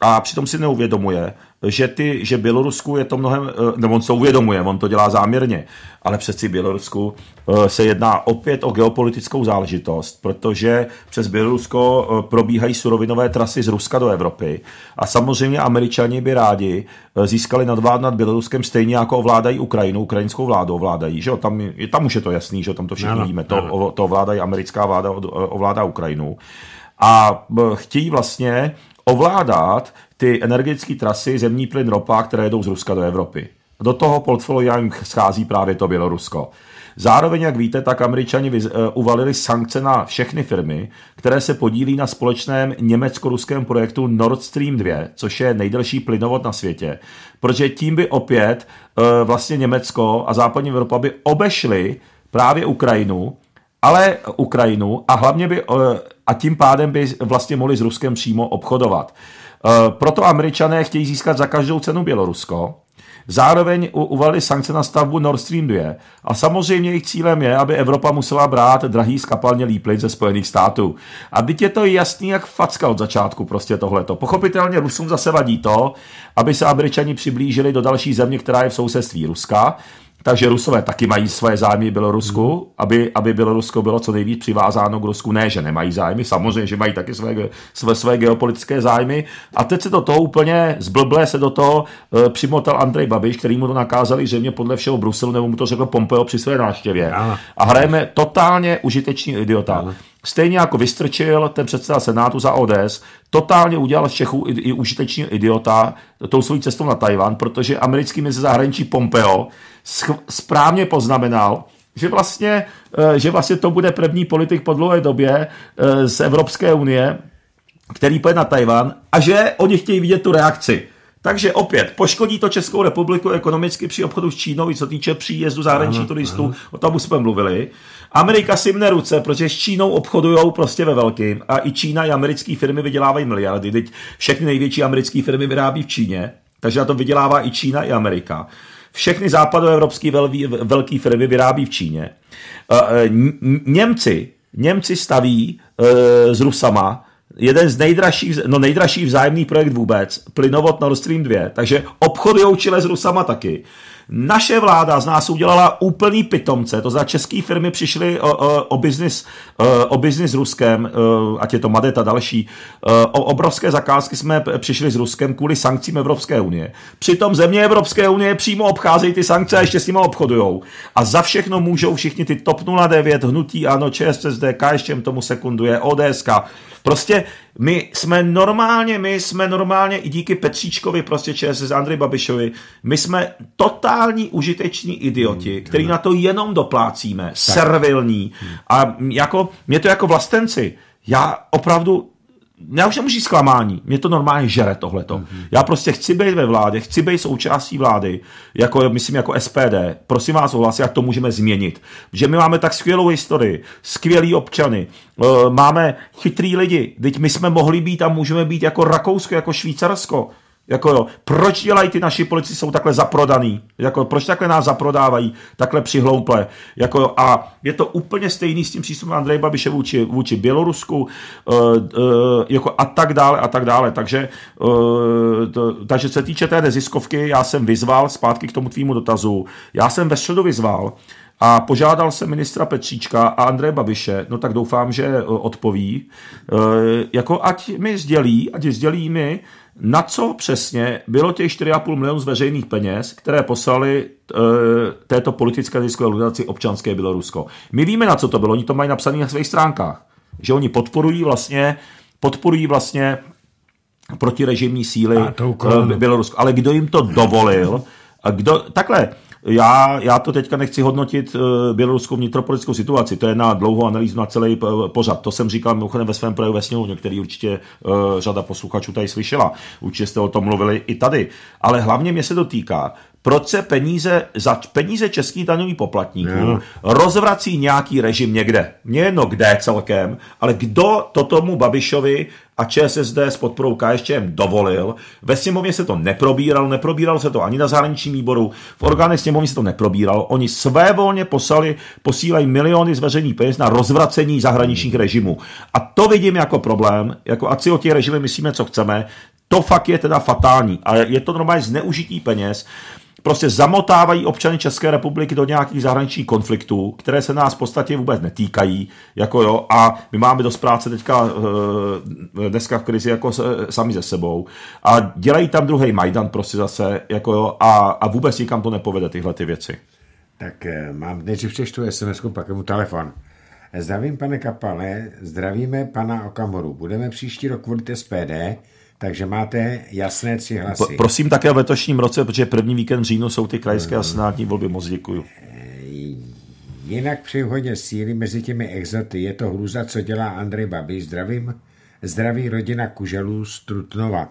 A přitom si neuvědomuje, že, ty, že Bělorusku je to mnohem, eh, nebo on se uvědomuje, on to dělá záměrně, ale přeci Bělorusku eh, se jedná opět o geopolitickou záležitost, protože přes Bělorusko eh, probíhají surovinové trasy z Ruska do Evropy a samozřejmě američani by rádi získali nadvládu nad Běloruskem stejně jako ovládají Ukrajinu, ukrajinskou vládu ovládají, že jo, tam, tam už je to jasný, že jo, tam to všichni no, víme, to, no. to ovládají americká vláda, ovládá Ukrajinu a chtějí vlastně ovládat ty energetické trasy, zemní plyn, ropa, které jdou z Ruska do Evropy. Do toho portfolia jim schází právě to Bělorusko. Zároveň, jak víte, tak američani eh, uvalili sankce na všechny firmy, které se podílí na společném německo-ruském projektu Nord Stream 2, což je nejdelší plynovod na světě. Protože tím by opět eh, vlastně Německo a západní Evropa by obešly právě Ukrajinu, ale eh, Ukrajinu a hlavně by a tím pádem by vlastně mohli s Ruskem přímo obchodovat. Eh, proto američané chtějí získat za každou cenu Bělorusko. Zároveň uvalili sankce na stavbu Nord Stream 2. A samozřejmě jejich cílem je, aby Evropa musela brát drahý skapalně líplyn ze Spojených států. A teď je to jasný jak facka od začátku prostě tohleto. Pochopitelně Rusům zase vadí to, aby se Američani přiblížili do další země, která je v sousedství Ruska. Takže Rusové taky mají své zájmy Bělorusku, hmm. aby, aby Bělorusko bylo co nejvíc přivázáno k Rusku. Ne, že nemají zájmy, samozřejmě, že mají taky své, své, své geopolitické zájmy. A teď se do toho úplně zblblé se do toho e, přimotal Andrej Babiš, který mu to nakázali že mě podle všeho Bruselu, nebo mu to řekl Pompeo při své návštěvě. A hrajeme totálně užitečný idiota. Ale. Stejně jako vystrčil ten předseda Senátu za ODS, totálně udělal z Čechů i, i užitečního idiota tou svou cestou na Tajvan, protože americký mezi zahraničí Pompeo správně poznamenal, že vlastně, eh, že vlastně to bude první politik po dlouhé době eh, z Evropské unie, který půjde na Tajvan a že oni chtějí vidět tu reakci. Takže opět, poškodí to Českou republiku ekonomicky při obchodu s Čínou, i co týče příjezdu zahraničních turistů, o tom už jsme mluvili. Amerika si mne ruce, protože s Čínou obchodují prostě ve velkým a i Čína i americké firmy vydělávají miliardy. Teď všechny největší americké firmy vyrábí v Číně, takže na tom vydělává i Čína, i Amerika. Všechny západoevropské velké firmy vyrábí v Číně. Eh, eh, Němci, Němci staví s eh, Rusama jeden z nejdražších, no nejdražší vzájemný projekt vůbec, plynovod Nord Stream 2, takže obchodují Chile s Rusama taky. Naše vláda z nás udělala úplný pitomce, to za české firmy přišly eh, eh, o, eh, o, o biznis o s Ruskem, ať je to Madeta další, o obrovské zakázky jsme přišli s Ruskem kvůli sankcím Evropské unie. Přitom země Evropské unie přímo obcházejí ty sankce a ještě s nimi obchodujou. A za všechno můžou všichni ty TOP 09, Hnutí Ano, ČSSD, KSČM tomu sekunduje, ODSK, Prostě my jsme normálně, my jsme normálně i díky Petříčkovi, prostě ČSS Andrej Babišovi, my jsme totální užiteční idioti, hmm, který hmm. na to jenom doplácíme, tak. servilní. Hmm. A jako, mě to jako vlastenci, já opravdu já už nemůžu zklamání, mě to normálně žere tohleto. Mm-hmm. Já prostě chci být ve vládě, chci být součástí vlády, jako myslím jako SPD. Prosím vás o hlas, jak to můžeme změnit. Že my máme tak skvělou historii, skvělí občany, eh, máme chytrý lidi, teď my jsme mohli být a můžeme být jako Rakousko, jako Švýcarsko. Jako jo, proč dělají ty naši polici, jsou takhle zaprodaný? Jako proč takhle nás zaprodávají, takhle přihlouple? Jako jo, a je to úplně stejný s tím přístupem Andreje Babiše vůči, vůči Bělorusku uh, uh, jako a tak dále a tak dále. Takže, uh, to, takže se týče té neziskovky, já jsem vyzval zpátky k tomu tvýmu dotazu. Já jsem ve středu vyzval, a požádal jsem ministra Petříčka a Andreje Babiše, no tak doufám, že odpoví, uh, jako ať mi sdělí, ať sdělí mi, na co přesně bylo těch 4,5 milionů z veřejných peněz, které poslali e, této politické ziskové organizaci občanské Bělorusko. My víme, na co to bylo, oni to mají napsané na svých stránkách, že oni podporují vlastně, podporují vlastně protirežimní síly e, Bělorusko. Ale kdo jim to dovolil? A kdo, takhle, já, já to teďka nechci hodnotit eh, běloruskou vnitropolitickou situaci, to je na dlouhou analýzu na celý eh, pořad. To jsem říkal mimochodem ve svém projevu ve sněmovně, který určitě uh, řada posluchačů tady slyšela. Určitě jste o tom mluvili i tady. Ale hlavně mě se dotýká, proč se peníze, za peníze českých daňových poplatníků no. rozvrací nějaký režim někde. Mně jedno kde celkem, ale kdo to tomu Babišovi a ČSSD s podporou KSČM dovolil. Ve sněmovně se to neprobíral, neprobíral se to ani na zahraničním výboru, v orgánech sněmovny se to neprobíral. Oni svévolně poslali, posílají miliony z veřejných peněz na rozvracení zahraničních režimů. A to vidím jako problém, jako a si o těch režimy myslíme, co chceme, to fakt je teda fatální. A je to normálně zneužití peněz prostě zamotávají občany České republiky do nějakých zahraničních konfliktů, které se nás v podstatě vůbec netýkají, jako jo, a my máme dost práce teďka eh, dneska v krizi jako sami ze sebou a dělají tam druhý Majdan prostě zase, jako jo, a, a vůbec nikam to nepovede tyhle ty věci. Tak eh, mám nejdřív přečtu SMS, pak mu telefon. Zdravím, pane Kapale, zdravíme pana Okamoru. Budeme příští rok volit SPD, takže máte jasné tři hlasy. Po, prosím také v letošním roce, protože první víkend říjnu jsou ty krajské a hmm. senátní volby. Moc děkuju. Eh, jinak při hodně síly mezi těmi exoty. Je to hruza, co dělá Andrej Babiš. Zdravím, zdraví rodina kuželů z Trutnova.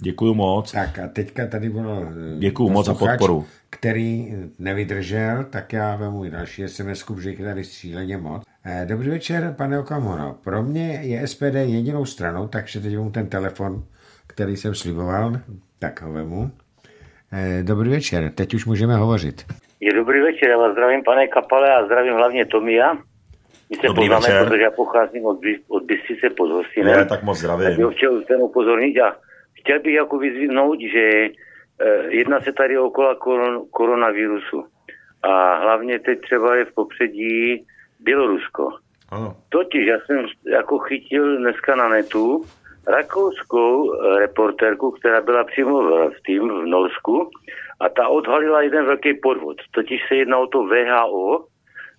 Děkuju moc. Tak a teďka tady bylo eh, Děkuju moc za podporu. Který eh, nevydržel, tak já vemu další sms že jich tady stříleně moc. Eh, dobrý večer, pane Okamuro. Pro mě je SPD jedinou stranou, takže teď mu ten telefon, který jsem sliboval, tak ho vemu. Dobrý večer, teď už můžeme hovořit. Je dobrý večer, já vás zdravím, pane Kapale, a zdravím hlavně Tomia. My se Dobrý poznáme, večer. protože já pocházím od, od Bystice pod Hostinem. Ne, tak moc zdravím. Tak bych chtěl upozornit a chtěl bych jako vyzvinout, že eh, jedna se tady okolo koron, koronavirusu a hlavně teď třeba je v popředí Bělorusko. Ano. Totiž já jsem jako chytil dneska na netu rakouskou eh, reportérku, která byla přímo v tým v Norsku a ta odhalila jeden velký podvod. Totiž se jedná o to VHO,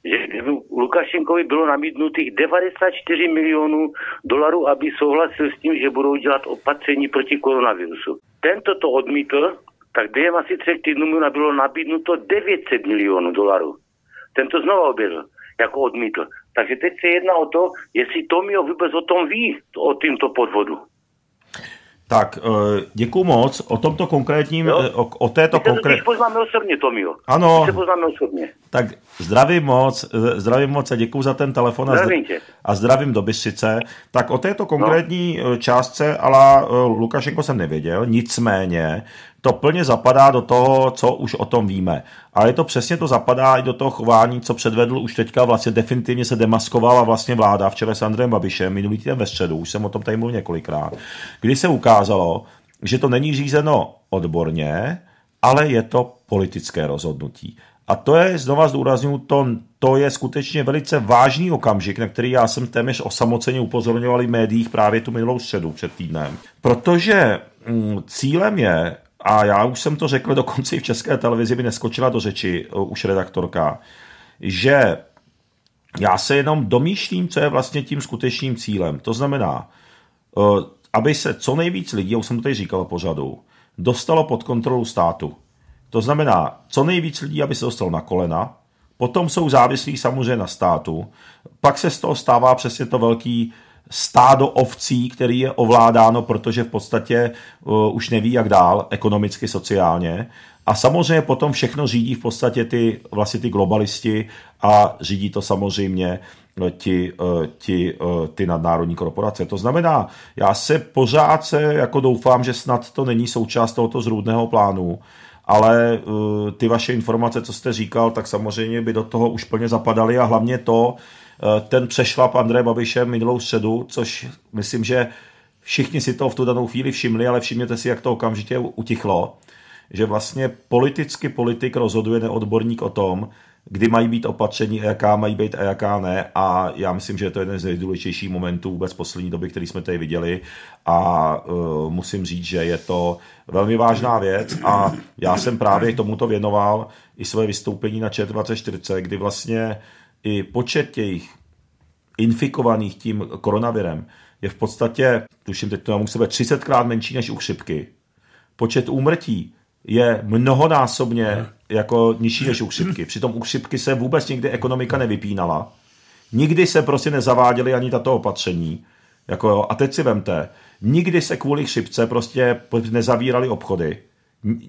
že Lukašenkovi bylo namítnutých 94 milionů dolarů, aby souhlasil s tím, že budou dělat opatření proti koronavirusu. Tento to odmítl, tak během asi třech týdnů mu bylo nabídnuto 900 milionů dolarů. Tento znovu objevil, jako odmítl. Takže teď se jedná o to, jestli Tomio vůbec o tom ví, o tímto podvodu. Tak, eh, děkuji moc. O tomto konkrétním, jo? Eh, o, o této konkrétní... poznáme osobně, Tomio. Ano. Teď se poznáme osobně. Tak zdravím moc, eh, zdravím moc a děkuji za ten telefon. Zdravím a, zdra... a zdravím do Bysice. Tak o této no. konkrétní no. částce ale Lukašenko jsem nevěděl, nicméně to plně zapadá do toho, co už o tom víme. Ale to přesně to zapadá i do toho chování, co předvedl už teďka vlastně definitivně se demaskovala vlastně vláda včera s Andrem Babišem, minulý týden ve středu, už jsem o tom tady mluvil několikrát, kdy se ukázalo, že to není řízeno odborně, ale je to politické rozhodnutí. A to je, znova zdůraznuju, to, to je skutečně velice vážný okamžik, na který já jsem téměř osamoceně upozorňoval v médiích právě tu minulou středu před týdnem. Protože mm, cílem je, a já už jsem to řekl, dokonce i v české televizi by neskočila do řeči uh, už redaktorka, že já se jenom domýšlím, co je vlastně tím skutečným cílem. To znamená, uh, aby se co nejvíc lidí, já už jsem to tady říkal pořadu, dostalo pod kontrolu státu. To znamená, co nejvíc lidí, aby se dostalo na kolena, potom jsou závislí samozřejmě na státu, pak se z toho stává přesně to velký stádo ovcí, který je ovládáno, protože v podstatě eh, už neví, jak dál, ekonomicky, sociálně. A samozřejmě potom všechno řídí v podstatě ty, vlastně ty globalisti a řídí to samozřejmě eh, ti, eh, ti, ty nadnárodní korporace. To znamená, já se pořád se jako doufám, že snad to není součást tohoto zrůdného plánu, ale ty vaše informace, co jste říkal, tak samozřejmě by do toho už plně zapadaly a hlavně to, Eh, ten přešlap Andreje Babiše minulou středu, což myslím, že všichni si to v tu danou chvíli všimli, ale všimněte si, jak to okamžitě utichlo, že vlastně politicky politik rozhoduje neodborník o tom, kdy mají být opatření a jaká mají být a jaká ne. A já myslím, že je to jeden z nejdůležitějších momentů vůbec poslední doby, který jsme tady viděli. A uh, musím říct, že je to velmi vážná věc a já jsem právě tomuto věnoval i své vystoupení na ČT24, kdy vlastně i počet těch infikovaných tím koronavirem je v podstatě, tuším teď to mám u sebe, 30 krát menší než u chřipky. Počet úmrtí je mnohonásobně jako nižší než u chřipky. Přitom u chřipky se vůbec nikdy ekonomika nevypínala. Nikdy se prostě nezaváděly ani tato opatření. Jako jo, a teď si vemte, nikdy se kvůli chřipce prostě nezavírali obchody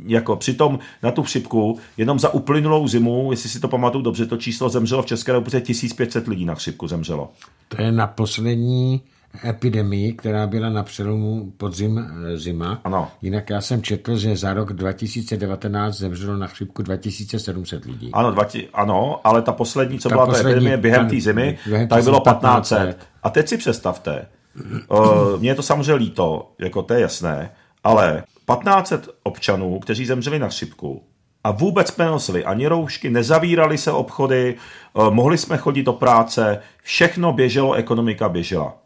jako přitom na tu chřipku, jenom za uplynulou zimu, jestli si to pamatuju dobře, to číslo zemřelo v České republice 1500 lidí na chřipku zemřelo. To je na poslední epidemii, která byla na přelomu podzim-zima. E, ano. Jinak já jsem četl, že za rok 2019 zemřelo na chřipku 2700 lidí. Ano, dvati, ano ale ta poslední, co ta byla poslední, ta epidemie během té zimy, během tak bylo 1500. 1500. A teď si představte, uh, mně je to samozřejmě líto, jako to je jasné, ale 1500 občanů, kteří zemřeli na chřipku a vůbec nosili ani roušky, nezavírali se obchody, eh, mohli jsme chodit do práce, všechno běželo, ekonomika běžela.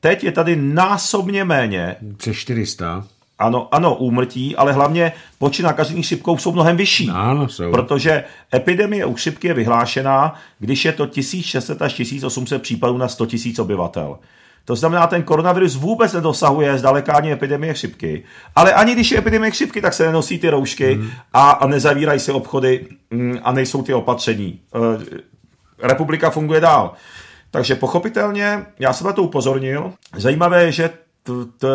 Teď je tady násobně méně. Přes 400. Ano, ano, úmrtí, ale hlavně počty nakažených chřipkou jsou mnohem vyšší. Ano, jsou. Protože epidemie u chřipky je vyhlášená, když je to 1600 až 1800 případů na 100 000 obyvatel. To znamená, ten koronavirus vůbec nedosahuje zdaleka ani epidemie chřipky. Ale ani když je epidemie chřipky, tak se nenosí ty roušky a, hmm. a nezavírají se obchody mm, a nejsou ty opatření. Eh, republika funguje dál. Takže pochopitelně, já jsem na to upozornil. Zajímavé je, že to, to,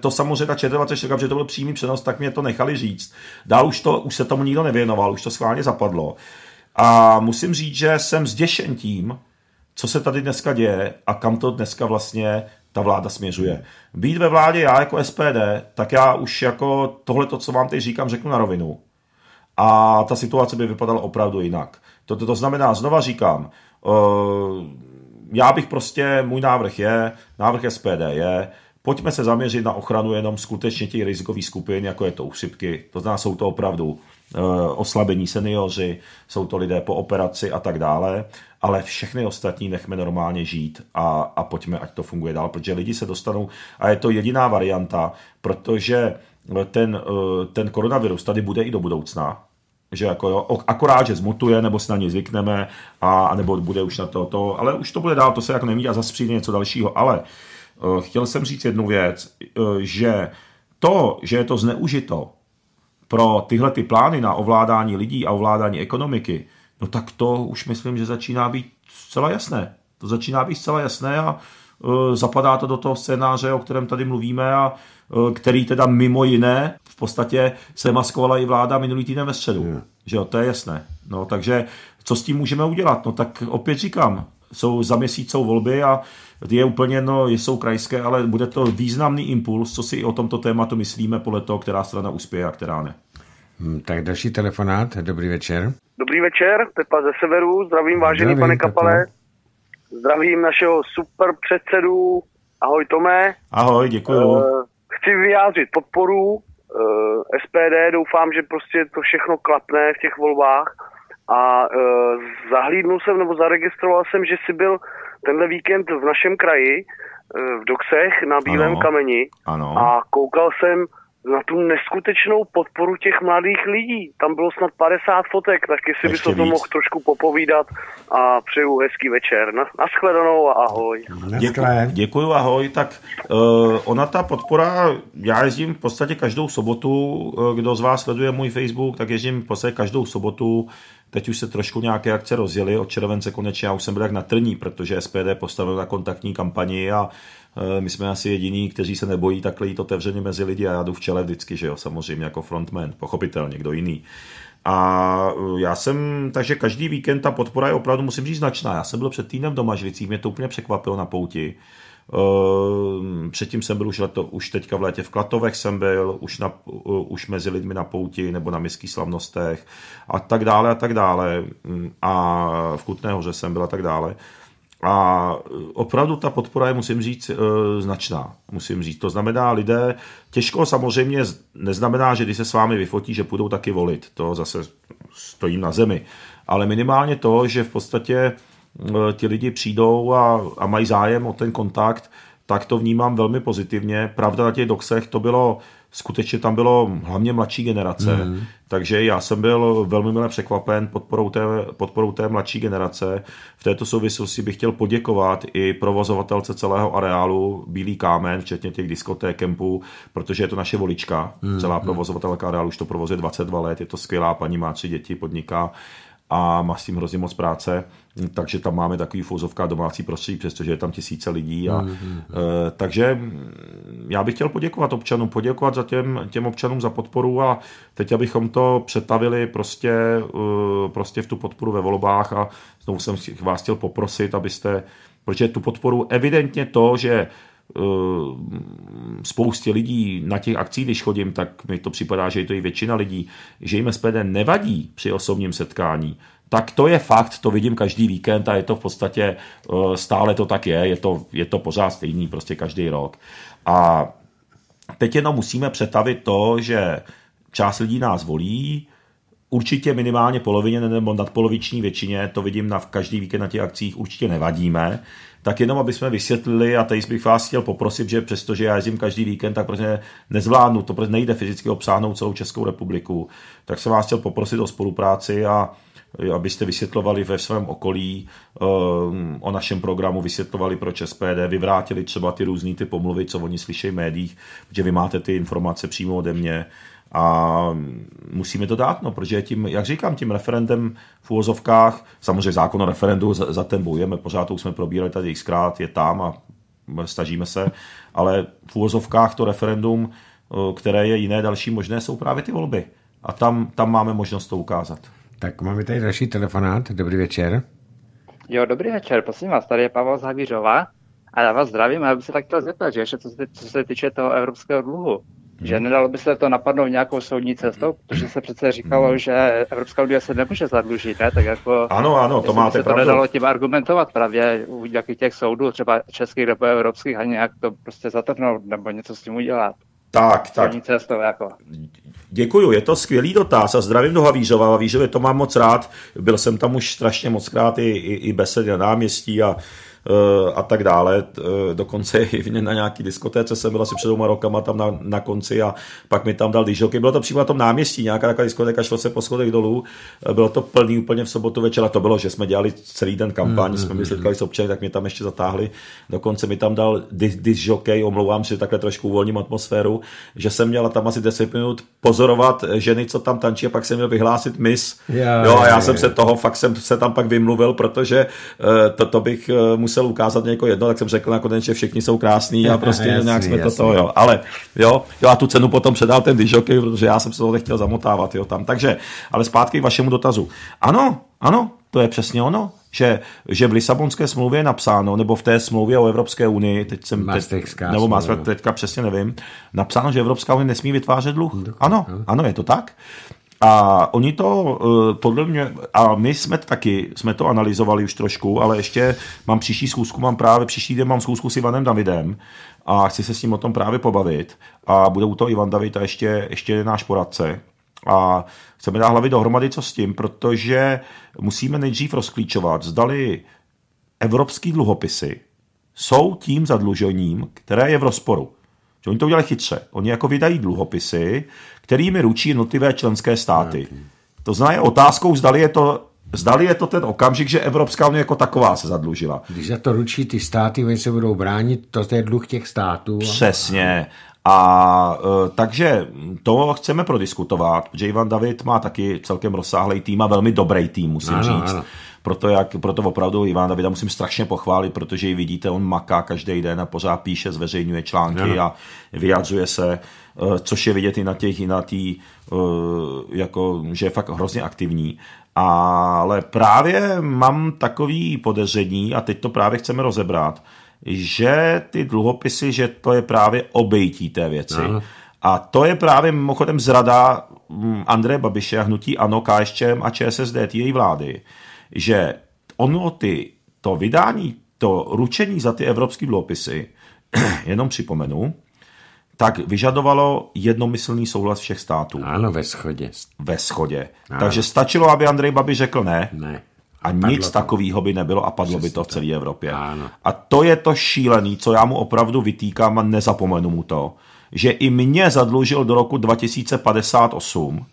to samozřejmě ta ČT24, že to byl přímý přenos, tak mě to nechali říct. Dál už, to, už se tomu nikdo nevěnoval, už to schválně zapadlo. A musím říct, že jsem zděšen tím, co se tady dneska děje a kam to dneska vlastně ta vláda směřuje. Být ve vládě já jako SPD, tak já už jako tohle to, co vám teď říkám, řeknu na rovinu. A ta situace by vypadala opravdu jinak. To, to, to znamená, znova říkám, uh, já bych prostě, můj návrh je, návrh SPD je, pojďme se zaměřit na ochranu jenom skutečně těch rizikových skupin, jako je to u chřipky. To znamená, jsou to opravdu Eh, oslabení seniori, jsou to lidé po operaci a tak dále, ale všechny ostatní nechme normálně žít a, a pojďme, ať to funguje dál, protože lidi se dostanou a je to jediná varianta, protože eh, ten, eh, ten koronavirus tady bude i do budoucna, že jako jo, akorát, že zmutuje, nebo se na ně zvykneme, a, a nebo bude už na to, to, ale už to bude dál, to se jako nemí a zase přijde něco dalšího, ale uh, chtěl jsem říct jednu věc, uh, že to, že je to zneužito, pro tyhle ty plány na ovládání lidí a ovládání ekonomiky, no tak to už myslím, že začíná být zcela jasné. To začíná být zcela jasné a e, zapadá to do toho scénáře, o kterém tady mluvíme a e, který teda mimo jiné v podstatě se maskovala i vláda minulý týden ve středu. Že jo, to je jasné. No takže co s tím můžeme udělat? No tak opět říkám, jsou za měsíc jsou volby a je úplně no, jsou krajské, ale bude to významný impuls, co si o tomto tématu myslíme podle toho, která strana uspěje a která ne. Hm, tak další telefonát, dobrý večer. Dobrý večer, Pepa ze Severu, zdravím vážený zdravím, pane Kapale. Pepo. Zdravím našeho super předsedu, ahoj Tome. Ahoj, děkuji. Eh, chci vyjádřit podporu eh, SPD, doufám, že prostě to všechno klapne v těch volbách a e, zahlídnul jsem nebo zaregistroval jsem, že si byl tenhle víkend v našem kraji, e, v Doxech na Bílém ano, kameni ano. a koukal jsem na tu neskutečnou podporu těch mladých lidí. Tam bylo snad 50 fotek, tak jestli bys to mohl trošku popovídat a přeju hezký večer. Na, nashledanou a ahoj. Děkuji, děkuji ahoj. Tak uh, ona ta podpora, já jezdím v podstatě každou sobotu, e, kdo z vás sleduje můj Facebook, tak jezdím v podstatě každou sobotu Teď už se trošku nějaké akce rozjeli, od července konečně já už jsem byl jak na trní, protože SPD postavil na kontaktní kampani a e, my jsme asi jediní, kteří se nebojí takhle jít otevřeně mezi lidi a já jdu v čele vždycky, že jo, samozřejmě jako frontman, pochopitelně, někdo jiný. A e, já jsem, takže každý víkend ta podpora je opravdu, musím říct, značná. Já jsem byl před týdnem v Domažlicích, mě to úplně překvapilo na pouti. Ehm, předtím jsem byl už, leto, už teďka v létě v Klatovech jsem byl, už, na, už mezi lidmi na pouti nebo na městských slavnostech a tak dále a tak dále. Mm, a v Kutné hoře jsem byl a tak dále. A opravdu ta podpora je, musím říct, e, značná. Musím říct. To znamená, lidé, těžko samozřejmě neznamená, že když se s vámi vyfotí, že půjdou taky volit. To zase stojím na zemi. Ale minimálně to, že v podstatě Eh, ti lidi přijdou a, a mají zájem o ten kontakt, tak to vnímám velmi pozitivně. Pravda na těch doxech to bylo, skutečně tam bylo hlavně mladší generace, mm. takže já jsem byl velmi milé překvapen podporou té, podporou té mladší generace. V této souvislosti bych chtěl poděkovat i provozovatelce celého areálu Bílý kámen, včetně těch diskoték, kempů, protože je to naše volička, mm. celá provozovatelka areálu už to provozuje 22 let, je to skvělá paní, má tři děti, podniká a má s tím hrozně moc práce, takže tam máme takový fouzovka domácí prostředí, přestože je tam tisíce lidí. A, mm-hmm. e, takže já bych chtěl poděkovat občanům, poděkovat za těm, těm občanům za podporu a teď, abychom to přetavili prostě, eh, prostě v tu podporu ve volbách a znovu jsem vás chtěl poprosit, abyste, protože tu podporu evidentně to, že Eh, spoustě lidí na těch akcích, když chodím, tak mi to připadá, že je to i většina lidí, že jim SPD nevadí při osobním setkání, tak to je fakt, to vidím každý víkend a je to v podstatě, eh, stále to tak je, je to, je to pořád stejný prostě každý rok. A teď jenom musíme přetavit to, že část lidí nás volí, určitě minimálně polovině nebo nadpoloviční většině, to vidím na v každý víkend na těch akcích, určitě nevadíme, tak jenom, aby jsme vysvětlili, a tady bych vás chtěl poprosit, že přestože já jezdím každý víkend, tak prostě nezvládnu, to prostě nejde fyzicky obsáhnout celou Českou republiku, tak jsem vás chtěl poprosit o spolupráci a e, abyste vysvětlovali ve svém okolí e, o našem programu, vysvětlovali pro ČSPD, vyvrátili třeba ty různé ty pomluvy, co oni slyší v médiích, že vy máte ty informace přímo ode mě a musíme to dát, no, protože tím, jak říkám, tím referendem v úvozovkách, samozřejmě zákon o referendu za, za ten bojujeme, pořád to už jsme probírali tady xkrát, je tam a stažíme se, ale v úvozovkách to referendum, které je jiné další možné, jsou právě ty volby. A tam, tam máme možnost to ukázat. Tak máme tady další telefonát. Dobrý večer. Jo, dobrý večer, prosím vás, tady je Pavel Zavířová a já vás zdravím a já bych se tak chtěl zeptat, že ještě co se, co se týče toho evropského dluhu, Hmm. Že nedalo by se to napadnout nějakou soudní cestou, protože se přece říkalo, hmm. že Evropská unie se nemůže zadlužit, ne? Tak jako, ano, ano, to máte se pravdu. to nedalo tím argumentovat právě u nějakých těch soudů, třeba českých nebo evropských, a nějak to prostě zatrhnout nebo něco s tím udělat. Tak, tak. Cestou, jako. Děkuju, je to skvělý dotaz a zdravím do Havířova. Havířově to mám moc rád, byl jsem tam už strašně moc krát i, i, i besedy na náměstí a Eh, a tak dále. Eh, dokonce i na nějaký diskotéce jsem byl asi před dvěma rokama tam na, na konci a pak mi tam dal dýžoky. Bylo to přímo na tom náměstí, nějaká taková diskotéka, šlo se po schodech dolů, eh, bylo to plný úplně v sobotu večera. To bylo, že jsme dělali celý den kampaň, mm, jsme mm, my mm. setkali s občany, tak mě tam ještě zatáhli. Dokonce mi tam dal disjokej, omlouvám si takhle trošku uvolním atmosféru, že jsem měla tam asi 10 minut pozorovat ženy, co tam tančí a pak jsem měl vyhlásit mis. Yeah, jo, a já yeah, jsem yeah. se toho, fakt jsem se tam pak vymluvil, protože to, to bych musel ukázat jako jedno, tak jsem řekl nakonec, že všichni jsou krásní a prostě jasný, nějak jsme jasný. to toho, jo. Ale jo, jo, a tu cenu potom předal ten dižoky, protože já jsem se toho nechtěl zamotávat, jo, tam. Takže, ale zpátky k vašemu dotazu. Ano, ano, to je přesně ono že, že v Lisabonské smlouvě je napsáno, nebo v té smlouvě o Evropské unii, teď jsem teď, nebo Maastricht, teďka přesně nevím, napsáno, že Evropská unie nesmí vytvářet dluh. Ano, ano, je to tak. A oni to, eh, podle mě, a my jsme taky, jsme to analyzovali už trošku, ale ještě mám příští schůzku, mám právě příští den mám schůzku s Ivanem Davidem a chci se s ním o tom právě pobavit. A bude u toho Ivan David a ještě, ještě náš poradce. A chceme dát hlavy dohromady, co s tím, protože musíme nejdřív rozklíčovat, zdali evropský dluhopisy jsou tím zadlužením, které je v rozporu. Že oni to udělali chytře. Oni jako vydají dluhopisy, kterými ručí jednotlivé členské státy. To znamená otázkou, zdali je to Zdali je to ten okamžik, že Evropská unie jako taková se zadlužila. Když za to ručí ty státy, oni se budou bránit, to je dluh těch států. Přesně. A e, takže to chceme prodiskutovat, J. Van David má taky celkem rozsáhlý tým a velmi dobrý tým, musím ano, říct. Ano. Proto, jak, proto opravdu Ivan Davida musím strašně pochválit, protože ji vidíte, on maká každý den a pořád píše, zveřejňuje články ano. a vyjadřuje se, eh, což je vidět i na těch, i na tý, eh, jako, že je fakt hrozně aktivní. Ale právě mám takový podezření, a teď to právě chceme rozebrat, že ty dluhopisy, že to je právě obejtí té věci. Ano. A to je právě mimochodem zrada hm, Andreje Babiše a hnutí ANO, KSČM a ČSSD, její vlády že ono ty, to vydání, to ručení za ty evropské dluhopisy, jenom připomenu, tak vyžadovalo jednomyslný souhlas všech států. Ano, ve schodě. Ve schodě. Ano. Takže stačilo, aby Andrej Babi řekl ne. Ne. A, nic takového by nebylo a padlo Přesně by to v celé Evropě. Ano. A to je to šílený, co já mu opravdu vytýkám a nezapomenu mu to, že i mě zadlužil do roku 2058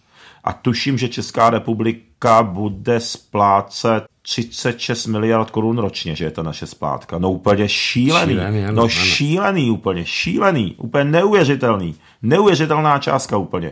a tuším, že Česká republika bude splácet 36 miliard korun ročně, že je ta naše splátka. No úplně šílený. šílený ano, no ano. šílený úplně, šílený, úplně neuvěřitelný. Neuvěřitelná částka úplně.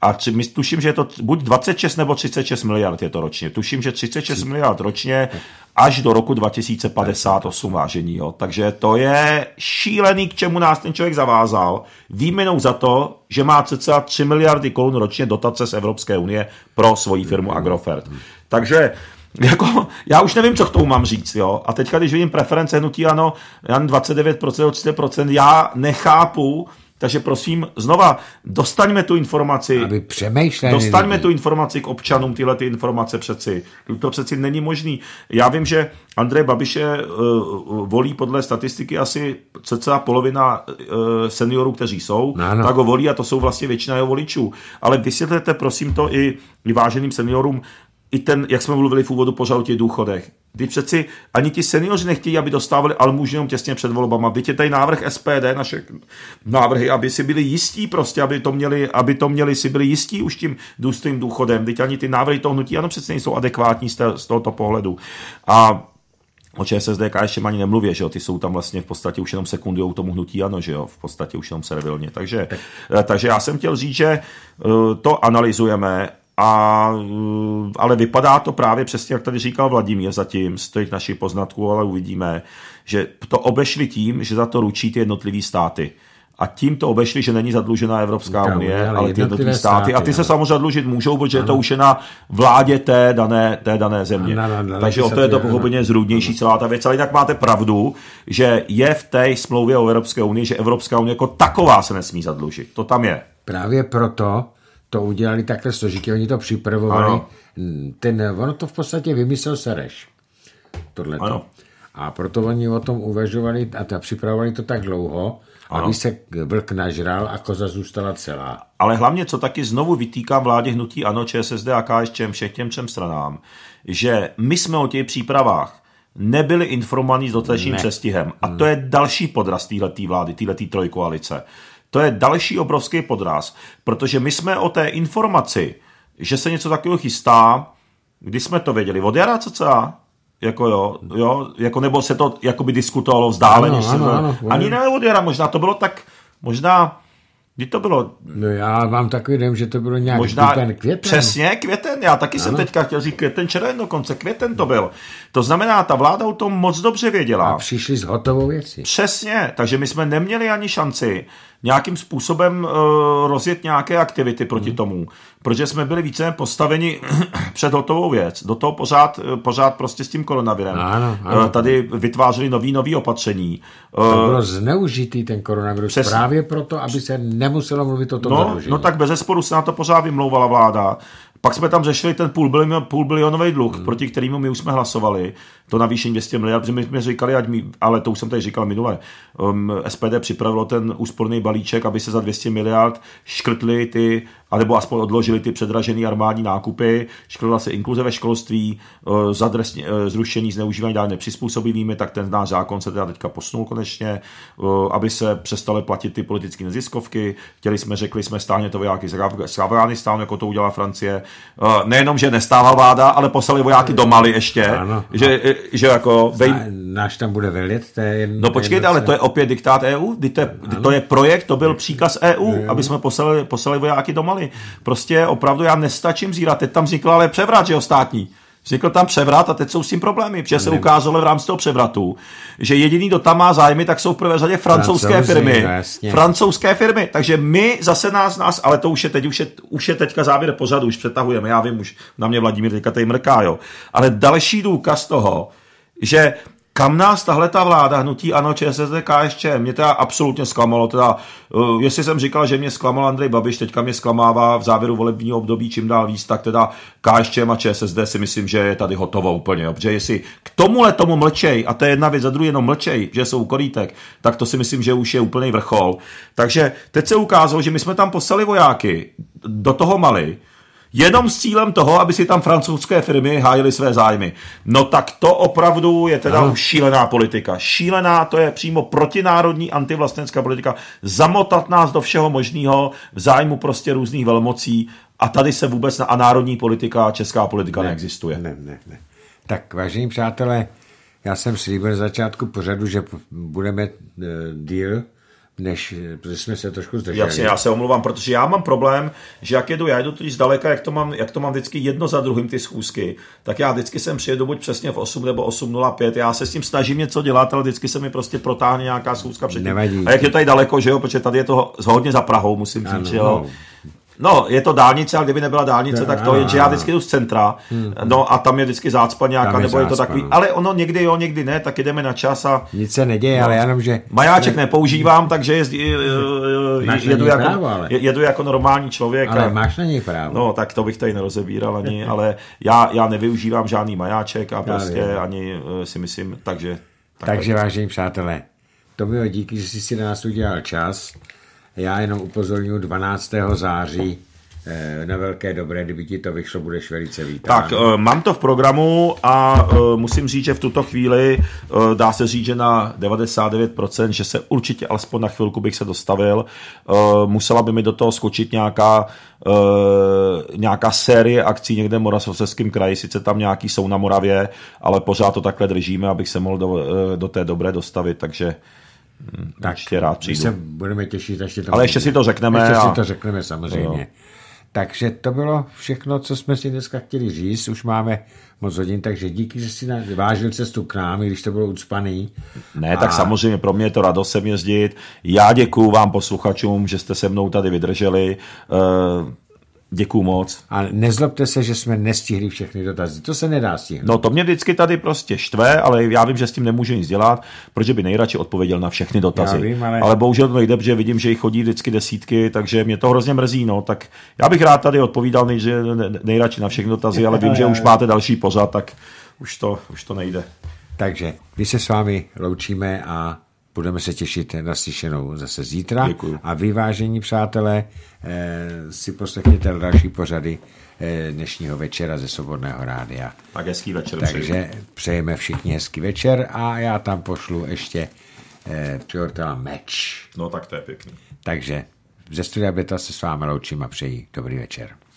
A tři, my tuším, že je to buď 26 nebo 36 miliard je to ročně. Tuším, že 36 miliard ročně až do roku 2058, vážení. Jo. Takže to je šílený, k čemu nás ten člověk zavázal. Výměnou za to, že má cca 3 miliardy korun ročně dotace z Evropské unie pro svoji firmu Agrofert. Takže jako, já už nevím, co k tomu mám říct, jo. A teďka, když vidím preference hnutí ano, jen 29%, 30%, já nechápu, takže prosím, znova, dostaňme tu informaci. Aby přemýšleli. Dostaňme lidi. tu informaci k občanům, tyhle ty informace přeci. To přeci není možný. Já vím, že Andrej Babiše uh, eh, volí podle statistiky asi cca polovina uh, seniorů, kteří jsou, no, no. tak ho volí a to jsou vlastně většina jeho voličů. Ale vysvětlete prosím to i, i váženým seniorům, i ten, jak jsme mluvili v úvodu pořád o těch důchodech. Ty přeci ani ti seniori nechtějí, aby dostávali almužnu jenom těsně před volbama. Byť je tady návrh SPD, naše návrhy, aby si byli jistí prostě, aby to měli, aby to měli si byli jistí už tím důstojným důchodem. Teď ani ty návrhy toho hnutí, ano, přece nejsou adekvátní z, tohoto pohledu. A O ČSSD ještě ani nemluvě, že jo? ty jsou tam vlastně v podstatě už jenom sekundujou tomu hnutí ano, že jo, v podstatě už jenom servilně. Takže, eh, takže já jsem chtěl říct, že eh, to analyzujeme a, mm, ale vypadá to právě přesně, jak tady říkal Vladimír zatím, z těch našich poznatků, ale uvidíme, že to obešli tím, že za to ručí ty jednotlivý státy. A tím to obešli, že není zadlužená Evropská Ta, unie, ale, ale ty jednotlivé státy. státy. A ty ale... se samozřejmě zadlužit můžou, protože ano. to už je na vládě té dané, té dané země. Ano, ano, ano, Takže o to je to pochopně zrůdnější celá ta věc. Ale jinak máte pravdu, že je v té smlouvě o Evropské unii, že Evropská unie jako taková se nesmí zadlužit. To tam je. Právě proto to udělali takhle složitě, oni to připravovali. Ten, ono to v podstatě vymyslel Sereš. Tohleto. A proto oni o tom uvažovali a ta připravovali to tak dlouho, ano. aby se vlk nažral a koza zůstala celá. Ale hlavně, co taky znovu vytýká vládě hnutí ANO, ČSSD a KSČM, všech těm třem stranám, že my jsme o těch přípravách nebyli informovaní s dotačním ne. přestihem. A to je další podraz téhletý vlády, téhletý trojkoalice to je další obrovský podraz, protože my jsme o té informaci, že se něco takového chystá, kdy jsme to věděli, od jara cca, jako jo, jo, jako nebo se to jakoby diskutovalo vzdáleně, ano, ano, ano, ano, ani ne od jara, možná to bylo tak, možná Kdy to bylo? No já vám takový nevím, že to bylo nějak Možná, dupen, květen. Přesně, květen. Já taky ano. jsem teďka chtěl říct květen, červen dokonce. Květen to byl. To znamená, ta vláda o tom moc dobře věděla. A přišli s hotovou věcí. Přesně, takže my jsme neměli ani šanci nějakým způsobem uh, rozjet nějaké aktivity proti hmm. tomu protože jsme byli více postaveni před hotovou věc. Do toho pořád, pořád prostě s tím koronavirem. Ano, ano. Eh, tady vytvářeli nový, nový opatření. Eh, to bylo zneužitý ten koronavirus Přes... právě proto, aby se nemuselo mluvit o tom no, No tak bez zesporu se na to pořád vymlouvala vláda. Pak jsme tam řešili ten půl, bilion, půl bilionový dluh, hmm. proti kterému my už jsme hlasovali to navýšení 200 miliard, protože my jsme říkali, ať mi, ale to už jsem tady říkal minule, um, SPD připravilo ten úsporný balíček, aby se za 200 miliard škrtly ty, anebo aspoň odložili ty předražené armádní nákupy, škrtla se inkluze ve školství, uh, zadresně, uh, zrušení zneužívání dál nepřizpůsobivými, tak ten náš zákon se teda teďka posunul konečně, uh, aby se přestaly platit ty politické neziskovky, chtěli jsme, řekli jsme, stáhně to vojáky z Afganistánu, jako to udělala Francie. Uh, nejenom, že nestáhla vláda, ale poslali vojáky do Mali ještě, ano. že že jako... Vej... Náš tam bude vylit, to je jen, No počkejte, ale to je opět diktát EU, to je, to je projekt, to byl příkaz EU, ano. aby jsme poslali, poslali vojáky do Mali. Prostě opravdu já nestačím zírat, teď tam vznikl ale převrat, že ostatní. státní. Vznikl tam převrat a teď jsou s tím problémy, protože se ukázalo v rámci toho převratu, že jediný, kdo tam má zájmy, tak jsou v prvé řadě francouzské Francouzi, firmy. jasně. francouzské firmy. Takže my zase nás, nás, ale to už je teď, už je, už je teďka závěr pořadu, už přetahujeme, já vím, už na mě Vladimír teďka tady mrká, jo. Ale další důkaz toho, že kam nás tahle ta vláda, hnutí ANO, ČSSD, KSČM, mě teda absolutně zklamalo, teda, uh, jestli jsem říkal, že mě zklamal Andrej Babiš, teďka mě zklamává v závěru volebního období čím dál víc, tak teda KSČM a ČSSD si myslím, že je tady hotovo úplně, jo, protože jestli k tomuhle tomu mlčej, a to je jedna věc, za druhý jenom mlčej, že jsou korítek. tak to si myslím, že už je úplný vrchol. Takže teď se ukázalo, že my jsme tam poslali vojáky do toho Mali, Jenom s cílem toho, aby si tam francouzské firmy hájily své zájmy. No tak to opravdu je teda no. šílená politika. Šílená, to je přímo protinárodní antivlastenská politika. Zamotat nás do všeho možného v zájmu prostě různých velmocí a tady se vůbec na a národní politika, česká politika ne, neexistuje. Ne, ne, ne. Tak vážení přátelé, já jsem slíbil z začátku pořadu, že budeme uh, díl než, eh, protože jsme se trošku zdrželi. Jasně, já se omluvám, protože já mám problém, že jak jedu, já jedu totiž zdaleka, jak to mám, jak to mám vždycky jedno za druhým ty schůzky, tak já vždycky jsem přijedu buď přesně v 8 nebo 8.05, já se s tím snažím něco dělat, ale vždycky se mi prostě protáhne nějaká schůzka předtím. Nevadí. A jak je tady daleko, že jo, protože tady je to hodně za Prahou, musím říct, jo. No, je to dálnice, ale kdyby nebyla dálnice, tak to je, že já vždycky jdu z centra, hmm. no a tam je vždycky zácpa nějaká, nebo je to takový, no. ale ono někdy jo, někdy ne, tak jdeme na čas a... Nic se neděje, ale no. jenom, že... Majáček nepoužívám, takže jezdí, jedu, jako, právo, ale. jedu jako normální člověk. Ale a, máš na něj právo. No, tak to bych tady nerozebíral ani, ale já, já nevyužívám žádný majáček a prostě já, ani eh, si myslím, takže... Tak takže, vážení přátelé, to bylo díky, že jsi si na nás udělal čas. Já jenom upozorňuji 12. září eh, na velké dobré, kdyby ti to vyšlo, budeš velice vítán. Tak, eh, mám to v programu a eh, musím říct, že v tuto chvíli dá se říct, že na 99%, že se určitě alespoň na chvilku bych se dostavil. Musela by mi do toho skočit nějaká, nějaká série akcí někde v Moravskoslezském kraji, sice tam nějaký jsou na Moravě, ale pořád to takhle držíme, abych se mohl do, do té dobré dostavit, takže Hmm, tak určitě rád přijdu. se budeme těšit, ještě to Ale ještě si to řekneme. Ještě a... si to řekneme samozřejmě. Jo. Takže to bylo všechno, co jsme si dneska chtěli říct. Už máme moc hodin, takže díky, že jsi vážil cestu k nám, i když to bylo ucpaný. Ne, a... tak samozřejmě pro mě je to radost sem jezdit. Já děkuju vám posluchačům, že jste se mnou tady vydrželi. Eh, Děkuju moc. A nezlobte se, že jsme nestihli všechny dotazy. To se nedá stihnout. No to mě vždycky tady prostě štve, ale já vím, že s tím nemůžu nic dělat, protože by nejradši odpověděl na všechny dotazy. Já vím, ale... ale bohužel to nejde, protože vidím, že jich chodí vždycky desítky, takže mě to hrozně mrzí. No. Tak já bych rád tady odpovídal nej, nejradši na všechny dotazy, ale vím, že už máte další pořad, tak už to, už to nejde. Takže my se s vámi loučíme a Budeme se těšit na slyšenou zase zítra. Děkuju. A vy, vážení přátelé, eh, si poslechněte další pořady eh, dnešního večera ze Svobodného rádia. Tak hezký večer. Takže přejeme. přejeme všichni hezký večer a já tam pošlu ještě eh, přihortela meč. No tak to je pěkný. Takže ze Studia Beta se s vámi loučím a přeji dobrý večer.